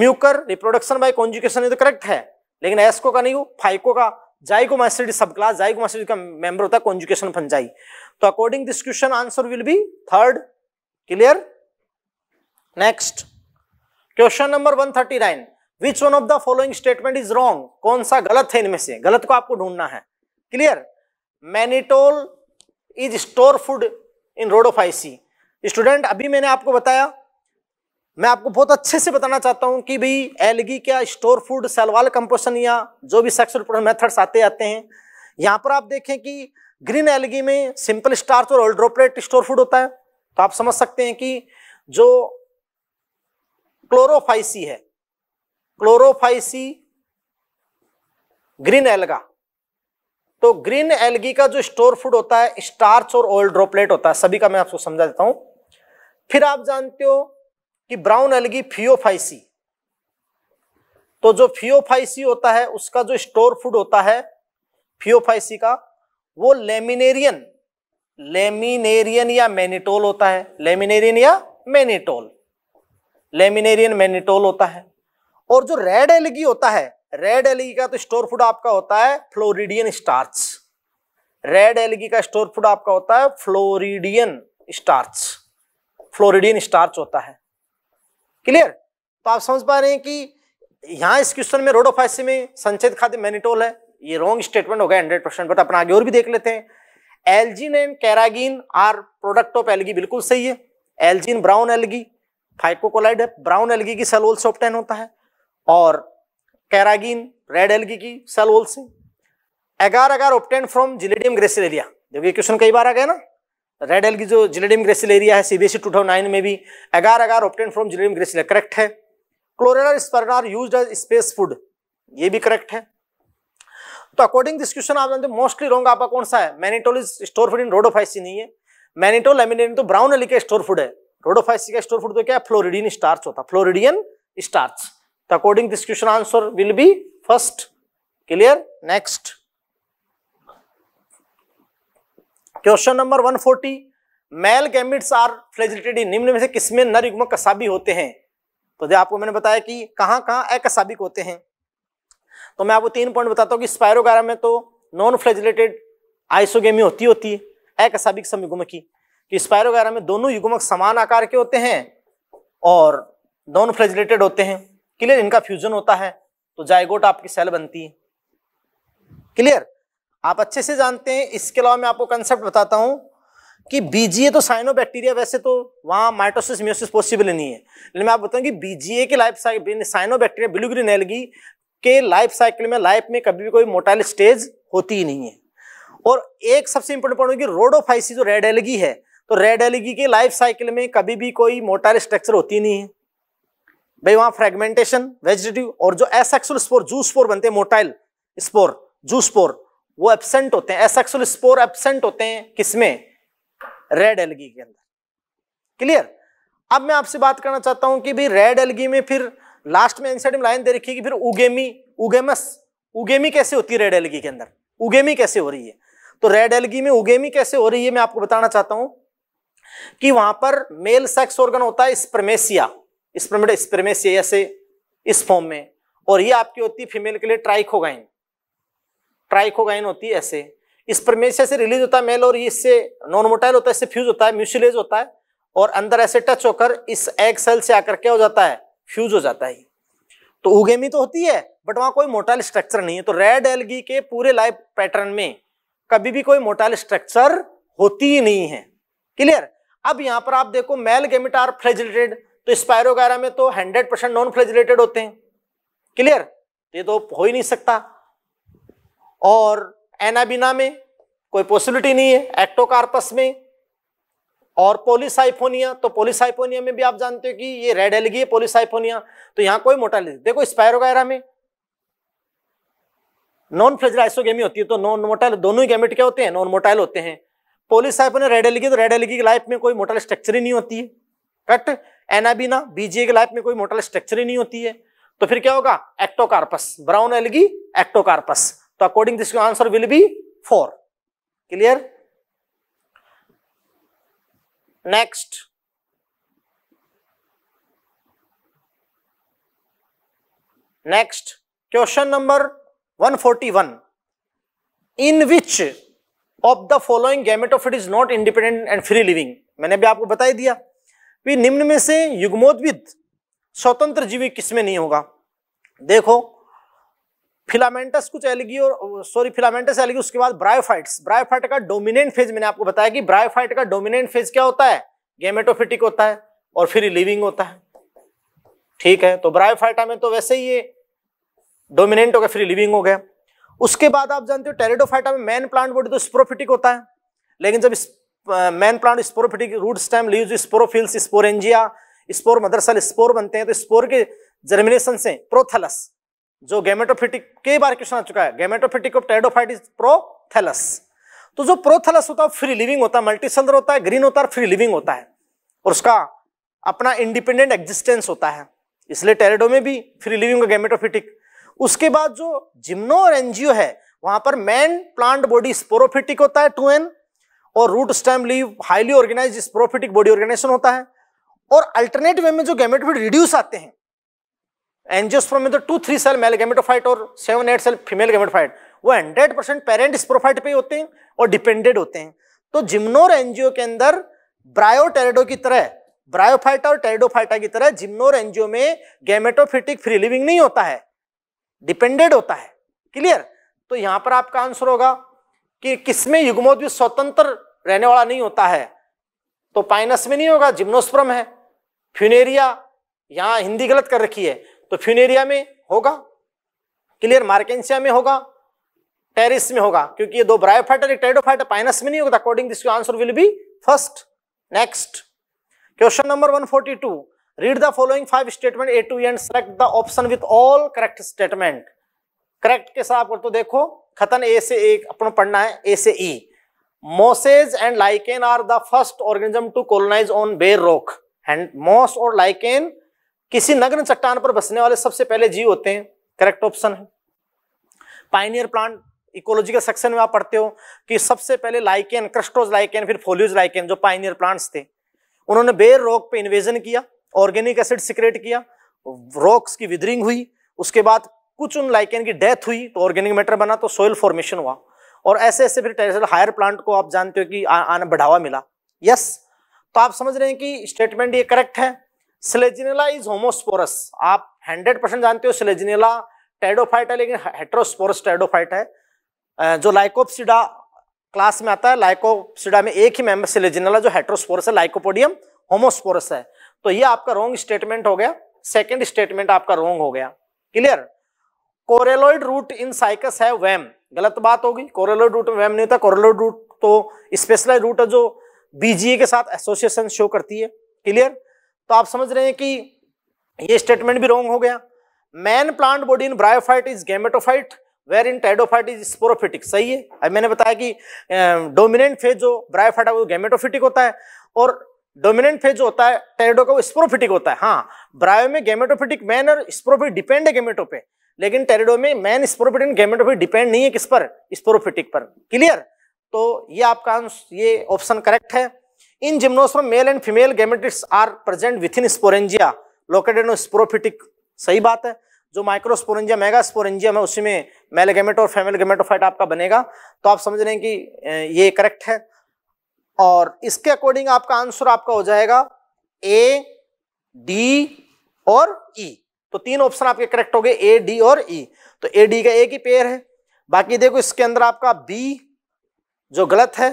म्यूकर रिप्रोडक्शन बाय कॉन्जुकेशन ये तो करेक्ट है लेकिन एस्को का नहीं हो फाइको का जाइको माइसिटी सब क्लास जाइको माइसिटी का मेंबर होता है कॉन्जुकेशन फंजाई तो according this question answer will be third clear next question number 139 which one of the following statement is wrong कौन सा गलत है इनमें से गलत को आपको ढूंढना है clear mannitol is store food in Rhodophyceae student अभी मैंने आपको बताया मैं आपको बहुत अच्छे से बताना चाहता हूं कि भाई एलगी क्या स्टोर फूड सेलवाल कंपोशन या जो भी सेक्सुअल मेथड्स आते आते हैं यहां पर आप देखें कि ग्रीन एलगी में सिंपल स्टार्च और ड्रोपलेट स्टोर फूड होता है तो आप समझ सकते हैं कि जो क्लोरोफाइसी है क्लोरोफाइसी ग्रीन एल्गा तो ग्रीन एलगी का जो स्टोर फूड होता है स्टार्च और ऑयल ड्रॉपलेट होता है सभी का मैं आपको समझा देता हूं फिर आप जानते हो कि ब्राउन एलगी फियोफाइसी तो जो फियोफाइसी होता है उसका जो स्टोर फूड होता है फियोफाइसी का वो लेमिनेरियन लेमिनेरियन या मैनिटोल होता है लेमिनेरियन या मैनिटोल लेमिनेरियन मैनिटोल होता है और जो रेड एलगी होता है रेड एलगी e का तो स्टोर फूड आपका होता है फ्लोरिडियन स्टार्च रेड एलगी का स्टोर फूड आपका होता है फ्लोरिडियन स्टार्च फ्लोरिडियन स्टार्च होता है क्लियर तो आप समझ पा रहे हैं कि यहां इस क्वेश्चन में रोड में संचित खाद्य मैनिटोल है ये रॉन्ग स्टेटमेंट हो गया हंड्रेड परसेंट बट अपना आगे और भी देख लेते हैं algin and carrageenan are product of algae बिल्कुल सही है एलजीन ब्राउन एलगी फाइकोकोलाइड है ब्राउन एलगी की सेलोल ऑल्सो ऑप्टेन होता है और कैरागिन रेड एल्गी की सेल वॉल से agar agar obtained from Gelidium gracil Gracilaria देखिए क्वेश्चन कई बार आ गया ना रेड एल की जो जिलेडियम ग्रेसिल एरिया है सीबीएसई टू 2009 में भी agar agar obtained from Gelidium gracil correct है क्लोरेलर Spirulina used as space food ये भी करेक्ट है तो अकॉर्डिंग दिस क्वेश्चन आप जानते मोस्टली रॉन्ग आपका कौन सा है mannitol is store food in Rhodophyceae नहीं है मैनिटोल एमिनेट तो ब्राउन एली का स्टोर फूड है रोडोफाइसी का स्टोर फूड तो क्या है फ्लोरिडियन स्टार्च होता है floridean starch The according this question answer will be first. Clear? Next. Question number 140. Male gametes are flagellated in निम्न में से किसमें नर युग्म कसाबी होते हैं तो जो आपको मैंने बताया कि कहां कहां अकसाबिक होते हैं तो मैं आपको तीन पॉइंट बताता हूं कि स्पायरोगारा में तो नॉन फ्लेजिलेटेड आइसोगेमी होती होती है अकसाबिक समयुग्म की कि स्पायरोगारा में दोनों युग्मक समान आकार के होते हैं और नॉन फ्लेजिलेटेड होते हैं क्लियर इनका फ्यूजन होता है तो जायगोट आपकी सेल बनती है क्लियर आप अच्छे से जानते हैं इसके अलावा मैं आपको कंसेप्ट बताता हूं कि बीजीए तो साइनो बैक्टीरिया वैसे तो वहां माइटोसिस म्यूसिस पॉसिबल नहीं है लेकिन मैं आप बताऊँ कि बीजीए के life cycle cyanobacteria blue green algae के लाइफ साइकिल में लाइफ में कभी भी कोई मोटाइल स्टेज होती ही नहीं है और एक सबसे इंपॉर्टेंट पॉइंट होगी रोडोफाइसी जो रेड एलगी है तो रेड एलगी के लाइफ साइकिल में कभी भी कोई मोटाइल स्ट्रक्चर होती नहीं है भाई वहां फ्रेगमेंटेशन वेजिटेटिव और जो एसेक्सुअल स्पोर जू स्पोर बनते हैं मोटाइल स्पोर जू स्पोर वो एबसेंट होते हैं एसेक्सुअल स्पोर एबसेंट होते हैं किसमें रेड एलगी के अंदर क्लियर अब मैं आपसे बात करना चाहता हूं कि भाई रेड एलगी में फिर लास्ट में एंसेटिम लाइन दे रखी है कि फिर उगेमी उगेमस उगेमी कैसे होती है रेड एलगी के अंदर उगेमी कैसे हो रही है तो रेड एलगी में उगेमी कैसे हो रही है मैं आपको बताना चाहता हूं कि वहां पर मेल सेक्स ऑर्गन होता है स्पर्मेसिया स्पर्मेट स्पर्मेसिया ऐसे इस फॉर्म में और ये आपकी होती है फीमेल के लिए ट्राइकोगाइन ट्राइकोगाइन होती है ऐसे स्पर्मेसिया से रिलीज होता है मेल और ये इससे नॉन मोटाइल होता है इससे फ्यूज होता है म्यूसिलेज होता है और अंदर ऐसे टच होकर इस एग सेल से आकर क्या हो जाता है फ्यूज हो जाता है तो उगेमी तो होती है बट वहां कोई मोटाइल स्ट्रक्चर नहीं है तो रेड एलगी के पूरे लाइफ पैटर्न में कभी भी कोई मोटाइल स्ट्रक्चर होती ही नहीं है क्लियर अब यहां पर आप देखो मेल गेमिट आर फ्रेजिलेटेड तो स्पायरोगैरा में तो 100 परसेंट नॉन फ्लेजिलेटेड होते हैं क्लियर ये तो हो ही नहीं सकता और एनाबिना में कोई पॉसिबिलिटी नहीं है एक्टोकार्पस में और पोलिसाइफोनिया तो पोलिसाइफोनिया में भी आप जानते हो कि ये रेड एलगी है पोलिसाइफोनिया तो यहां कोई मोटालिटी देखो स्पायरोगैरा में नॉन फ्लेजर आइसोगेमी होती है तो नॉन मोटाइल दोनों ही गैमेट क्या होते हैं नॉन मोटाइल होते हैं पोलिसाइफोनिया रेड एलगी तो रेड एलगी की लाइफ में कोई मोटाइल स्ट्रक्चर ही नहीं होती है कट एनाबीना बीजीए के लाइफ में कोई मोटल स्ट्रक्चर ही नहीं होती है तो फिर क्या होगा एक्टोकार्पस ब्राउन एलगी एक्टोकार्पस तो according this answer will be four clear next next question number 141 in which of the following it is not independent and free living मैंने भी आपको बताई दिया भी निम्न में से युग्मोद्भिद स्वतंत्र जीवी किसमें नहीं होगा देखो फिलामेंटस कुछ एलगी और सॉरी फिलामेंटस एलगी उसके बाद ब्रायोफाइट्स ब्रायोफाइट का डोमिनेंट फेज मैंने आपको बताया कि ब्रायोफाइट का डोमिनेंट फेज क्या होता है गेमेटोफिटिक होता है और फिर लिविंग होता है ठीक है तो ब्रायोफाइटा में तो वैसे ही ये डोमिनेंट हो गया फिर लिविंग हो गया उसके बाद आप जानते हो टेरेडोफाइटा में मैन प्लांट बॉडी तो स्प्रोफिटिक होता है लेकिन जब main plant sporophytic root stem leave sporophylls sporangia spore mother cell spore बनते हैं तो स्पोर के जर्मिनेशन से प्रोथेलस जो गेमेटोफिटिक कई बार क्वेश्चन आ चुका है gametophytic of pteridophyte is prothallus तो जो प्रोथेलस होता है फ्री लिविंग होता है मल्टीसेलर होता है ग्रीन होता है फ्री लिविंग होता है और उसका अपना इंडिपेंडेंट एग्जिस्टेंस होता है इसलिए टेरेडो में भी फ्री लिविंग का गेमेटोफिटिक उसके बाद जो जिम्नो और एनजीओ है वहां पर मैन प्लांट बॉडी स्पोरोफिटिक होता है टू एन और root stem leave highly organise sporophytic body organisation होता है और अल्टरनेट वे में जो गैमेटोफिट रिड्यूस आते हैं एनजियोस्पर्म में तो two three cell male gametophyte और seven eight cell female gametophyte वो हंड्रेड परसेंट पेरेंट स्प्रोफाइट पे होते हैं और डिपेंडेड होते हैं तो जिम्नोर एनजीओ के अंदर ब्रायोटेरेडो की तरह ब्रायोफाइटा और टेरेडोफाइटा की तरह जिम्नोर एनजीओ में गैमेटोफिटिक फ्री लिविंग नहीं होता है डिपेंडेड होता है क्लियर तो यहां पर आपका आंसर होगा कि किसमें युग्मोद्भिद स्वतंत्र रहने वाला नहीं होता है तो पाइनस में नहीं होगा जिम्नोस्प्रम है फ्यूनेरिया यहां हिंदी गलत कर रखी है तो फ्यूनेरिया में होगा क्लियर मार्केंसिया में होगा टेरिस में होगा क्योंकि ये दो ब्रायोफाइटर एक टेडोफाइट पाइनस में नहीं होगा according this answer will be first next question number 142 read the following five statement A to and select the option with all correct statement correct के साथ तो देखो खतन ए से एक अपन पढ़ना है ए से E mosses and lichen are the first organism to colonise on bare rock and moss और लाइकेन किसी नग्न चट्टान पर बसने वाले सबसे पहले जीव होते हैं करेक्ट ऑप्शन है पाइनियर प्लांट इकोलॉजिकल सेक्शन में आप पढ़ते हो कि सबसे पहले लाइकेन क्रस्टोज लाइकेन फिर फोलियोज लाइकेन जो पाइनियर प्लांट्स थे उन्होंने बेर रॉक पे इन्वेजन किया ऑर्गेनिक एसिड सिक्रेट किया रॉक्स की विदरिंग हुई उसके बाद कुछ उन लाइकेन की डेथ हुई तो ऑर्गेनिक मैटर बना तो सोयल फॉर्मेशन हुआ और ऐसे ऐसे फिर टेरेसल हायर प्लांट को आप जानते हो कि आना बढ़ावा मिला यस तो आप समझ रहे हैं कि स्टेटमेंट ये करेक्ट है सिलेजिनेला इज होमोस्पोरस आप 100 परसेंट जानते हो सिलेजिनेला टेडोफाइट है लेकिन हेट्रोस्पोरस टेडोफाइट है जो लाइकोपसिडा क्लास में आता है लाइकोपसिडा में एक ही मेंबर सिलेजिनेला जो हेट्रोस्पोरस है लाइकोपोडियम होमोस्पोरस है तो ये आपका रॉन्ग स्टेटमेंट हो गया सेकेंड स्टेटमेंट आपका रॉन्ग हो गया clear coralloid root in Cycas है वैम गलत बात होगी कोरेलोइड रूट में वैम नहीं होता कोरेलोइड रूट तो स्पेशलाइज रूट है जो बीजीए के साथ एसोसिएशन शो करती है क्लियर तो आप समझ रहे हैं कि ये स्टेटमेंट भी रॉन्ग हो गया main plant body in bryophyte is gametophyte where in pteridophyte is sporophytic सही है अब मैंने बताया कि डोमिनेंट फेज जो ब्रायोफाइट है वो गेमेटोफिटिक होता है और डोमिनेंट फेज जो होता है टेरेडो का वो स्पोरोफिटिक होता है हाँ ब्रायो में गेमेटोफिटिक मैन और स्पोरोफिट डिपेंड है गेमेटो पे लेकिन टेरिडो में मैन स्पोरोफिटिन गैमेटोफिट डिपेंड नहीं है किस पर स्पोरोफिटिक पर क्लियर तो ये आपका ये ऑप्शन करेक्ट है in gymnosperm male and female gametophytes are present within sporangia located sporophytic सही बात है जो माइक्रोस्पोरेंजिया मेगा स्पोरेंजिया है उसी में मेल गैमेटो और फेमेल गैमेटोफाइट आपका बनेगा तो आप समझ रहे हैं कि ये करेक्ट है और इसके अकॉर्डिंग आपका आंसर आपका हो जाएगा ए डी और ई e. तो तीन ऑप्शन आपके करेक्ट हो गए ए डी और ई e. तो ए डी का एक ही पेयर है बाकी देखो इसके अंदर आपका बी जो गलत है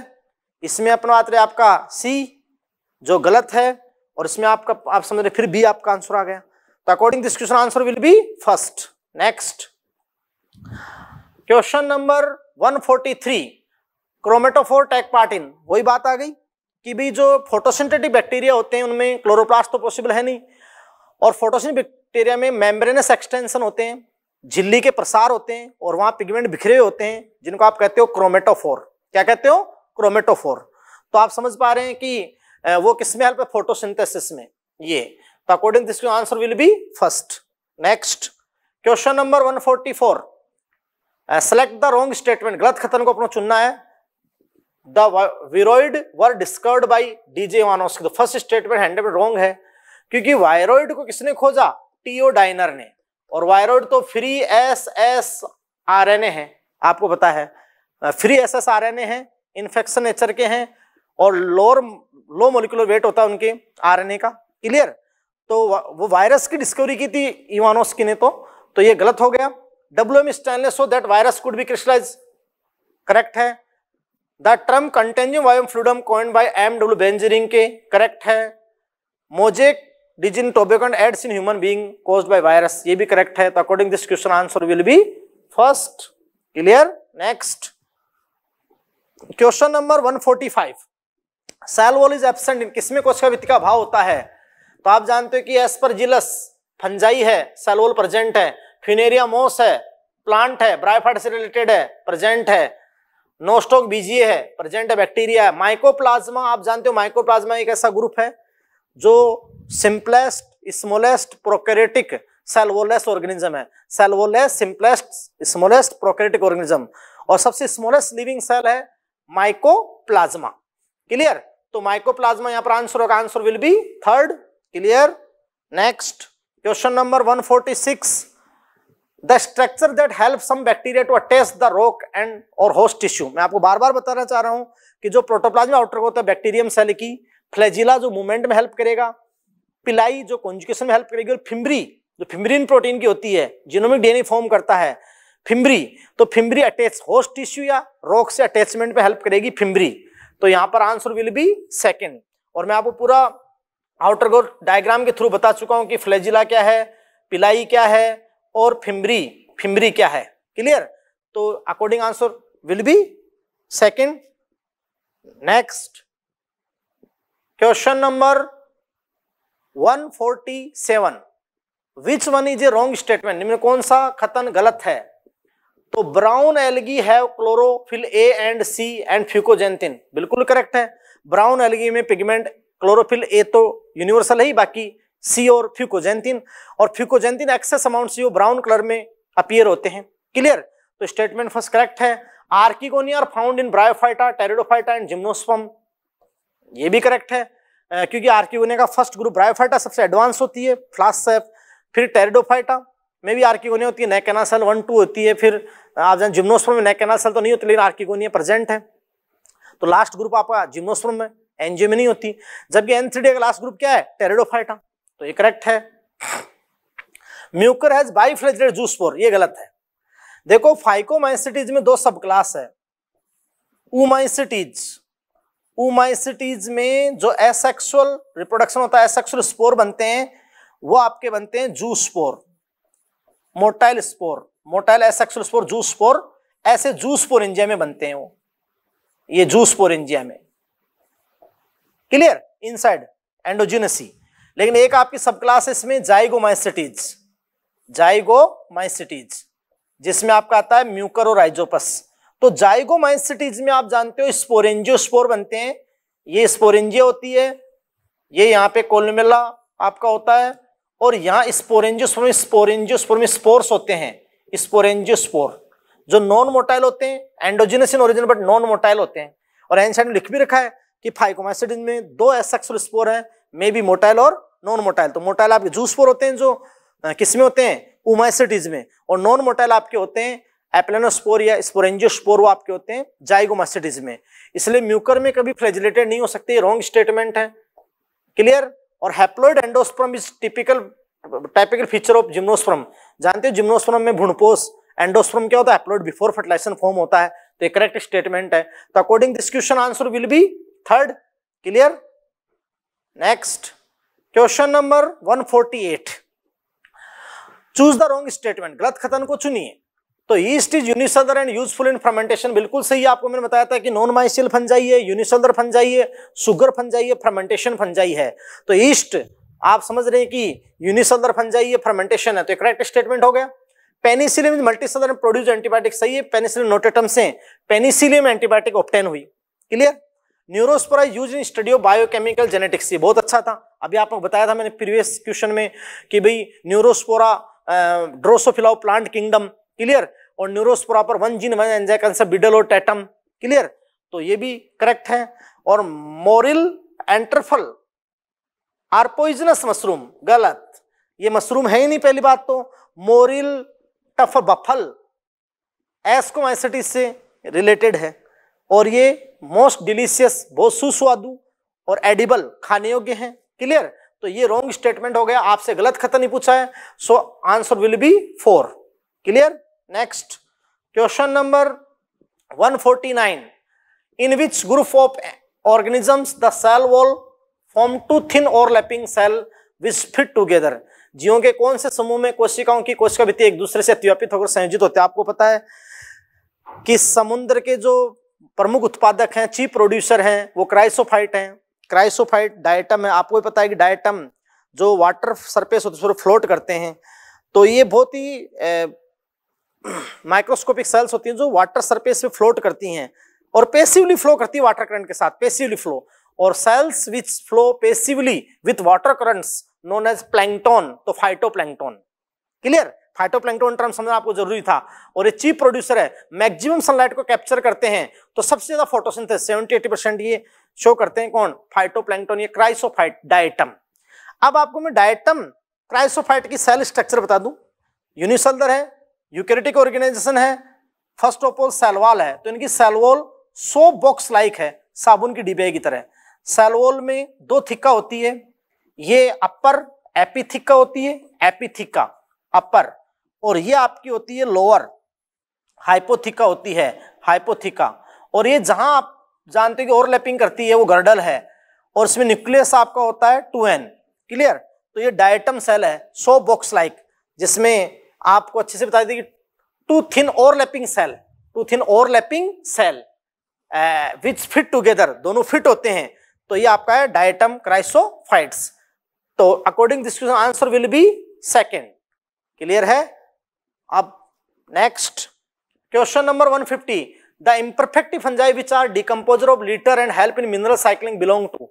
इसमें अपना आते आपका सी जो गलत है और इसमें आपका आप समझ रहे फिर बी आपका आंसर आ गया तो according this question answer will be first next question number 143 forty chromatophore take part in वही बात आ गई कि भी जो फोटोसिंथेटिक बैक्टीरिया होते हैं उनमें क्लोरोप्लास्ट तो पॉसिबल है नहीं और फोटोसिंथेटिक बैक्टीरिया में मेम्ब्रेनस एक्सटेंशन होते हैं झिल्ली के प्रसार होते हैं और वहां पिगमेंट बिखरे हुए होते हैं जिनको आप कहते हो क्रोमेटोफोर क्या कहते हो क्रोमेटोफोर तो आप समझ पा रहे हैं कि वो किसमें हेल्प है फोटोसिंथेसिस में ये तो according this answer will be first next question number 144 select the wrong statement गलत खतन को अपना चुनना है the viroid were discovered by D J Wanoski first statement and wrong है क्योंकि वायरोइड को किसने खोजा टीओडाइनर ने और वायरोड तो free S S R N A है आपको पता है free S S R N A है इन्फेक्शन नेचर के हैं और लोअर लो मोलिकुलर वेट होता है उनके आर एन ए का क्लियर तो वो वायरस की डिस्कवरी की थी इवानोस्की ने तो तो ये गलत हो गया W M Stanley so that virus could be crystallise correct है the term contagium vivum fluidum coin by M W Beijerinck के करेक्ट है mosaic disease in tobacco AIDS in human being cause by virus ये भी correct है तो according this question answer will be first clear next question number 145 cell wall is absent in किसमें कोशिका का वित्त का भाव होता है तो आप जानते हो कि एस जिलस फंजाई है सैलवोल प्रेजेंट है फिनेरिया मोस है प्लांट है ब्राइफाइड से रिलेटेड है प्रेजेंट है नोस्टोक बीजीए है प्रेजेंट है बैक्टीरिया है माइकोप्लाज्मा आप जानते हो माइकोप्लाज्मा एक ऐसा ग्रुप है जो simplest smallest prokaryotic cell wall less organism है cell wall less simplest smallest prokaryotic organism और सबसे स्मॉलेस्ट लिविंग सेल है माइकोप्लाज्मा क्लियर तो माइकोप्लाज्मा यहां पर आंसर होगा answer will be third clear next question number 146 the structure that help some bacteria to attach the rock and और host tissue मैं आपको बार बार बताना चाह रहा हूं कि जो प्रोटोप्लाज्मा आउटर होता है बैक्टीरियम सेल की फ्लैजिला जो मूवमेंट में हेल्प करेगा पिलाई जो कॉन्जुकेशन में हेल्प करेगी और फिम्बरी जो फिम्बरीन प्रोटीन की होती है जिनोमिक डीएनए फॉर्म करता है फिम्बरी तो फिम्बरी अटैच होस्ट टिश्यू या रॉक से अटैचमेंट पे हेल्प करेगी फिम्बरी तो यहाँ पर आंसर विल बी सेकेंड और मैं आपको पूरा आउटर गोर डायग्राम के थ्रू बता चुका हूँ कि फ्लैजिला क्या है पिलाई क्या है और फिम्बरी फिम्बरी क्या है क्लियर तो according answer will be second next question number 147 forty which one is a wrong statement निम्न कौन सा खतन गलत है तो brown algae have chlorophyll A and C and fucoxanthin बिल्कुल करेक्ट है ब्राउन एलगी में पिगमेंट क्लोरोफिल ए तो यूनिवर्सल है ही बाकी सी और फ्यूकोजेंथिन और फ्यूकोजेंथिन एक्सेस अमाउंट जो ब्राउन कलर में अपियर होते हैं क्लियर तो स्टेटमेंट फर्स्ट करेक्ट है archegonia found in Bryophyta Pteridophyta and gymnosperm ये भी करेक्ट है क्योंकि आर्क्यूगोनिया का फर्स्ट ग्रुप ब्रायोफाइटा सबसे एडवांस होती है फ्लासैप फिर टेरिडोफाइटा में भी आर्क्यूगोनिया होती है कैनाल सेल वन टू होती है फिर आप जान जिम्नोस्पर में कैनाल सेल तो नहीं होती लेकिन आर्क्यूगोनिया प्रेजेंट है तो लास्ट ग्रुप आपका जिम्नोस्पर में एनजीओ में नहीं होती जबकि एन का लास्ट ग्रुप क्या है टेरिडोफाइटा तो ये करेक्ट है Mucor has biflagellate zoospore ये गलत है देखो फाइकोमाइसिटीज में दो सब क्लास है उमाइसिटीज उमाइसिटीज में जो एसेक्सुअल रिप्रोडक्शन होता है एसेक्सुअल स्पोर बनते हैं वो आपके बनते हैं zoospore motile spore motile asexual spore zoospore ऐसे जू स्पोर इंजिया में बनते हैं वो ये जू स्पोर इंजिया में क्लियर इनसाइड एंडोजिनसी लेकिन एक आपकी subclass Zygomycetes Zygomycetes जिसमें आपका आता है म्यूकर और राइजोपस तो जाइगोमाइसिटीज में आप जानते हो स्पोरेंजियो स्पोर बनते हैं ये स्पोरेंजिया होती है ये यहाँ पे कोलमेला आपका होता है और यहाँ स्पोरेंजियो स्पोर में स्पोरेंजियो स्पोर में स्पोर्स होते हैं स्पोरेंजियो स्पोर जो नॉन मोटाइल होते हैं endogenous in origin but non motile होते हैं और एन साइड लिख भी रखा है कि फाइकोमाइसिटीज में दो एसेक्सुअल स्पोर है मे बी मोटाइल और नॉन मोटाइल तो मोटाइल आपके जूस स्पोर होते हैं जो किसमें होते हैं उमाइसिटीज में और नॉन मोटाइल आपके होते हैं एप्लेनोस्पोर या स्पोरेंजियोस्पोर वो आपके होते हैं जाइगोमास्टिटिस में इसलिए म्यूकर में कभी फ्लेजिलेटेड नहीं हो सकते रॉन्ग स्टेटमेंट है क्लियर और haploid endosperm is typical typical feature of gymnosperm जानते हो जिम्नोस्प्रम में भ्रूणपोष एंडोस्प्रम क्या होता है हैप्लोइड बिफोर फर्टिलाइजेशन फॉर्म होता है तो करेक्ट स्टेटमेंट है तो according this question answer will be third clear next question number 148 choose the wrong statement गलत कथन को चुनिए तो yeast is unicellular and useful in fermentation बिल्कुल सही आपको मैंने बताया था कि नॉन माइसियल फंजाई है यूनिसदर फंजाई है सुगर फंजाई है फर्मेंटेशन फंजाई है तो ईस्ट आप समझ रहे हैं कि यूनिसदर फंजाई है फर्मेंटेशन है तो करेक्ट स्टेटमेंट हो गया पेनिसिलियम मल्टीसदर प्रोड्यूस एंटीबायोटिक सही है पेनिसिलियम नोटेटम से पेनिसिलियम एंटीबायोटिक ऑप्टेन हुई clear Neurospora use in study of biochemical genetics ये बहुत अच्छा था अभी आपको बताया था मैंने प्रीवियस क्वेश्चन में कि भाई न्यूरोस्पोरा ड्रोसोफिलाओ प्लांट किंगडम क्लियर और न्यूरोस proper one gene one enzyme concept Beadle और टैटम क्लियर तो ये भी करेक्ट है और मोरिल एंटरफल आर पॉइजनस मशरूम गलत ये मशरूम है ही नहीं पहली बात तो मोरिल टफ बफल एस्कोमाइसिटिस से रिलेटेड है और ये मोस्ट डिलीशियस बहुत सुस्वादु और एडिबल खाने योग्य हैं क्लियर तो ये रॉन्ग स्टेटमेंट हो गया आपसे गलत खतरा नहीं पूछा है so answer will be four clear next question number 149 in which group of organisms the cell wall form two thin overlapping cell which fit together जीवों के कौन से समूह में कोशिकाओं की कोशिका भित्ति एक दूसरे से अतिव्यापित होकर संयोजित होते हैं आपको पता है कि समुद्र के जो प्रमुख उत्पादक हैं चीफ प्रोड्यूसर हैं वो क्राइसोफाइट हैं क्राइसोफाइट डायटम है आपको भी पता है कि डायटम जो वाटर सरफेस होते फ्लोट करते हैं तो ये बहुत ही माइक्रोस्कोपिक सेल्स होती हैं जो वाटर सरफेस पे फ्लोट करती हैं और पेसिवली फ्लो करती है वाटर करंट के साथ पेसिवली फ्लो और cells which flow passively with water currents known as plankton तो फाइटोप्लैंगटोन क्लियर फाइटोप्लैंगटोन टर्म समझना आपको जरूरी था और ये चीप प्रोड्यूसर है मैक्सिमम सनलाइट को कैप्चर करते हैं तो सबसे ज्यादा फोटोसिंथेसिस सेवेंटी एटी परसेंट ये शो करते हैं कौन फाइटोप्लैंगटोन ये क्राइसोफाइट डायटम अब आपको मैं डायटम क्राइसोफाइट की सेल स्ट्रक्चर बता दूं यूनिसेलर है यूकेरेटिक ऑर्गेनाइजेशन है फर्स्ट ऑफ ऑल सेलवाल है तो इनकी सेलवोल सोप बॉक्स लाइक है साबुन की डिब्बे की तरह सेलवोल में दो थिक्का होती है ये अपर एपीथिक्का होती है एपीथिक्का अपर और ये आपकी होती है लोअर हाइपोथिका होती है हाइपोथिका और ये जहां आप जानते हो कि ओवरलैपिंग करती है वो गर्डल है और इसमें न्यूक्लियस आपका होता है टू एन क्लियर तो ये डायटम सेल है सो बॉक्स लाइक जिसमें आपको अच्छे से बता दी two thin overlapping cell two thin overlapping cell which fit together दोनों फिट होते हैं तो ये आपका है डायटम क्राइसोफाइट्स तो according this question answer will be second clear है अब next question number 150 the imperfecti fungi which are decomposer of litter and help in mineral cycling belong to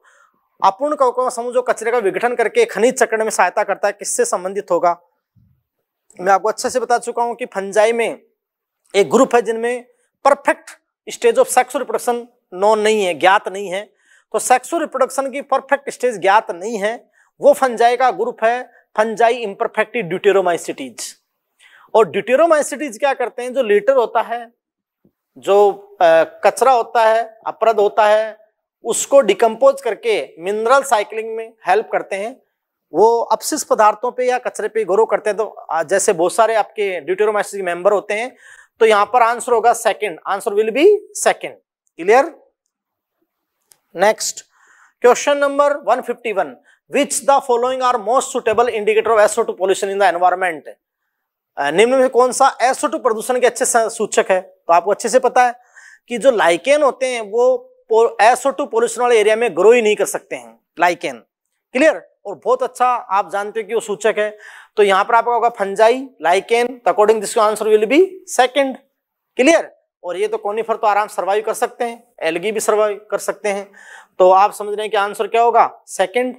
अपूर्ण कवकों का समूह जो कचरे का विघटन करके खनिज चक्र में सहायता करता है किससे संबंधित होगा मैं आपको अच्छे से बता चुका हूं कि फंजाई में एक ग्रुप है जिनमें perfect stage of sexual reproduction known नहीं है ज्ञात नहीं है तो सेक्सुअल रिप्रोडक्शन की परफेक्ट स्टेज ज्ञात नहीं है वो फंजाई का ग्रुप है फंजाई इम्परफेक्टिव ड्यूटेरोमाइसिटीज और ड्यूटेरोमाइसिटीज क्या करते हैं जो लेटर होता है जो कचरा होता है अपरद होता है उसको डिकम्पोज करके मिनरल साइकिलिंग में हेल्प करते हैं वो अपशिष्ट पदार्थों पे या कचरे पे गौरव करते हैं तो जैसे बहुत सारे आपके ड्यूटेरोमाइसिस के मेंबर होते हैं तो यहां पर आंसर होगा second answer will be second clear next question number 151 fifty one which the following are most suitable indicator of SO2 pollution in the environment निम्न में कौन सा SO2 प्रदूषण के अच्छे सूचक है तो आपको अच्छे से पता है कि जो लाइकेन होते हैं वो SO2 पॉल्यूशन वाले एरिया में ग्रो ही नहीं कर सकते हैं लाइकेन क्लियर और बहुत अच्छा आप जानते हो कि वो सूचक है तो यहां पर आपका होगा fungi lichen according this answer will be second clear और ये तो कॉनिफर तो आराम सर्वाइव कर सकते हैं एलगी भी सर्वाइव कर सकते हैं तो आप समझ रहे हैं कि आंसर क्या होगा second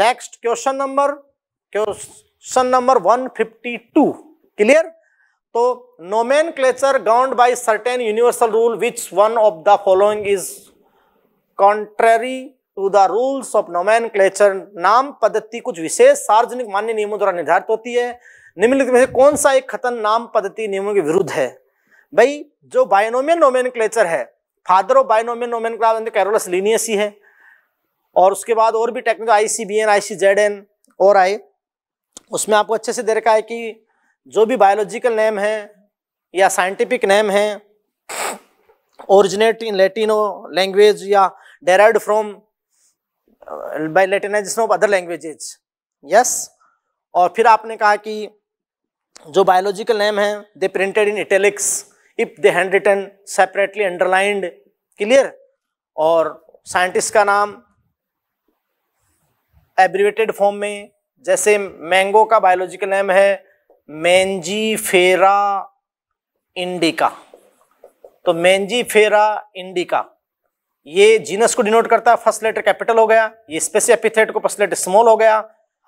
next question number question number 152 clear तो nomenclature governed by certain universal rule which one of the following is contrary to the rules of nomenclature नाम पद्धति कुछ विशेष सार्वजनिक मान्य नियमों द्वारा निर्धारित होती है निम्नलिखित में से कौन सा एक खतन नाम पद्धति नियमों के विरुद्ध है भाई जो बायनोमियल नोमैन क्लेचर है father of binomial nomen Carolus Linnaeus है और उसके बाद और भी technical I C B N I C Z N और आए उसमें आपको अच्छे से दे रखा है कि जो भी बायोलॉजिकल नेम है या साइंटिफिक नेम है ओरिजिनेट इन लेटिनो लैंग्वेज या derived from uh, by Latinization of other languages. Yes. और फिर आपने कहा कि जो बायोलॉजिकल नेम है they printed in italics if they hand written separately underlined clear और साइंटिस्ट का नाम एब्रिवेटेड फॉर्म में जैसे मैंगो का बायोलॉजिकल नेम है मैंजी फेरा इंडिका तो मैंजी फेरा इंडिका ये जीनस को डिनोट करता है फर्स्ट लेटर कैपिटल हो गया ये स्पेस एपिथेट को फर्स्ट लेटर स्मॉल हो गया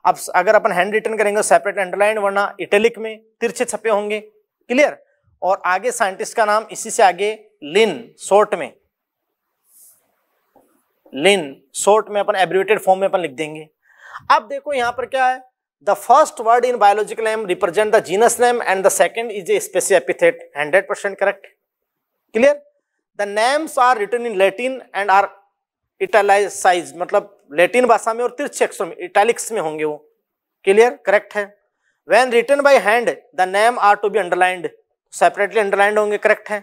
अब अगर अपन हैंड रिटर्न करेंगे सेपरेट अंडरलाइन वरना इटेलिक में तिरछे छपे होंगे क्लियर और आगे साइंटिस्ट का नाम इसी से आगे लिन शोर्ट में लिन शोर्ट में अपन एब्रिवेटेड फॉर्म में अपन लिख देंगे अब देखो यहां पर क्या है the first word in biological name represent the genus name and the second is a species epithet hundred percent correct clear the names are written in Latin and are italicise मतलब लैटिन भाषा में और तिरछ अक्षरों में italics में होंगे वो clear correct है when written by hand the name are to be underlined separately underlined होंगे करेक्ट है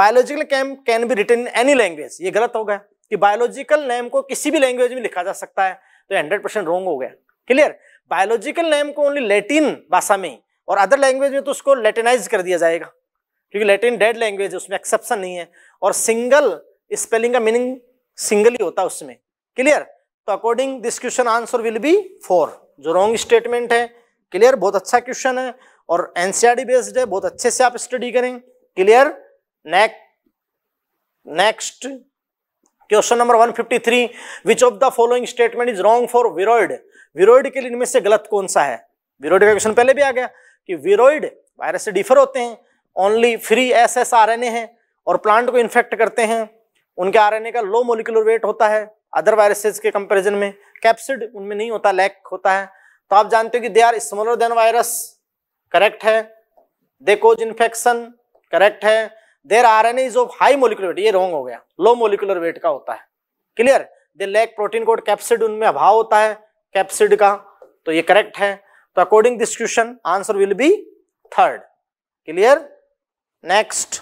बायोलॉजिकल कैम can be written in any language ये गलत हो गया कि बायोलॉजिकल नेम को किसी भी लैंग्वेज में लिखा जा सकता है तो हंड्रेड परसेंट रॉन्ग हो गया क्लियर बायोलॉजिकल नेम को ओनली लैटिन भाषा में और अदर लैंग्वेज में तो उसको लैटिनाइज कर दिया जाएगा क्योंकि लैटिन डेड लैंग्वेज उसमें एक्सेप्शन नहीं है और सिंगल स्पेलिंग का मीनिंग सिंगल ही होता तो है उसमें क्लियर तो according this question answer will be four जो रॉन्ग स्टेटमेंट है क्लियर बहुत अच्छा क्वेश्चन है और एनसीआर बेस्ड e है बहुत अच्छे से आप स्टडी करें clear next question number 153 which of the following statement is wrong for viroid viroid के लिए इनमें से गलत कौन सा है विरोइड का क्वेश्चन पहले भी आ गया कि विरोइड वायरस से डिफर होते हैं only free S S R N A है और प्लांट को इन्फेक्ट करते हैं उनके ए का लो मोलिकुलर वेट होता है अदर वायरसेज के कंपेरिजन में कैप्सिड उनमें नहीं होता लैक होता है तो आप जानते हो कि they are smaller than virus correct है दे कोज इन्फेक्शन करेक्ट है their R N is of high molecular weight ये रॉन्ग हो गया लो मोलिकुलर वेट का होता है clear they lack protein coat capsid उनमें अभाव होता है कैप्सिड का तो ये करेक्ट है तो according this question answer will be third clear next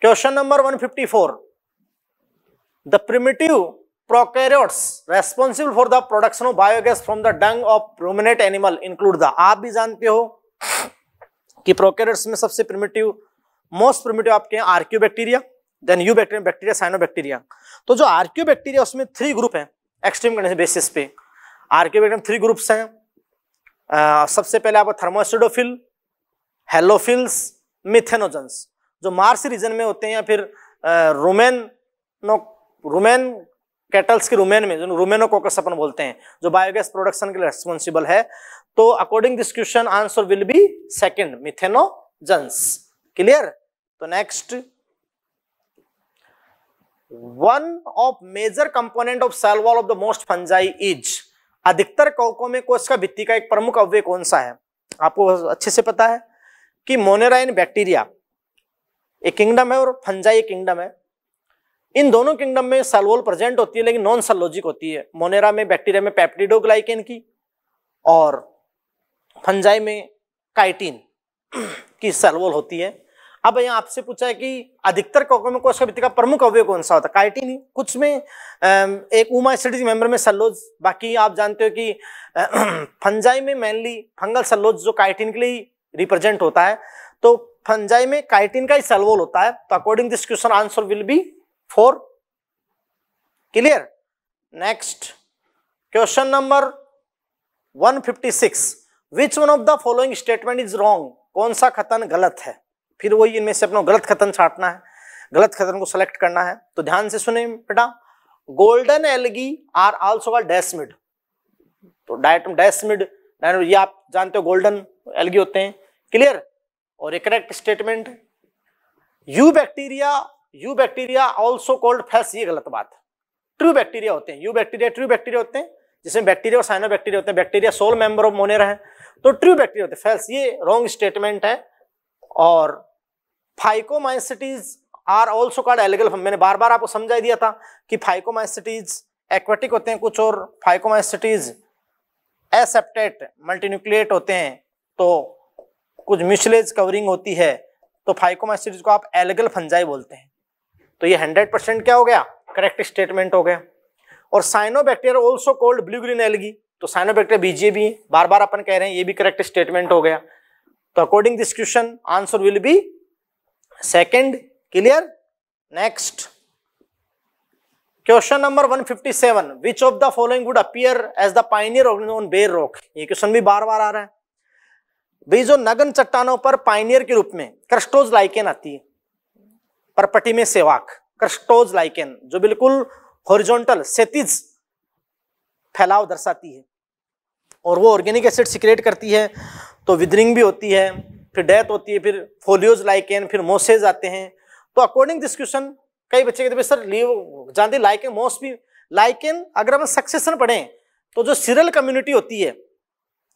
question number 154. The primitive prokaryotes responsible for the production of biogas from the dung of ruminant animal include the आप भी जानते हो कि प्रोकैरियोट्स में सबसे प्रिमिटिव मोस्ट प्रिमिटिव आपके यहाँ archaebacteria then eubacteria bacteria cyanobacteria तो जो आर्क्यू बैक्टीरिया उसमें थ्री ग्रुप हैं एक्सट्रीम बेसिस पे आर्क्यू बैक्टीरिया थ्री ग्रुप्स हैं सबसे पहले आप थर्मोसिडोफिल हेलोफिल्स मिथेनोजन्स जो मार्स रीजन में होते हैं या फिर रोमेन नो रोमेन कैटल्स के रोमेन में जो रोमेनोकोकस अपन बोलते हैं जो बायोगैस प्रोडक्शन के लिए रेस्पॉन्सिबल है तो according this question answer will be second methanogens clear तो next one of major component of cell wall of the most fungi is अधिकतर कवकों में कोश का भित्ति का एक प्रमुख अवयव कौन सा है आपको अच्छे से पता है कि मोनेरा बैक्टीरिया एक किंगडम है और फंजाई एक किंगडम है इन दोनों किंगडम में सलवोल प्रेजेंट होती है लेकिन नॉन सलोजिक होती है मोनेरा में बैक्टीरिया में पैप्टिडोग्लाइकेन की और फंजाई में काइटिन की सेलवोल होती है अब यहाँ आपसे पूछा है कि अधिकतर कॉकों में कोश का प्रमुख अवयव कौन सा होता है काइटिन ही कुछ में एक उमा एसिडिक मेम्बर में सल्लोज बाकी आप जानते हो कि फंजाई में मेनली फंगल सल्लोज जो काइटिन के लिए रिप्रेजेंट होता है तो फंजाई में काइटिन का ही सेलवोल होता है तो according this question answer will be four clear next question number 156 which one of the following statement is wrong कौन सा कथन गलत है फिर वही इनमें से अपना गलत कथन छाटना है गलत कथन को सेलेक्ट करना है तो ध्यान से सुने बेटा गोल्डन एलगी आर आल्सो का डैसमिड तो डायटम डैसमिड ये आप जानते हो गोल्डन एलगी होते हैं क्लियर और एक correct statement eubacteria eubacteria also called false ये गलत बात ट्रू बैक्टीरिया होते हैं यू बैक्टीरिया ट्रू बैक्टीरिया होते हैं जिसमें बैक्टीरिया और साइनो बैक्टीरिया होते हैं bacteria sole member of Monera है तो ट्रू बैक्टीरिया होते हैं फैल्स ये रॉन्ग स्टेटमेंट है और phycomycetes are also called algal मैंने बार बार आपको समझाई दिया था कि फाइकोमाइसिटीज एक्वेटिक होते हैं कुछ और फाइकोमाइसिटीज एसेप्टेट मल्टीन्यूक्लिएट होते हैं तो कुछ मिसलेज कवरिंग होती है तो फाइकोमाइसिस को आप एलगल फंजाई बोलते हैं तो ये हंड्रेड परसेंट क्या हो गया करेक्ट स्टेटमेंट हो गया और cyanobacteria also called blue green algae तो साइनोबैक्टेरिया बीजे भी बार बार अपन कह रहे हैं ये भी करेक्ट स्टेटमेंट हो गया तो according this question answer will be second clear next question number 157 which of the following would appear as the pioneer on bare rock ये क्वेश्चन भी बार बार आ रहा है भाई जो नगन चट्टानों पर पाइनियर के रूप में क्रस्टोज लाइकेन आती है परपटी में सेवाक क्रस्टोज लाइकेन जो बिल्कुल हॉरिजॉन्टल सेतिज फैलाव दर्शाती है और वो ऑर्गेनिक एसिड सिक्रेट करती है तो विदरिंग भी होती है फिर डेथ होती है फिर फोलियोज लाइकेन फिर मोसेज आते हैं तो अकॉर्डिंग दिस क्वेश्चन कई बच्चे कहते सर लीव जानते लाइकेन मोस भी लाइकेन अगर हम सक्सेसन पढ़ें तो जो सीरियल कम्युनिटी होती है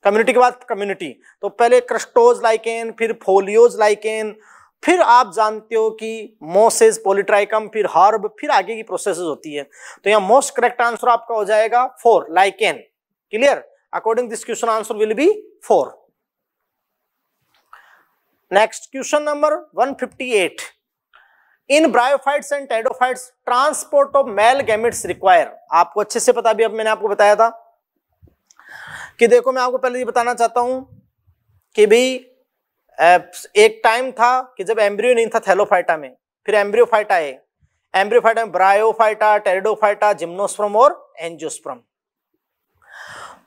कम्युनिटी के बाद कम्युनिटी तो पहले क्रस्टोज लाइकेन फिर फोलियोज लाइकेन फिर आप जानते हो कि मोसेस पोलिट्राइकम फिर हर्ब फिर आगे की प्रोसेसेस होती है तो यहाँ मोस्ट करेक्ट आंसर आपका हो जाएगा four lichen clear according this question answer will be four next question number 158 in bryophytes and pteridophytes transport of male gametes require आपको अच्छे से पता भी अब मैंने आपको बताया था कि देखो मैं आपको पहले ये बताना चाहता हूं कि भाई एक टाइम था कि जब एम्ब्रियो नहीं था थैलोफाइटा में फिर एम्ब्रियोफाइटा आए एम्ब्रियोफाइटा में ब्रायोफाइटा टेरिडोफाइटा जिम्नोस्प्रम और एंजियोस्प्रम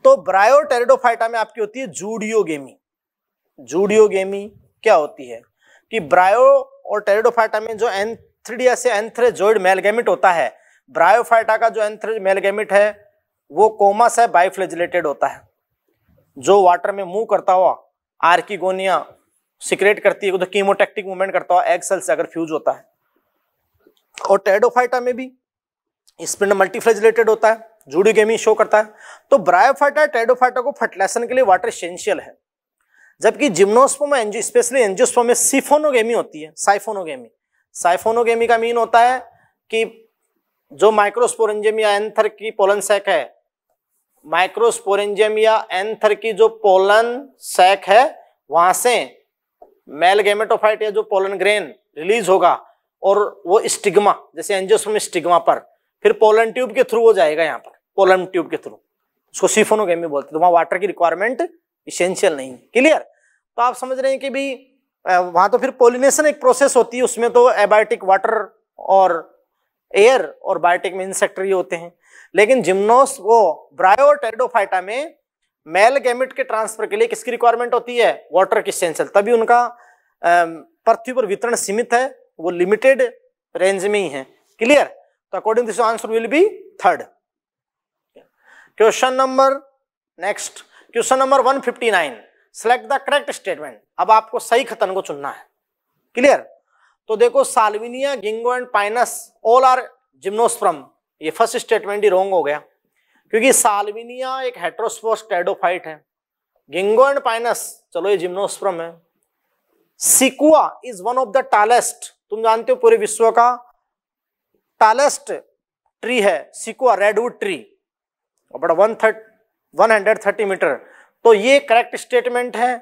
तो ब्रायो टेरिडोफाइटा में आपकी होती है जूडियोगेमी जूडियोगेमी क्या होती है कि ब्रायो और टेरिडोफाइटा में जो एंथ्रिडिया से एंथ्रेजोइड मेलगेमिट होता है ब्रायोफाइटा का जो एंथ्रेज मेलगेमिट है वो कोमस है बाइफ्लेजिलेटेड होता है जो वाटर में मूव करता हुआ आर्किगोनिया सिक्रेट करती है तो कीमोटेक्टिक मूवमेंट करता हुआ एग सेल से अगर फ्यूज होता है और टेडोफाइटा में भी स्पिंड मल्टीफ्लेजिलेटेड होता है जूडी गेमी शो करता है तो ब्रायोफाइटा टेडोफाइटा को फर्टिलाइजेशन के लिए वाटर एसेंशियल है जबकि जिम्नोस्पोम एंजो स्पेशली एंजियोस्पोम में सिफोनोगेमी होती है साइफोनोगेमी साइफोनोगेमी का मीन होता है कि जो माइक्रोस्पोरेंजेमिया एंथर की पोलन सेक है माइक्रोस्पोरेंजियम या एंथर की जो पोलन सैक है वहां से मेल गेमेटोफाइट या जो पोलन ग्रेन रिलीज होगा और वो स्टिग्मा जैसे एंजियोस्पर्म स्टिग्मा पर फिर पोलन ट्यूब के थ्रू हो जाएगा यहाँ पर पोलन ट्यूब के थ्रू उसको सिफोनोगेमी बोलते हैं तो वहाँ वाटर की रिक्वायरमेंट इसेंशियल नहीं है क्लियर तो आप समझ रहे हैं कि भी वहाँ तो फिर पोलिनेशन एक प्रोसेस होती है उसमें तो एबायोटिक वाटर और एयर और बायोटिक में ही होते हैं लेकिन जिम्नोस वो ब्रायोटेडोफाइटा में मेल गैमिट के ट्रांसफर के लिए किसकी रिक्वायरमेंट होती है वाटर की सेंसल तभी उनका पृथ्वी पर वितरण सीमित है वो लिमिटेड रेंज में ही है क्लियर तो according this answer will be third question number next question number 159 select the correct statement अब आपको सही खतन को चुनना है क्लियर तो देखो Salvinia Ginkgo and Pinus all are gymnosperm ये फर्स्ट स्टेटमेंट ही रॉन्ग हो गया क्योंकि सालविनिया एक टेडोफाइट है गिंगो एंड पाइनस चलो ये जिम्नोस्प्रम है sequoia is one of the tallest तुम जानते हो पूरे विश्व का टालेस्ट ट्री है sequoia redwood tree but one thirty one hundred thirty metre तो ये करेक्ट स्टेटमेंट है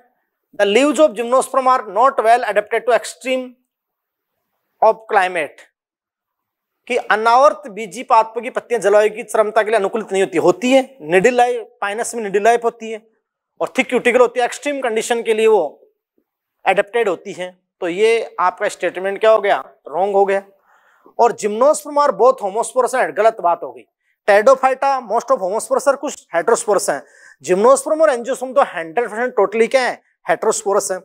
the leaves of gymnosperm are not well adapted to extreme of climate कि अनावर्त बीजी पात्र की पत्तियां जलवायु की क्षमता के लिए अनुकूलित नहीं होती होती है निडिल लाइफ पाइनस में निडिल लाइफ होती है और थिक क्यूटिकल होती है एक्सट्रीम कंडीशन के लिए वो एडेप्टेड होती है तो ये आपका स्टेटमेंट क्या हो गया रॉन्ग हो गया और जिम्नोस्पर्म और बोथ होमोस्पोरस है गलत बात हो गई टेडोफाइटा मोस्ट ऑफ होमोस्पोरस और तो कुछ हेट्रोस्पोरस हैं जिम्नोस्पर्म और एंजियोस्पर्म तो 100% टोटली क्या है हेट्रोस्पोरस है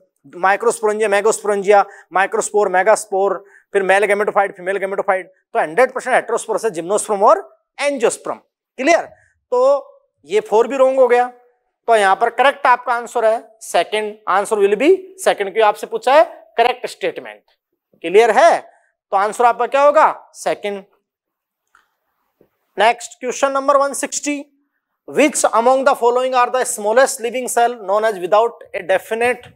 माइक्रोस्पोरेंजिया मेगोस्पोरेंजिया माइक्रोस्पोर मेगास्पोर फिर मेल गेमेटोफाइट फीमेल गेमेटोफाइट तो हंड्रेड परसेंट हेट्रोस्पोरस है जिम्नोस्प्रम और एंजियोस्प्रम क्लियर तो ये फोर भी रोंग हो गया तो यहां पर करेक्ट आपका आंसर है second answer will be second क्यों आपसे पूछा है करेक्ट स्टेटमेंट क्लियर है तो आंसर आपका क्या होगा सेकंड नेक्स्ट क्वेश्चन नंबर 160 विच among the following are the smallest living cell known as without a definite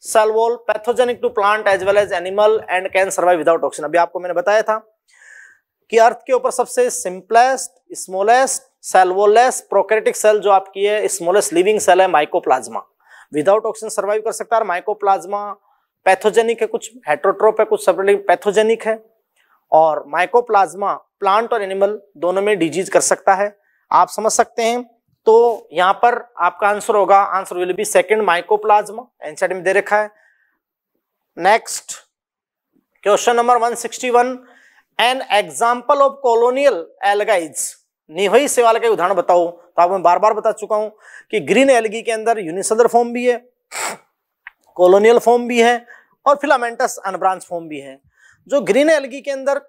cell wall pathogenic to plant as well as animal and can survive without अभी आपको मैंने बताया था कि अर्थ के ऊपर सबसे simplest smallest cell wallless cell जो आपकी है स्मॉलेस्ट लिविंग सेल है माइकोप्लाज्मा विदाउट ऑक्सीजन सर्वाइव कर सकता है माइको माइकोप्लाज्मा पैथोजेनिक है कुछ हेट्रोट्रोप है कुछ सब पैथोजेनिक है और माइकोप्लाज्मा प्लांट और एनिमल दोनों में डिजीज कर सकता है आप समझ सकते हैं तो यहां पर आपका आंसर होगा answer will be second mycoplasma NCERT में दे रखा है next question number 161 an example of colonial algae निहोई सेवाल का उदाहरण बताओ तो आप मैं बार बार बता चुका हूं कि ग्रीन एलगी के अंदर यूनिसदर फॉर्म भी है कॉलोनियल फॉर्म भी है और फिलामेंटस अनब्रांच फॉर्म भी है जो ग्रीन एलगी के अंदर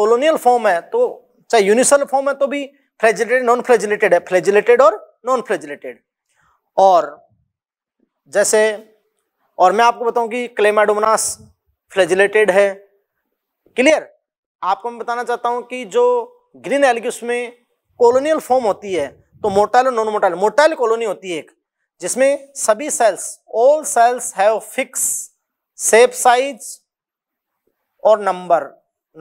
कॉलोनियल फॉर्म है तो चाहे यूनिसल फॉर्म है तो भी फ्लैजिलेटेड नॉन फ्लैजिलेटेड है फ्लैजिलेटेड और नॉन फ्लैजिलेटेड और जैसे और मैं आपको बताऊं कि क्लेमाडोमनास फ्लैजिलेटेड है क्लियर आपको मैं बताना चाहता हूं कि जो ग्रीन एल्गी उसमें कॉलोनियल फॉर्म होती है तो मोटाइल और नॉन मोटाइल मोटाइल कॉलोनी होती है एक जिसमें सभी cells all cells have fix shape size और नंबर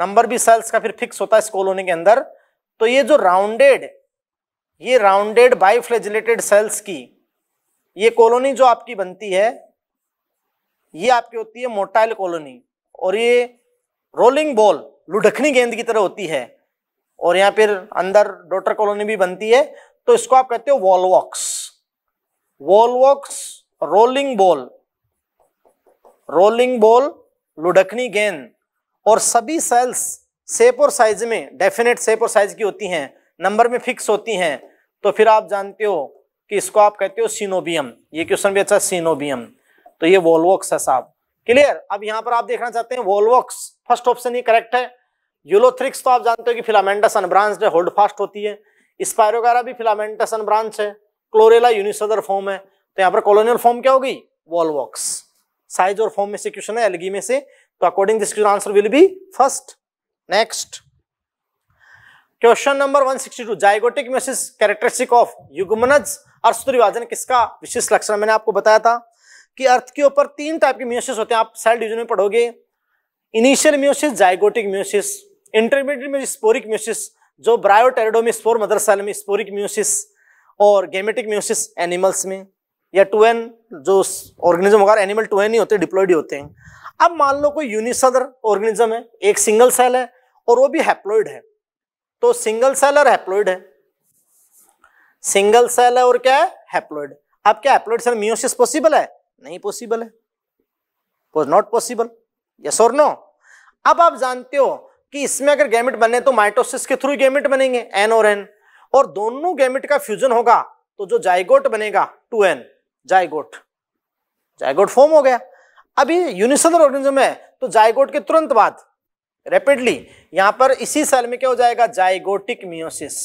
नंबर भी सेल्स का फिर फिक्स होता है इस कॉलोनी के अंदर तो ये जो राउंडेड ये राउंडेड बाई फ्लेजिलेटेड सेल्स की ये कॉलोनी जो आपकी बनती है ये आपकी होती है मोटाइल कॉलोनी और ये रोलिंग बॉल लुढ़कनी गेंद की तरह होती है और यहाँ फिर अंदर डॉटर कॉलोनी भी बनती है तो इसको आप कहते हो volvox volvox rolling ball rolling ball लुढ़कनी गेंद और सभी सेल्स सेप और साइज में डेफिनेट सेप और साइज की होती हैं नंबर में फिक्स होती हैं तो फिर आप जानते हो कि इसको आप कहते हो सीनोबियम ये क्वेश्चन भी अच्छा सीनोबियम तो ये वोल्वोक्स है साहब क्लियर अब यहाँ पर आप देखना चाहते हैं वोल्वोक्स फर्स्ट ऑप्शन ही करेक्ट है यूलोथ्रिक्स तो आप जानते हो कि फिलामेंटस अनब्रांच होल्ड फास्ट होती है स्पायरोगारा भी फिलामेंटस अनब्रांच है क्लोरेला यूनिसदर फॉर्म है तो यहाँ पर कॉलोनियल फॉर्म क्या होगी वॉलवॉक्स साइज और फॉर्म में से क्वेश्चन है एलगी में से तो according this question answer will be first next question number 162 zygotic meiosis characteristic of युगमनज अर्थ विभाजन किसका विशेष लक्षण मैंने आपको बताया था कि अर्थ के ऊपर तीन टाइप के म्यूसिस होते हैं आप सेल डिवीजन में पढ़ोगे initial meiosis zygotic meiosis intermediate में स्पोरिक म्यूसिस जो ब्रायोटेरिडो में स्पोर मदर सेल में स्पोरिक म्यूसिस और गेमेटिक म्यूसिस एनिमल्स में या टूएन जो ऑर्गेनिज्म वगैरह एनिमल टूएन ही होते डिप्लॉयड होते हैं अब मान लो कोई यूनिसदर ऑर्गेनिज्म है एक सिंगल सेल है और वो भी हैप्लोइड है तो सिंगल सेल और हैप्लोइड है सिंगल सेल है और क्या है हैप्लोइड अब क्या हैप्लोइड सेल मियोसिस पॉसिबल है नहीं पॉसिबल है नॉट पॉसिबल यस और नो अब आप जानते हो कि इसमें अगर गैमिट बने तो माइटोसिस के थ्रू गैमिट बनेंगे एन और एन और दोनों गैमिट का फ्यूजन होगा तो जो जायगोट बनेगा two n zygote zygote form हो गया अभी यूनिसेलर ऑर्गेनिज्म है तो जायगोट के तुरंत बाद रेपिडली यहां पर इसी सेल में क्या हो जाएगा जाइगोटिक मियोसिस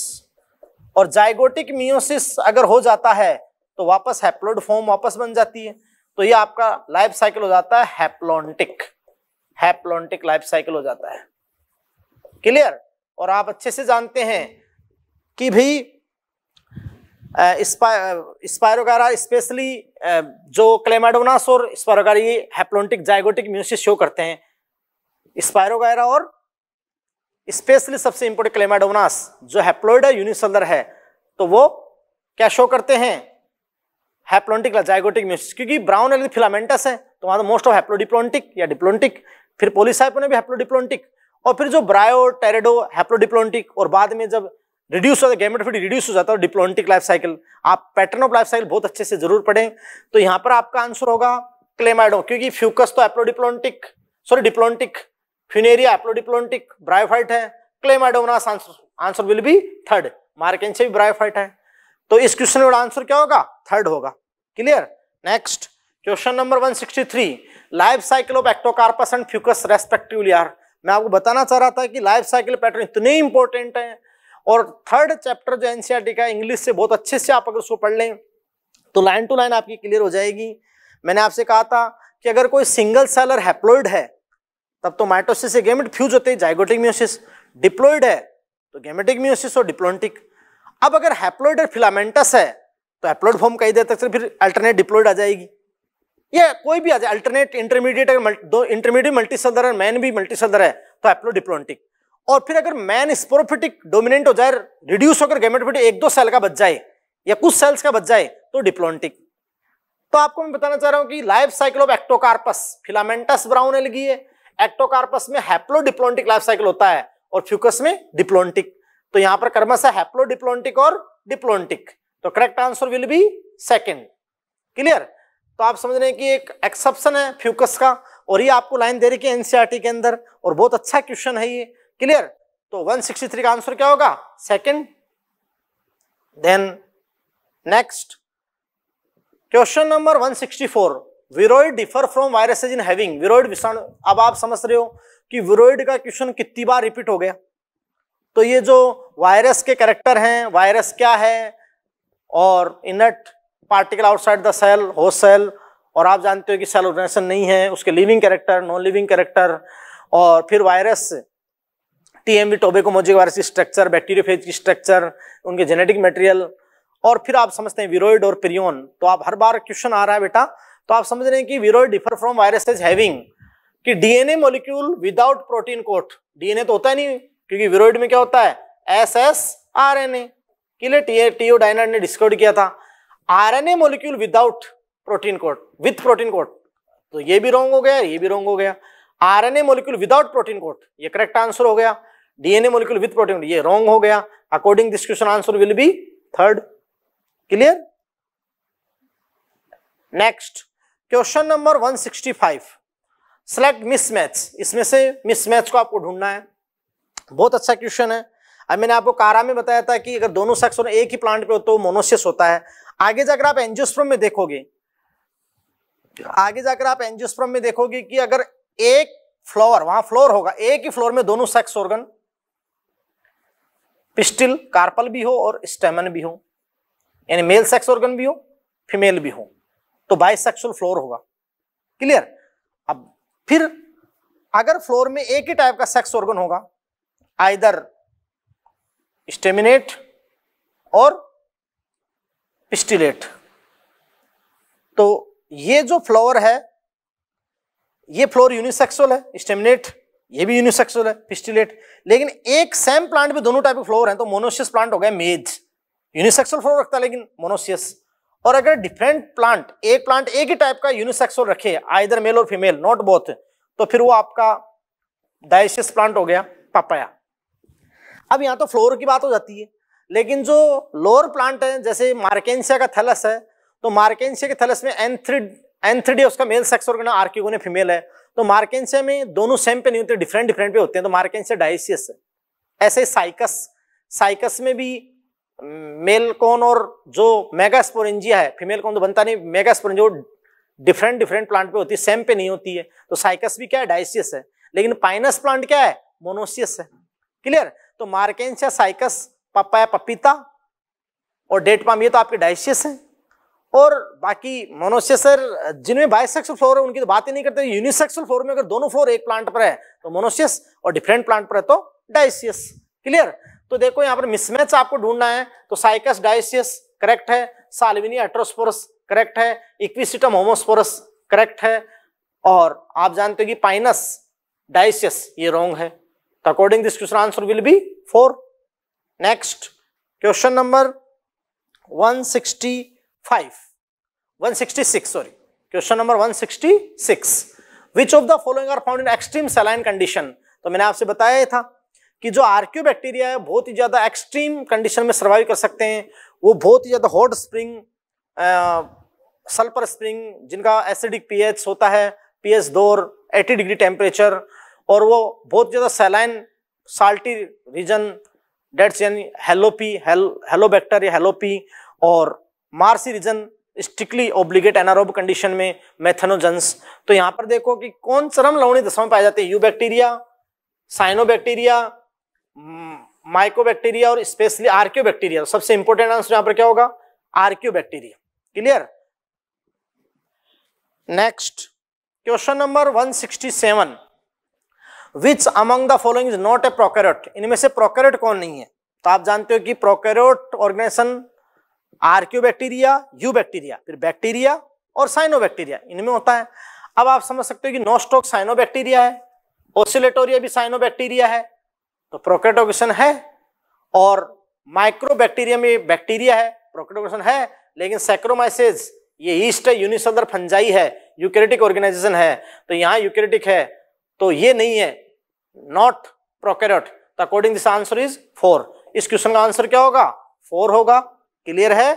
और जाइगोटिक मियोसिस अगर हो जाता है तो वापस हैप्लोड फॉर्म वापस बन जाती है तो ये आपका लाइफ साइकिल हो जाता है हैप्लोन्टिक हैप्लोन्टिक लाइफ साइकिल हो जाता है क्लियर और आप अच्छे से जानते हैं कि भाई स्पायरोगारा स्पेशली जो क्लेमाडोनास और स्पायरोगारा ये हैप्लोन्टिक जाइगोटिक म्यूसिस शो करते हैं स्पायरोगायरा और स्पेशली सबसे इंपोर्टेंट क्लेमाडोनास जो हैप्लोइड यूनिसलर है तो वो क्या शो करते हैं हैप्लोन्टिक जाइगोटिक म्यूसिस क्योंकि ब्राउन एल फिलामेंटस है तो वहां तो मोस्ट ऑफ हैप्लोडिप्लोन्टिक या डिप्लोन्टिक फिर पोलिसाइपो ने भी हैप्लोडिप्लोन्टिक और फिर जो ब्रायो टेरेडो हैप्लोडिप्लोन्टिक और बाद में जब रिड्यूस होता है गैमेटोफिट रिड्यूस हो जाता है डिप्लोन्टिक लाइफ साइकिल आप पैटर्न ऑफ लाइफ साइकिल बहुत अच्छे से जरूर पढ़ें तो यहाँ पर आपका आंसर होगा क्लेमाइडो क्योंकि फ्यूकस तो haplodiplontic sorry diplontic Funaria haplodiplontic bryophyte है Chlamydomonas answer will be third Marchantia भी ब्रायोफाइट है तो इस क्वेश्चन का आंसर क्या होगा थर्ड होगा clear next question number 163 life cycle of Ectocarpus and Fucus respectively are मैं आपको बताना चाह रहा था कि लाइफ साइकिल पैटर्न इतने इंपॉर्टेंट e है और थर्ड चैप्टर जो एनसीआरटी का इंग्लिश से बहुत अच्छे से आप अगर उसको पढ़ लें तो लाइन टू लाइन आपकी क्लियर हो जाएगी मैंने आपसे कहा था कि अगर कोई सिंगल सेलर हैप्लोइड है तब तो माइटोसिस से गेमेट फ्यूज होते हैं जाइगोटिक म्यूसिस डिप्लोइड है तो गेमेटिक म्यूसिस और डिप्लोन्टिक अब अगर हैप्लोइड और फिलामेंटस है तो हैप्लोइड फॉर्म कई देर तक फिर अल्टरनेट डिप्लोइड आ जाएगी ये कोई भी आ जाए अल्टरनेट इंटरमीडिएट अगर दो इंटरमीडिएट मल्टीसेलर है मैन भी मल्टीसेलर है तो हैप्लोडिप्लोन्टिक और फिर अगर मैन स्पोरोफिटिक डोमिनेंट हो जाए रिड्यूस होकर गेमेटोफिटिक एक दो सेल का बच जाए या कुछ सेल्स का बच जाए तो डिप्लोन्टिक तो आपको मैं बताना चाह रहा हूं कि life cycle of Ectocarpus filamentous brown algae है एक्टोकार्पस में हैप्लोडिप्लोन्टिक लाइफ साइकिल होता है और फ्यूकस में डिप्लोन्टिक तो यहां पर कर्मस है हैप्लोडिप्लोन्टिक और डिप्लोन्टिक तो correct answer will be second clear तो आप समझ रहे हैं कि एक एक्सेप्शन है फ्यूकस का और ये आपको लाइन दे रही है एनसीईआरटी e के अंदर और बहुत अच्छा क्वेश्चन है ये क्लियर तो 163 का आंसर क्या होगा second then next question number 164 viroid differ from viruses in having viroid विषाणु अब आप समझ रहे हो कि विरोइड का क्वेश्चन कितनी बार रिपीट हो गया तो ये जो वायरस के कैरेक्टर हैं वायरस क्या है और inert particle outside the cell हो सेल और आप जानते हो कि सेल ऑर्गेनाइजेशन नहीं है उसके living character non living character और फिर virus T M tobacco tobacco mosaic virus की स्ट्रक्चर बैक्टीरियोफेज की स्ट्रक्चर उनके जेनेटिक मटेरियल और फिर आप समझते हैं विरोइड और पिरियोन तो आप हर बार क्वेश्चन आ रहा है बेटा तो आप समझ रहे हैं कि viroid differ from virus is having कि DNA molecule without protein coat DNA तो होता नहीं क्योंकि वीरोइड में क्या होता है S S R N A के लिए टीओ डाइनर ने डिस्कवर किया था R N A molecule without protein coat with protein coat तो ये भी रॉन्ग हो गया ये भी रॉन्ग हो गया R N A molecule without protein coat ये करेक्ट आंसर हो गया डीएनए मोलिक्यूल विथ प्रोटीन ये रॉन्ग हो गया according this question answer will be third clear next question number 165 select mismatch इसमें से मिसमैच को आपको ढूंढना है बहुत अच्छा क्वेश्चन है अब मैंने आपको कारा में बताया था कि अगर दोनों सेक्स एक ही प्लांट पे हो तो मोनोसियस होता है आगे जाकर आप एंजियोस्प्रम में देखोगे आगे जाकर आप एंजियोस्प्रम में देखोगे कि अगर एक फ्लोर वहां फ्लोर होगा एक ही फ्लोर में दोनों सेक्स ऑर्गन पिस्टिल कार्पल भी हो और स्टेमन भी हो यानी मेल सेक्स ऑर्गन भी हो फीमेल भी हो तो बाइसेक्सुअल फ्लोर होगा क्लियर अब फिर अगर फ्लोर में एक ही टाइप का सेक्स ऑर्गन होगा आइदर स्टेमिनेट और पिस्टिलेट तो ये जो फ्लोर है ये फ्लोर यूनिसेक्सुअल है स्टेमिनेट ये भी यूनिसेक्सुअल है पिस्टिलेट लेकिन एक सेम प्लांट में दोनों टाइप के फ्लोर हैं तो मोनोशियस प्लांट हो गया मेज यूनिसेक्सुअल फ्लोर रखता है लेकिन मोनोशियस और अगर डिफरेंट प्लांट एक प्लांट एक ही टाइप का यूनिसेक्सुअल रखे आइदर मेल और फीमेल नॉट बोथ तो फिर वो आपका डायसिस प्लांट हो गया पपाया अब यहाँ तो फ्लोर की बात हो जाती है लेकिन जो लोअर प्लांट है जैसे मार्केंसिया का थैलस है तो मार्केंसिया के थैलस में एनथ्रिड एनथ्रिडी उसका मेल सेक्स और आर्क्यूगोने फीमेल है तो मार्केंसिया में दोनों सेम पे नहीं होते डिफरेंट डिफरेंट पे होते हैं तो मार्केंसिया डायसियस है ऐसे साइकस साइकस में भी मेल कौन और जो मेगास्पोरेंजिया है फीमेल कौन तो बनता नहीं मेगास्पोरेंजिया वो डिफरेंट डिफरेंट प्लांट पे होती है सेम पे नहीं होती है तो साइकस भी क्या है डाइसियस है लेकिन पाइनस प्लांट क्या है मोनोसियस है क्लियर तो मार्केंशिया साइकस पपाया पपीता और डेट पाम ये तो आपके डाइसियस है और बाकी मोनोसियस जिनमें बाइसेक्सुअल फ्लोर है उनकी तो बात ही नहीं करते यूनिसेक्सुअल फ्लोर में अगर दोनों फ्लोर एक प्लांट पर है तो मोनोसियस और डिफरेंट प्लांट पर है तो डाइसियस क्लियर तो देखो यहाँ पर मिसमैच आपको ढूंढना है तो साइकस डाइसियस करेक्ट है सालविनी एट्रोस्पोरस करेक्ट है इक्विसिटम होमोस्पोरस करेक्ट है और आप जानते हो कि पाइनस डाइसियस ये रॉन्ग है तो according this question answer will be four next question number 165 166 sorry question number 166 which of the following are found in extreme saline condition तो मैंने आपसे बताया था कि जो आरक्यू बैक्टीरिया है बहुत ही ज़्यादा एक्सट्रीम कंडीशन में सर्वाइव कर सकते हैं वो बहुत ही ज़्यादा हॉट स्प्रिंग सल्फर स्प्रिंग जिनका एसिडिक पीएच होता है पीएच दौर 80 डिग्री टेम्परेचर और वो बहुत ज़्यादा सैलाइन साल्टी रीजन डेट्स यानी हेलोपी हेलो बैक्टर या हेलोपी और marshy region strictly obligate anaerobe condition में मेथेनोजेंस तो यहाँ पर देखो कि कौन चरम लवणी दशा में पाए जाते हैं यू बैक्टीरिया साइनोबैक्टीरिया माइकोबैक्टीरिया और स्पेशली बैक्टीरिया तो सबसे इंपोर्टेंट आंसर यहां पर क्या होगा bacteria clear next question number 167 which among the following is not a prokaryote इनमें से प्रोकैरियोट कौन नहीं है तो आप जानते हो कि prokaryote organisation bacteria eubacteria फिर बैक्टीरिया और साइनो बैक्टीरिया इनमें होता है अब आप समझ सकते हो कि नोस्टोक बैक्टीरिया है ओसिलेटोरिया भी साइनो बैक्टीरिया है तो प्रोकेटोगेशन है और माइक्रोबैक्टीरिया में बैक्टीरिया है प्रोकेटोगेशन है लेकिन सैक्रोमाइसेज ये ईस्ट है यूनिसदर फंजाई है यूकेरेटिक ऑर्गेनाइजेशन है तो यहाँ यूकेरेटिक है तो ये नहीं है नॉट प्रोकेरोट तो according this answer is four इस क्वेश्चन का आंसर क्या होगा फोर होगा क्लियर है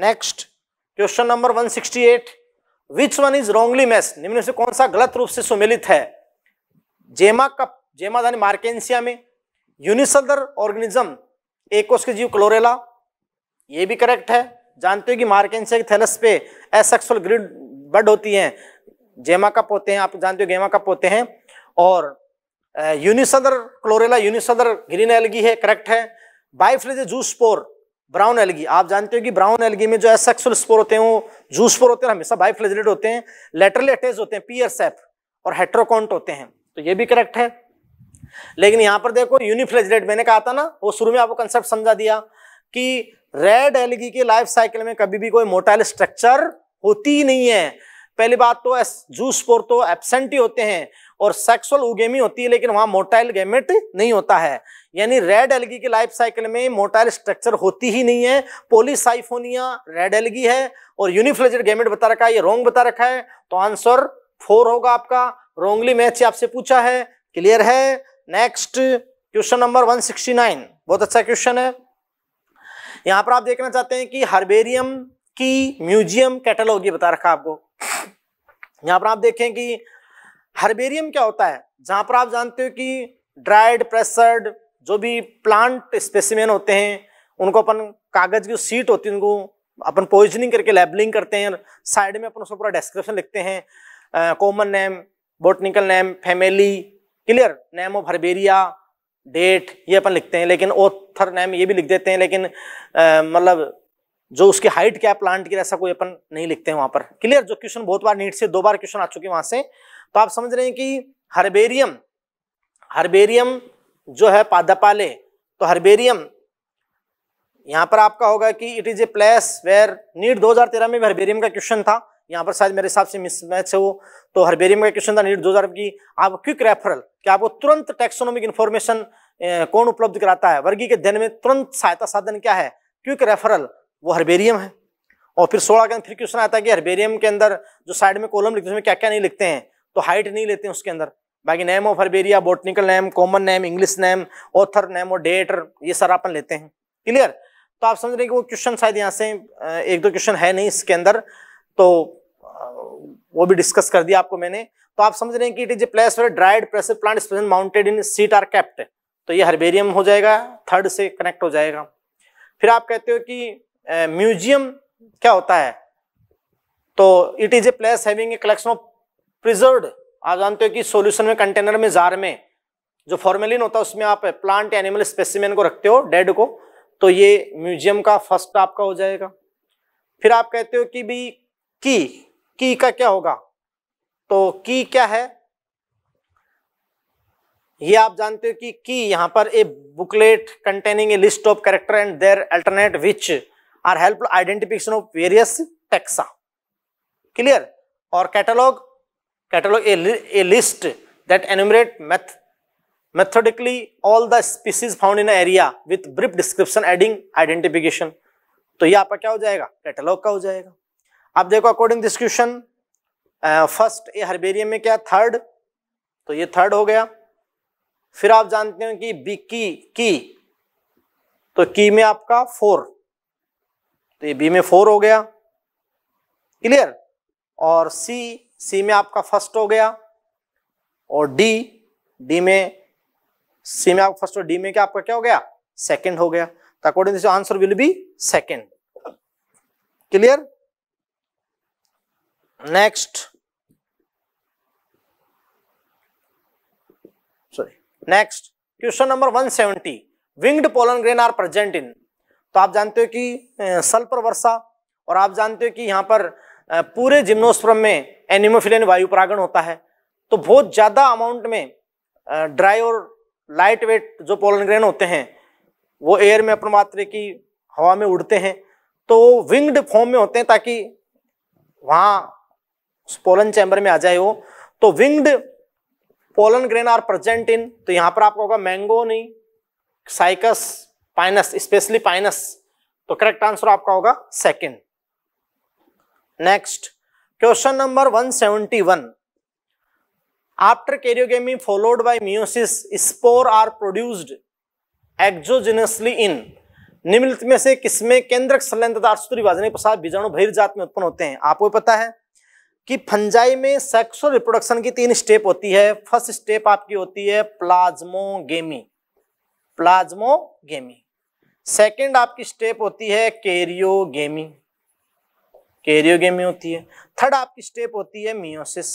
next question number 168 which one is wrongly matched निम्न से कौन सा गलत रूप से सुमेलित है जेमा कप जेमा धानी मार्केंसिया में यूनिसलर ऑर्गेनिज्म एक उसके जीव क्लोरेला ये भी करेक्ट है जानते हो कि मार्केंस थैलस पे एसेक्सुअल ग्रीड बर्ड होती हैं जेमा कप होते हैं आप जानते हो गेमा कप होते हैं और unicellular Chlorella unicellular green algae है करेक्ट है biflagellate zoospore brown algae आप जानते हो कि ब्राउन एलगी में जो एसेक्सुअल स्पोर होते हैं वो जूस स्पोर होते हैं हमेशा बाइफ्लेजलेट होते हैं लेटरली अटैच होते हैं पीएरसेफ और हेट्रोकॉन्ट होते हैं तो ये भी करेक्ट है लेकिन यहाँ पर देखो यूनिफ्लेजलेट मैंने कहा था ना वो शुरू में आपको कंसेप्ट समझा दिया कि रेड एलगी e के लाइफ साइकिल में कभी भी कोई मोटाइल स्ट्रक्चर होती ही नहीं है पहली बात तो जूस पोर तो एबसेंट ही होते हैं और सेक्सुअल उगेमी होती है लेकिन वहां मोटाइल गेमेट नहीं होता है यानी रेड एलगी e के लाइफ साइकिल में मोटाइल स्ट्रक्चर होती ही नहीं है पोलिसाइफोनिया रेड एलगी है और यूनिफ्लेजेड गेमेट बता रखा है ये रोंग बता रखा है तो आंसर फोर होगा आपका रोंगली मैच आपसे पूछा है क्लियर है नेक्स्ट क्वेश्चन नंबर 169 बहुत अच्छा क्वेश्चन है यहां पर आप देखना चाहते हैं कि हर्बेरियम की म्यूजियम कैटलॉग ये बता रखा आपको यहां पर आप देखें कि हर्बेरियम क्या होता है जहां पर आप जानते हो कि ड्राइड प्रेसर्ड जो भी प्लांट स्पेसिमेन होते हैं उनको अपन कागज की सीट होती है उनको अपन पॉइजनिंग करके लेबलिंग करते हैं साइड में अपन उसको पूरा डिस्क्रिप्शन लिखते हैं common name botanical name family clear name of herbaria date ये अपन लिखते हैं लेकिन ओथर नेम ये भी लिख देते हैं लेकिन मतलब जो उसकी हाइट क्या प्लांट की ऐसा कोई अपन नहीं लिखते हैं वहां पर क्लियर जो क्वेश्चन बहुत बार नीट से दो बार क्वेश्चन आ चुके वहां से तो आप समझ रहे हैं कि हर्बेरियम हर्बेरियम जो है पादापाले तो हर्बेरियम यहां पर आपका होगा कि it is a place where NEET 2013 में हर्बेरियम का क्वेश्चन था यहाँ पर शायद मेरे हिसाब से मिसमैच है वो तो हरबेरियम का क्वेश्चन था नीट दो हजार की आप क्विक रेफरल क्या आपको तुरंत टेक्सोनॉमिक इन्फॉर्मेशन कौन उपलब्ध कराता है वर्गी के दिन में तुरंत सहायता साधन क्या है क्विक रेफरल वो हरबेरियम है और फिर सोलह का फिर क्वेश्चन आता है कि हरबेरियम के अंदर जो साइड में कॉलम लिखते हैं क्या क्या नहीं लिखते हैं तो हाइट नहीं लेते हैं उसके अंदर बाकी name of herbaria botanical name common name English name author name और डेट ये सारा अपन लेते हैं क्लियर तो आप समझ रहे हैं कि वो क्वेश्चन शायद यहाँ से एक दो क्वेश्चन है नहीं इसके अंदर तो वो भी डिस्कस कर दिया आपको मैंने तो आप समझ रहे हैं कि it is a place for dried pressure plant specimen mounted in sheet are kept तो ये हर्बेरियम हो जाएगा थर्ड से कनेक्ट हो जाएगा फिर आप कहते हो कि म्यूजियम क्या होता है तो it is a place having a collection of preserve आप जानते हो कि सोल्यूशन में कंटेनर में जार में जो फॉर्मेलिन होता है उसमें आप प्लांट एनिमल स्पेसिमेन को रखते हो डेड को तो ये म्यूजियम का फर्स्ट आपका हो जाएगा फिर आप कहते हो कि भी की की का क्या होगा तो की क्या है ये आप जानते हो कि की यहां पर a booklet containing a list of character and their alternate which are help identification of various taxa clear और catalogue catalogue a list that enumerate math methodically all the species found in area with brief description aiding identification तो ये आपका क्या हो जाएगा catalogue का हो जाएगा अब देखो अकॉर्डिंग दिस क्वेश्चन फर्स्ट ये हर्बेरियम में क्या थर्ड तो ये थर्ड हो गया फिर आप जानते हो कि बी की की तो की में आपका फोर तो ये बी में फोर हो गया क्लियर और सी सी में आपका फर्स्ट हो गया और डी डी में सी में आपका फर्स्ट और डी में क्या आपका क्या हो गया सेकंड हो गया तो according this answer will be second clear next sorry next question number 170 winged pollen grain are present in तो आप जानते हो कि सल्फर वर्षा और आप जानते हो कि यहां पर पूरे जिम्नोस्प्रम में एनिमोफिलिन वायु परागण होता है तो बहुत ज़्यादा अमाउंट में ड्राई और लाइट वेट जो पोलन ग्रेन होते हैं वो एयर में अपन मात्र की हवा में उड़ते हैं तो विंग्ड फॉर्म में होते हैं ताकि वहाँ पोलन चैम्बर में आ जाए वो तो winged pollen grain are present in तो यहां पर आपको होगा मैंगो नहीं साइकस पाइनस स्पेशली पाइनस तो करेक्ट आंसर आपका होगा second next question number 171 seventy one after karyogamy followed by meiosis spore are produced exogenously in निम्नलिखित में से किसमें केंद्रक संलयन तथा विभाजन के पश्चात बीजाणु बहिर्जात में उत्पन्न होते हैं आपको पता है कि फंजाई में सेक्सुअल रिप्रोडक्शन की तीन स्टेप होती है फर्स्ट स्टेप आपकी होती है प्लाज्मोगेमी प्लाज्मोगेमी सेकंड आपकी स्टेप होती है कैरियोगेमी कैरियोगेमी होती है थर्ड आपकी स्टेप होती है मियोसिस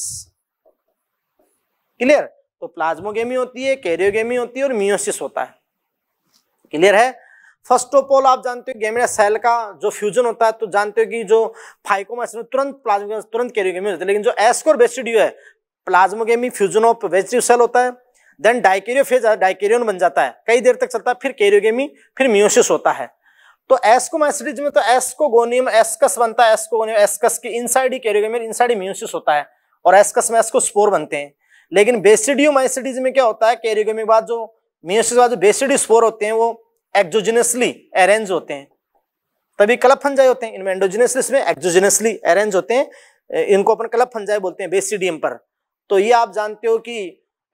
क्लियर तो प्लाज्मोगेमी होती है कैरियोगेमी होती है और मियोसिस होता है क्लियर है फर्स्ट ऑफ ऑल आप जानते हो गेमिया सेल का जो फ्यूजन होता है तो जानते हो कि जो फाइकोमाइसिन तुरंत प्लाज्मा तुरंत कैरियोगेमी होती है लेकिन जो एस्कोर बेसिडियो है plasmogamy fusion of vegetative cell होता है देन डाइकेरियो फेज डाइकेरियोन बन जाता है कई देर तक चलता है फिर कैरियोगेमी फिर म्यूसिस होता है तो एस्कोमाइसिटीज में तो एस्कोगोनियम एस्कस बनता है एस्कोगोनियम एस्कस की इनसाइड ही कैरियोगेमी इनसाइड ही होता है और एस्कस में एस्को स्पोर बनते हैं लेकिन बेसिडियो में क्या होता है कैरियोगेमी बाद जो म्यूसिस बाद जो बेसिडियो स्पोर होते हैं वो एक्जोजिनसली अरेंज होते हैं तभी क्लब फंजाई होते हैं इनमें एंडोजिनस में एक्जोजिनसली अरेंज होते हैं इनको अपन क्लब फंजाई बोलते हैं बेसिडियम पर तो ये आप जानते हो कि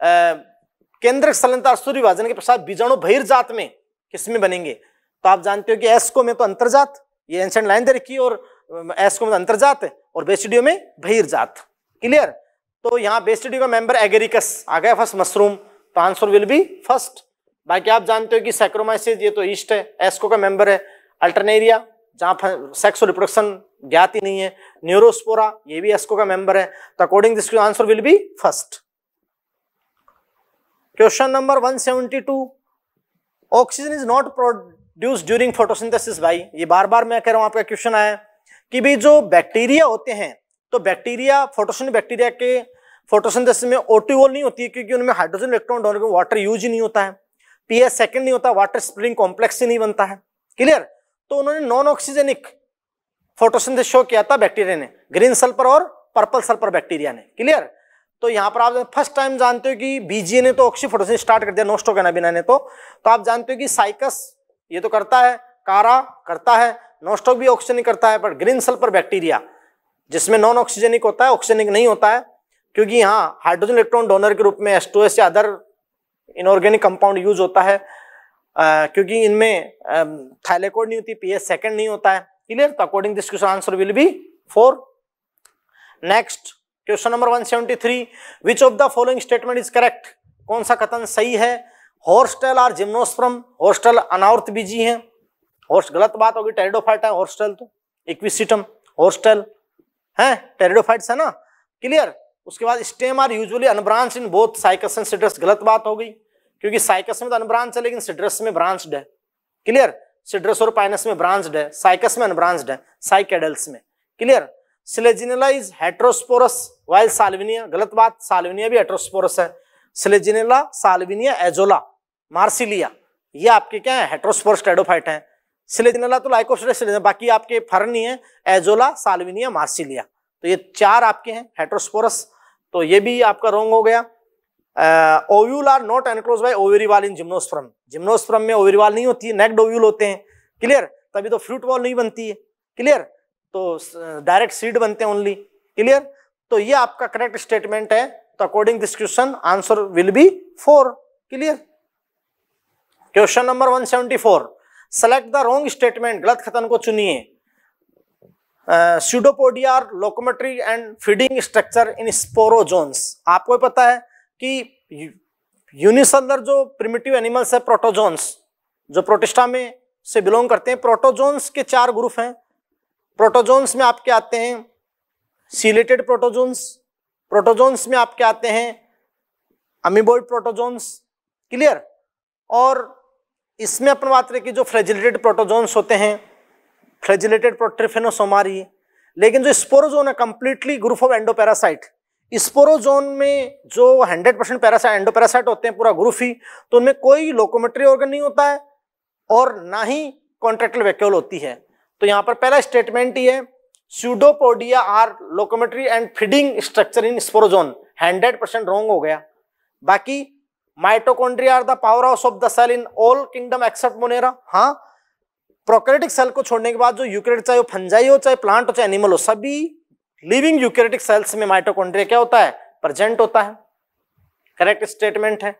केंद्र सलनता सूर्य विभाजन के पश्चात बीजाणु बहिर्जात में किसमें बनेंगे तो आप जानते हो कि एस्को में तो अंतर्जात ये एंशेंट लाइन दे रखी और एस्को में तो अंतर्जात और बेसिडियो में बहिर्जात क्लियर तो यहाँ बेसिडियो का मेंबर एगेरिकस आ गया फर्स्ट मशरूम तो आंसर विल बी फर्स्ट बाकी आप जानते हो कि सैक्रोमाइसिस ये तो ईस्ट है एस्को का मेंबर है अल्टरनेरिया जहाँ सेक्स और रिप्रोडक्शन ज्ञात ही नहीं है न्यूरोस्पोरा ये भी एस्को का मेंबर है तो according this answer will be first question number 172 oxygen is not produce during photosynthesis भाई ये बार बार मैं कह रहा हूं आपका क्वेश्चन आया कि भाई जो बैक्टीरिया होते हैं तो बैक्टीरिया फोटोसिन बैक्टीरिया के फोटोसिंथेसिस में ओटीओल नहीं होती है क्योंकि उनमें hydrogen electron donor water use ही नहीं होता है पीएच सेकंड नहीं होता वाटर स्प्रिंग कॉम्प्लेक्स ही नहीं बनता है क्लियर तो उन्होंने नॉन ऑक्सीजेनिक फोटोसिंथेसिस शो किया था बैक्टीरिया ने ग्रीन सल्फर और पर्पल सल्फर बैक्टीरिया ने क्लियर तो यहां पर आप फर्स्ट टाइम जानते हो कि बीजीए ने तो ऑक्सी फोटोसिंथेसिस स्टार्ट कर दिया नोस्टोगेनाबिना ने तो तो आप जानते हो कि साइकस ये तो करता है कारा करता है नोस्टोक भी ऑक्सीजनिक करता है पर ग्रीन सल्फर बैक्टीरिया जिसमें नॉन ऑक्सीजेनिक होता है ऑक्सीजनिक नहीं होता है क्योंकि यहाँ हाइड्रोजन इलेक्ट्रॉन डोनर के रूप में एस या अदर इनऑर्गेनिक कंपाउंड यूज होता है आ, क्योंकि इनमें थाइलेकोड नहीं होती पीएस सेकंड नहीं होता है क्लियर तो according this question answer will be four next question number 173 which of the following statement is correct कौन सा कथन सही है हॉर्स्टेल आर जिम्नोस्प्रम हॉर्स्टेल अनावर्त बीजी है हॉर्स्ट गलत बात होगी टेरिडोफाइट है हॉर्स्टेल तो इक्विसिटम हॉर्स्टेल है टेरिडोफाइट्स है ना क्लियर उसके बाद stem are usually unbranch in both Cycas and Cedrus गलत बात हो गई क्योंकि साइकस में तो अनब्रांच है लेकिन सिड्रस में ब्रांच्ड है क्लियर सिड्रस और पाइनस में ब्रांच्ड है साइकस में अनब्रांच्ड है साइकेडल्स में clear Selaginella is heterosporous while Salvinia गलत बात साल्विनिया भी हेट्रोस्पोरस है सिलेजिनेला साल्विनिया एजोला मार्सिलिया ये आपके क्या है हेट्रोस्पोरस टेडोफाइट है सिलेजिनेला तो लाइकोस्टेड बाकी आपके फर्न ही है एजोला साल्विनिया मार्सिलिया तो ये चार आपके हैं हेट्रोस्पोरस है, तो ये भी आपका रॉन्ग हो गया ovule are not enclose by ovary wall in gymnosperm gymnosperm में ओवेरीवाल नहीं होती है नेक्ड ओव्यूल होते हैं क्लियर तभी तो फ्रूट वॉल नहीं बनती है क्लियर तो डायरेक्ट सीड बनते हैं ओनली क्लियर तो ये आपका करेक्ट स्टेटमेंट है तो according this question answer will be four clear question number one seventy four select the wrong statement गलत खतन को चुनिए pseudopodia locomotory and feeding structure in sporozoans आपको पता है कि यूनिसेलर जो प्रिमिटिव एनिमल्स है प्रोटोजोन्स जो प्रोटिस्टा में से बिलोंग करते हैं प्रोटोजोन्स के चार ग्रुप हैं प्रोटोजोन्स में आपके आते हैं सीलेटेड प्रोटोजोन्स प्रोटोजोन्स में आपके आते हैं अमीबोइड प्रोटोजोन्स क्लियर और इसमें अपन बात करें कि जो फ्रेजिलेटेड प्रोटोजोन्स होते हैं फ्लेजिलेटेड प्रोट्रिफेनोसोमारी लेकिन जो स्पोरोजोन है completely group of endoparasite sporozoan में जो 100 परसेंट पैरासाइट एंडोपैरासाइट होते हैं पूरा ग्रुप ही तो उनमें कोई लोकोमेट्री ऑर्गन नहीं होता है और ना ही कॉन्ट्रेक्टल वैक्यूल होती है तो यहाँ पर पहला स्टेटमेंट ही है pseudopodia are locomotory and feeding structure in sporozoan hundred percent wrong हो गया बाकी mitochondria are the power house of the cell in all kingdom except Monera हाँ प्रोकैरियोटिक सेल को छोड़ने के बाद जो यूक्रेट चाहे वो फंजाई हो चाहे प्लांट हो चाहे एनिमल हो सभी लिविंग यूक्रेटिक सेल्स में माइटोकॉन्ड्रिया क्या होता है प्रेजेंट होता है करेक्ट स्टेटमेंट है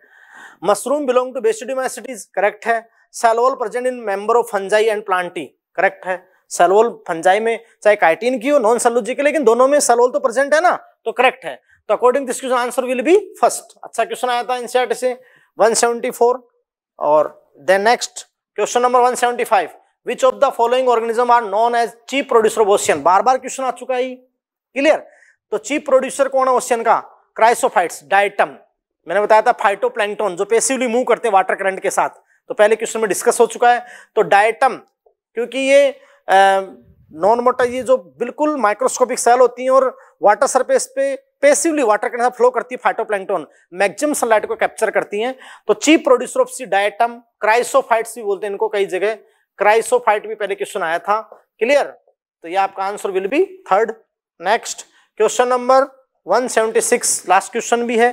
mushroom belong to basidiomycetes correct है cell wall present in member of fungi and Plantae correct है सेलवॉल फंजाई में चाहे काइटिन की हो नॉन सेलोजी की लेकिन दोनों में सेलवॉल तो प्रेजेंट है ना तो करेक्ट है तो according this question answer will be first अच्छा क्वेश्चन आया था एनसीआरटी से 174 और then next question number 175 which of the following organism are known as chief producer of ocean बार बार क्वेश्चन आ चुका है क्लियर तो चीफ प्रोड्यूसर कौन है ओशियन का क्राइसोफाइट्स डायटम मैंने बताया था फाइटोप्लैंक्टन जो पेसिवली मूव करते हैं वाटर करंट के साथ तो पहले क्वेश्चन में डिस्कस हो चुका है तो डायटम क्योंकि ये नॉन मोटा ये जो बिल्कुल माइक्रोस्कोपिक सेल होती हैं और वाटर सरफेस पे पेसिवली वाटर करंट फ्लो करती है फाइटोप्लैंक्टन मैक्सिमम सनलाइट को कैप्चर करती हैं तो chief producer of sea diatom chrysophytes भी बोलते हैं इनको कई जगह क्राइसोफाइट भी पहले क्वेश्चन आया था क्लियर तो ये आपका answer will be third next question number 176 last question भी है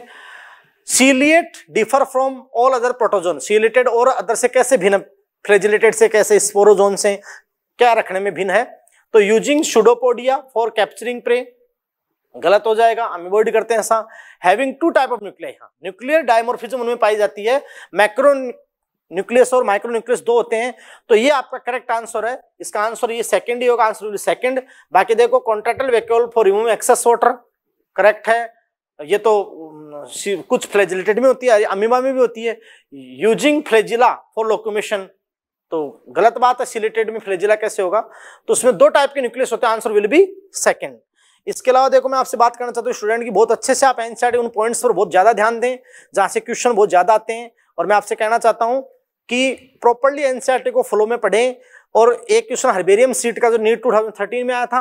ciliate differ from all other protozoan ciliated और अदर से कैसे भिन्न फ्रेजिलेटेड से कैसे स्पोरोजोन से क्या रखने में भिन्न है तो using pseudopodia for capturing prey गलत हो जाएगा हम अवॉइड करते हैं ऐसा having two type of nuclear nuclear dimorphism उनमें पाई जाती है मैक्रो न्यूक्लियस और माइक्रो न्यूक्लियस दो होते हैं तो ये आपका करेक्ट आंसर है इसका आंसर ये सेकंड ही होगा आंसर सेकंड बाकी देखो contractile vacuole for remove excess water correct है ये तो कुछ फ्लेजिलेटेड में होती है अमीबा में भी होती है यूजिंग फ्लेजिला फॉर लोकोमेशन तो गलत बात है सिलेटेड में फ्लेजिला कैसे होगा तो उसमें दो टाइप के न्यूक्लियस होते हैं आंसर विल बी सेकंड इसके अलावा देखो मैं आपसे बात करना चाहता हूँ स्टूडेंट की बहुत अच्छे से आप एन उन पॉइंट्स पर बहुत ज्यादा ध्यान दें जहाँ से क्वेश्चन बहुत ज्यादा आते हैं और मैं आपसे कहना चाहता हूँ कि प्रॉपरली एनसीईआरटी e को फ्लो में पढ़ें और एक क्वेश्चन हर्बेरियम सीट का जो नीट थर्टीन में आया था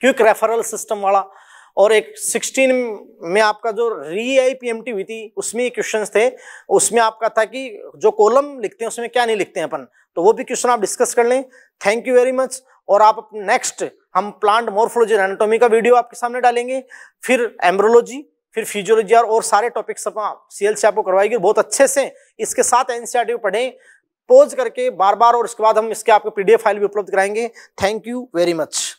क्विक रेफरल सिस्टम वाला और एक 16 में आपका जो री आई पी हुई थी उसमें क्वेश्चन थे उसमें आपका था कि जो कॉलम लिखते हैं उसमें क्या नहीं लिखते हैं अपन तो वो भी क्वेश्चन आप डिस्कस कर लें थैंक यू वेरी मच और आप नेक्स्ट हम प्लांट मोर्फोलॉजी एनाटोमी का वीडियो आपके सामने डालेंगे फिर एम्ब्रोलॉजी फिर फिजियोलॉजी और सारे टॉपिक्स सीएल से आपको करवाएगी बहुत अच्छे से इसके साथ एनसीआर पढ़ें पोज करके बार बार और इसके बाद हम इसके आपको पीडीएफ फाइल भी उपलब्ध कराएंगे थैंक यू वेरी मच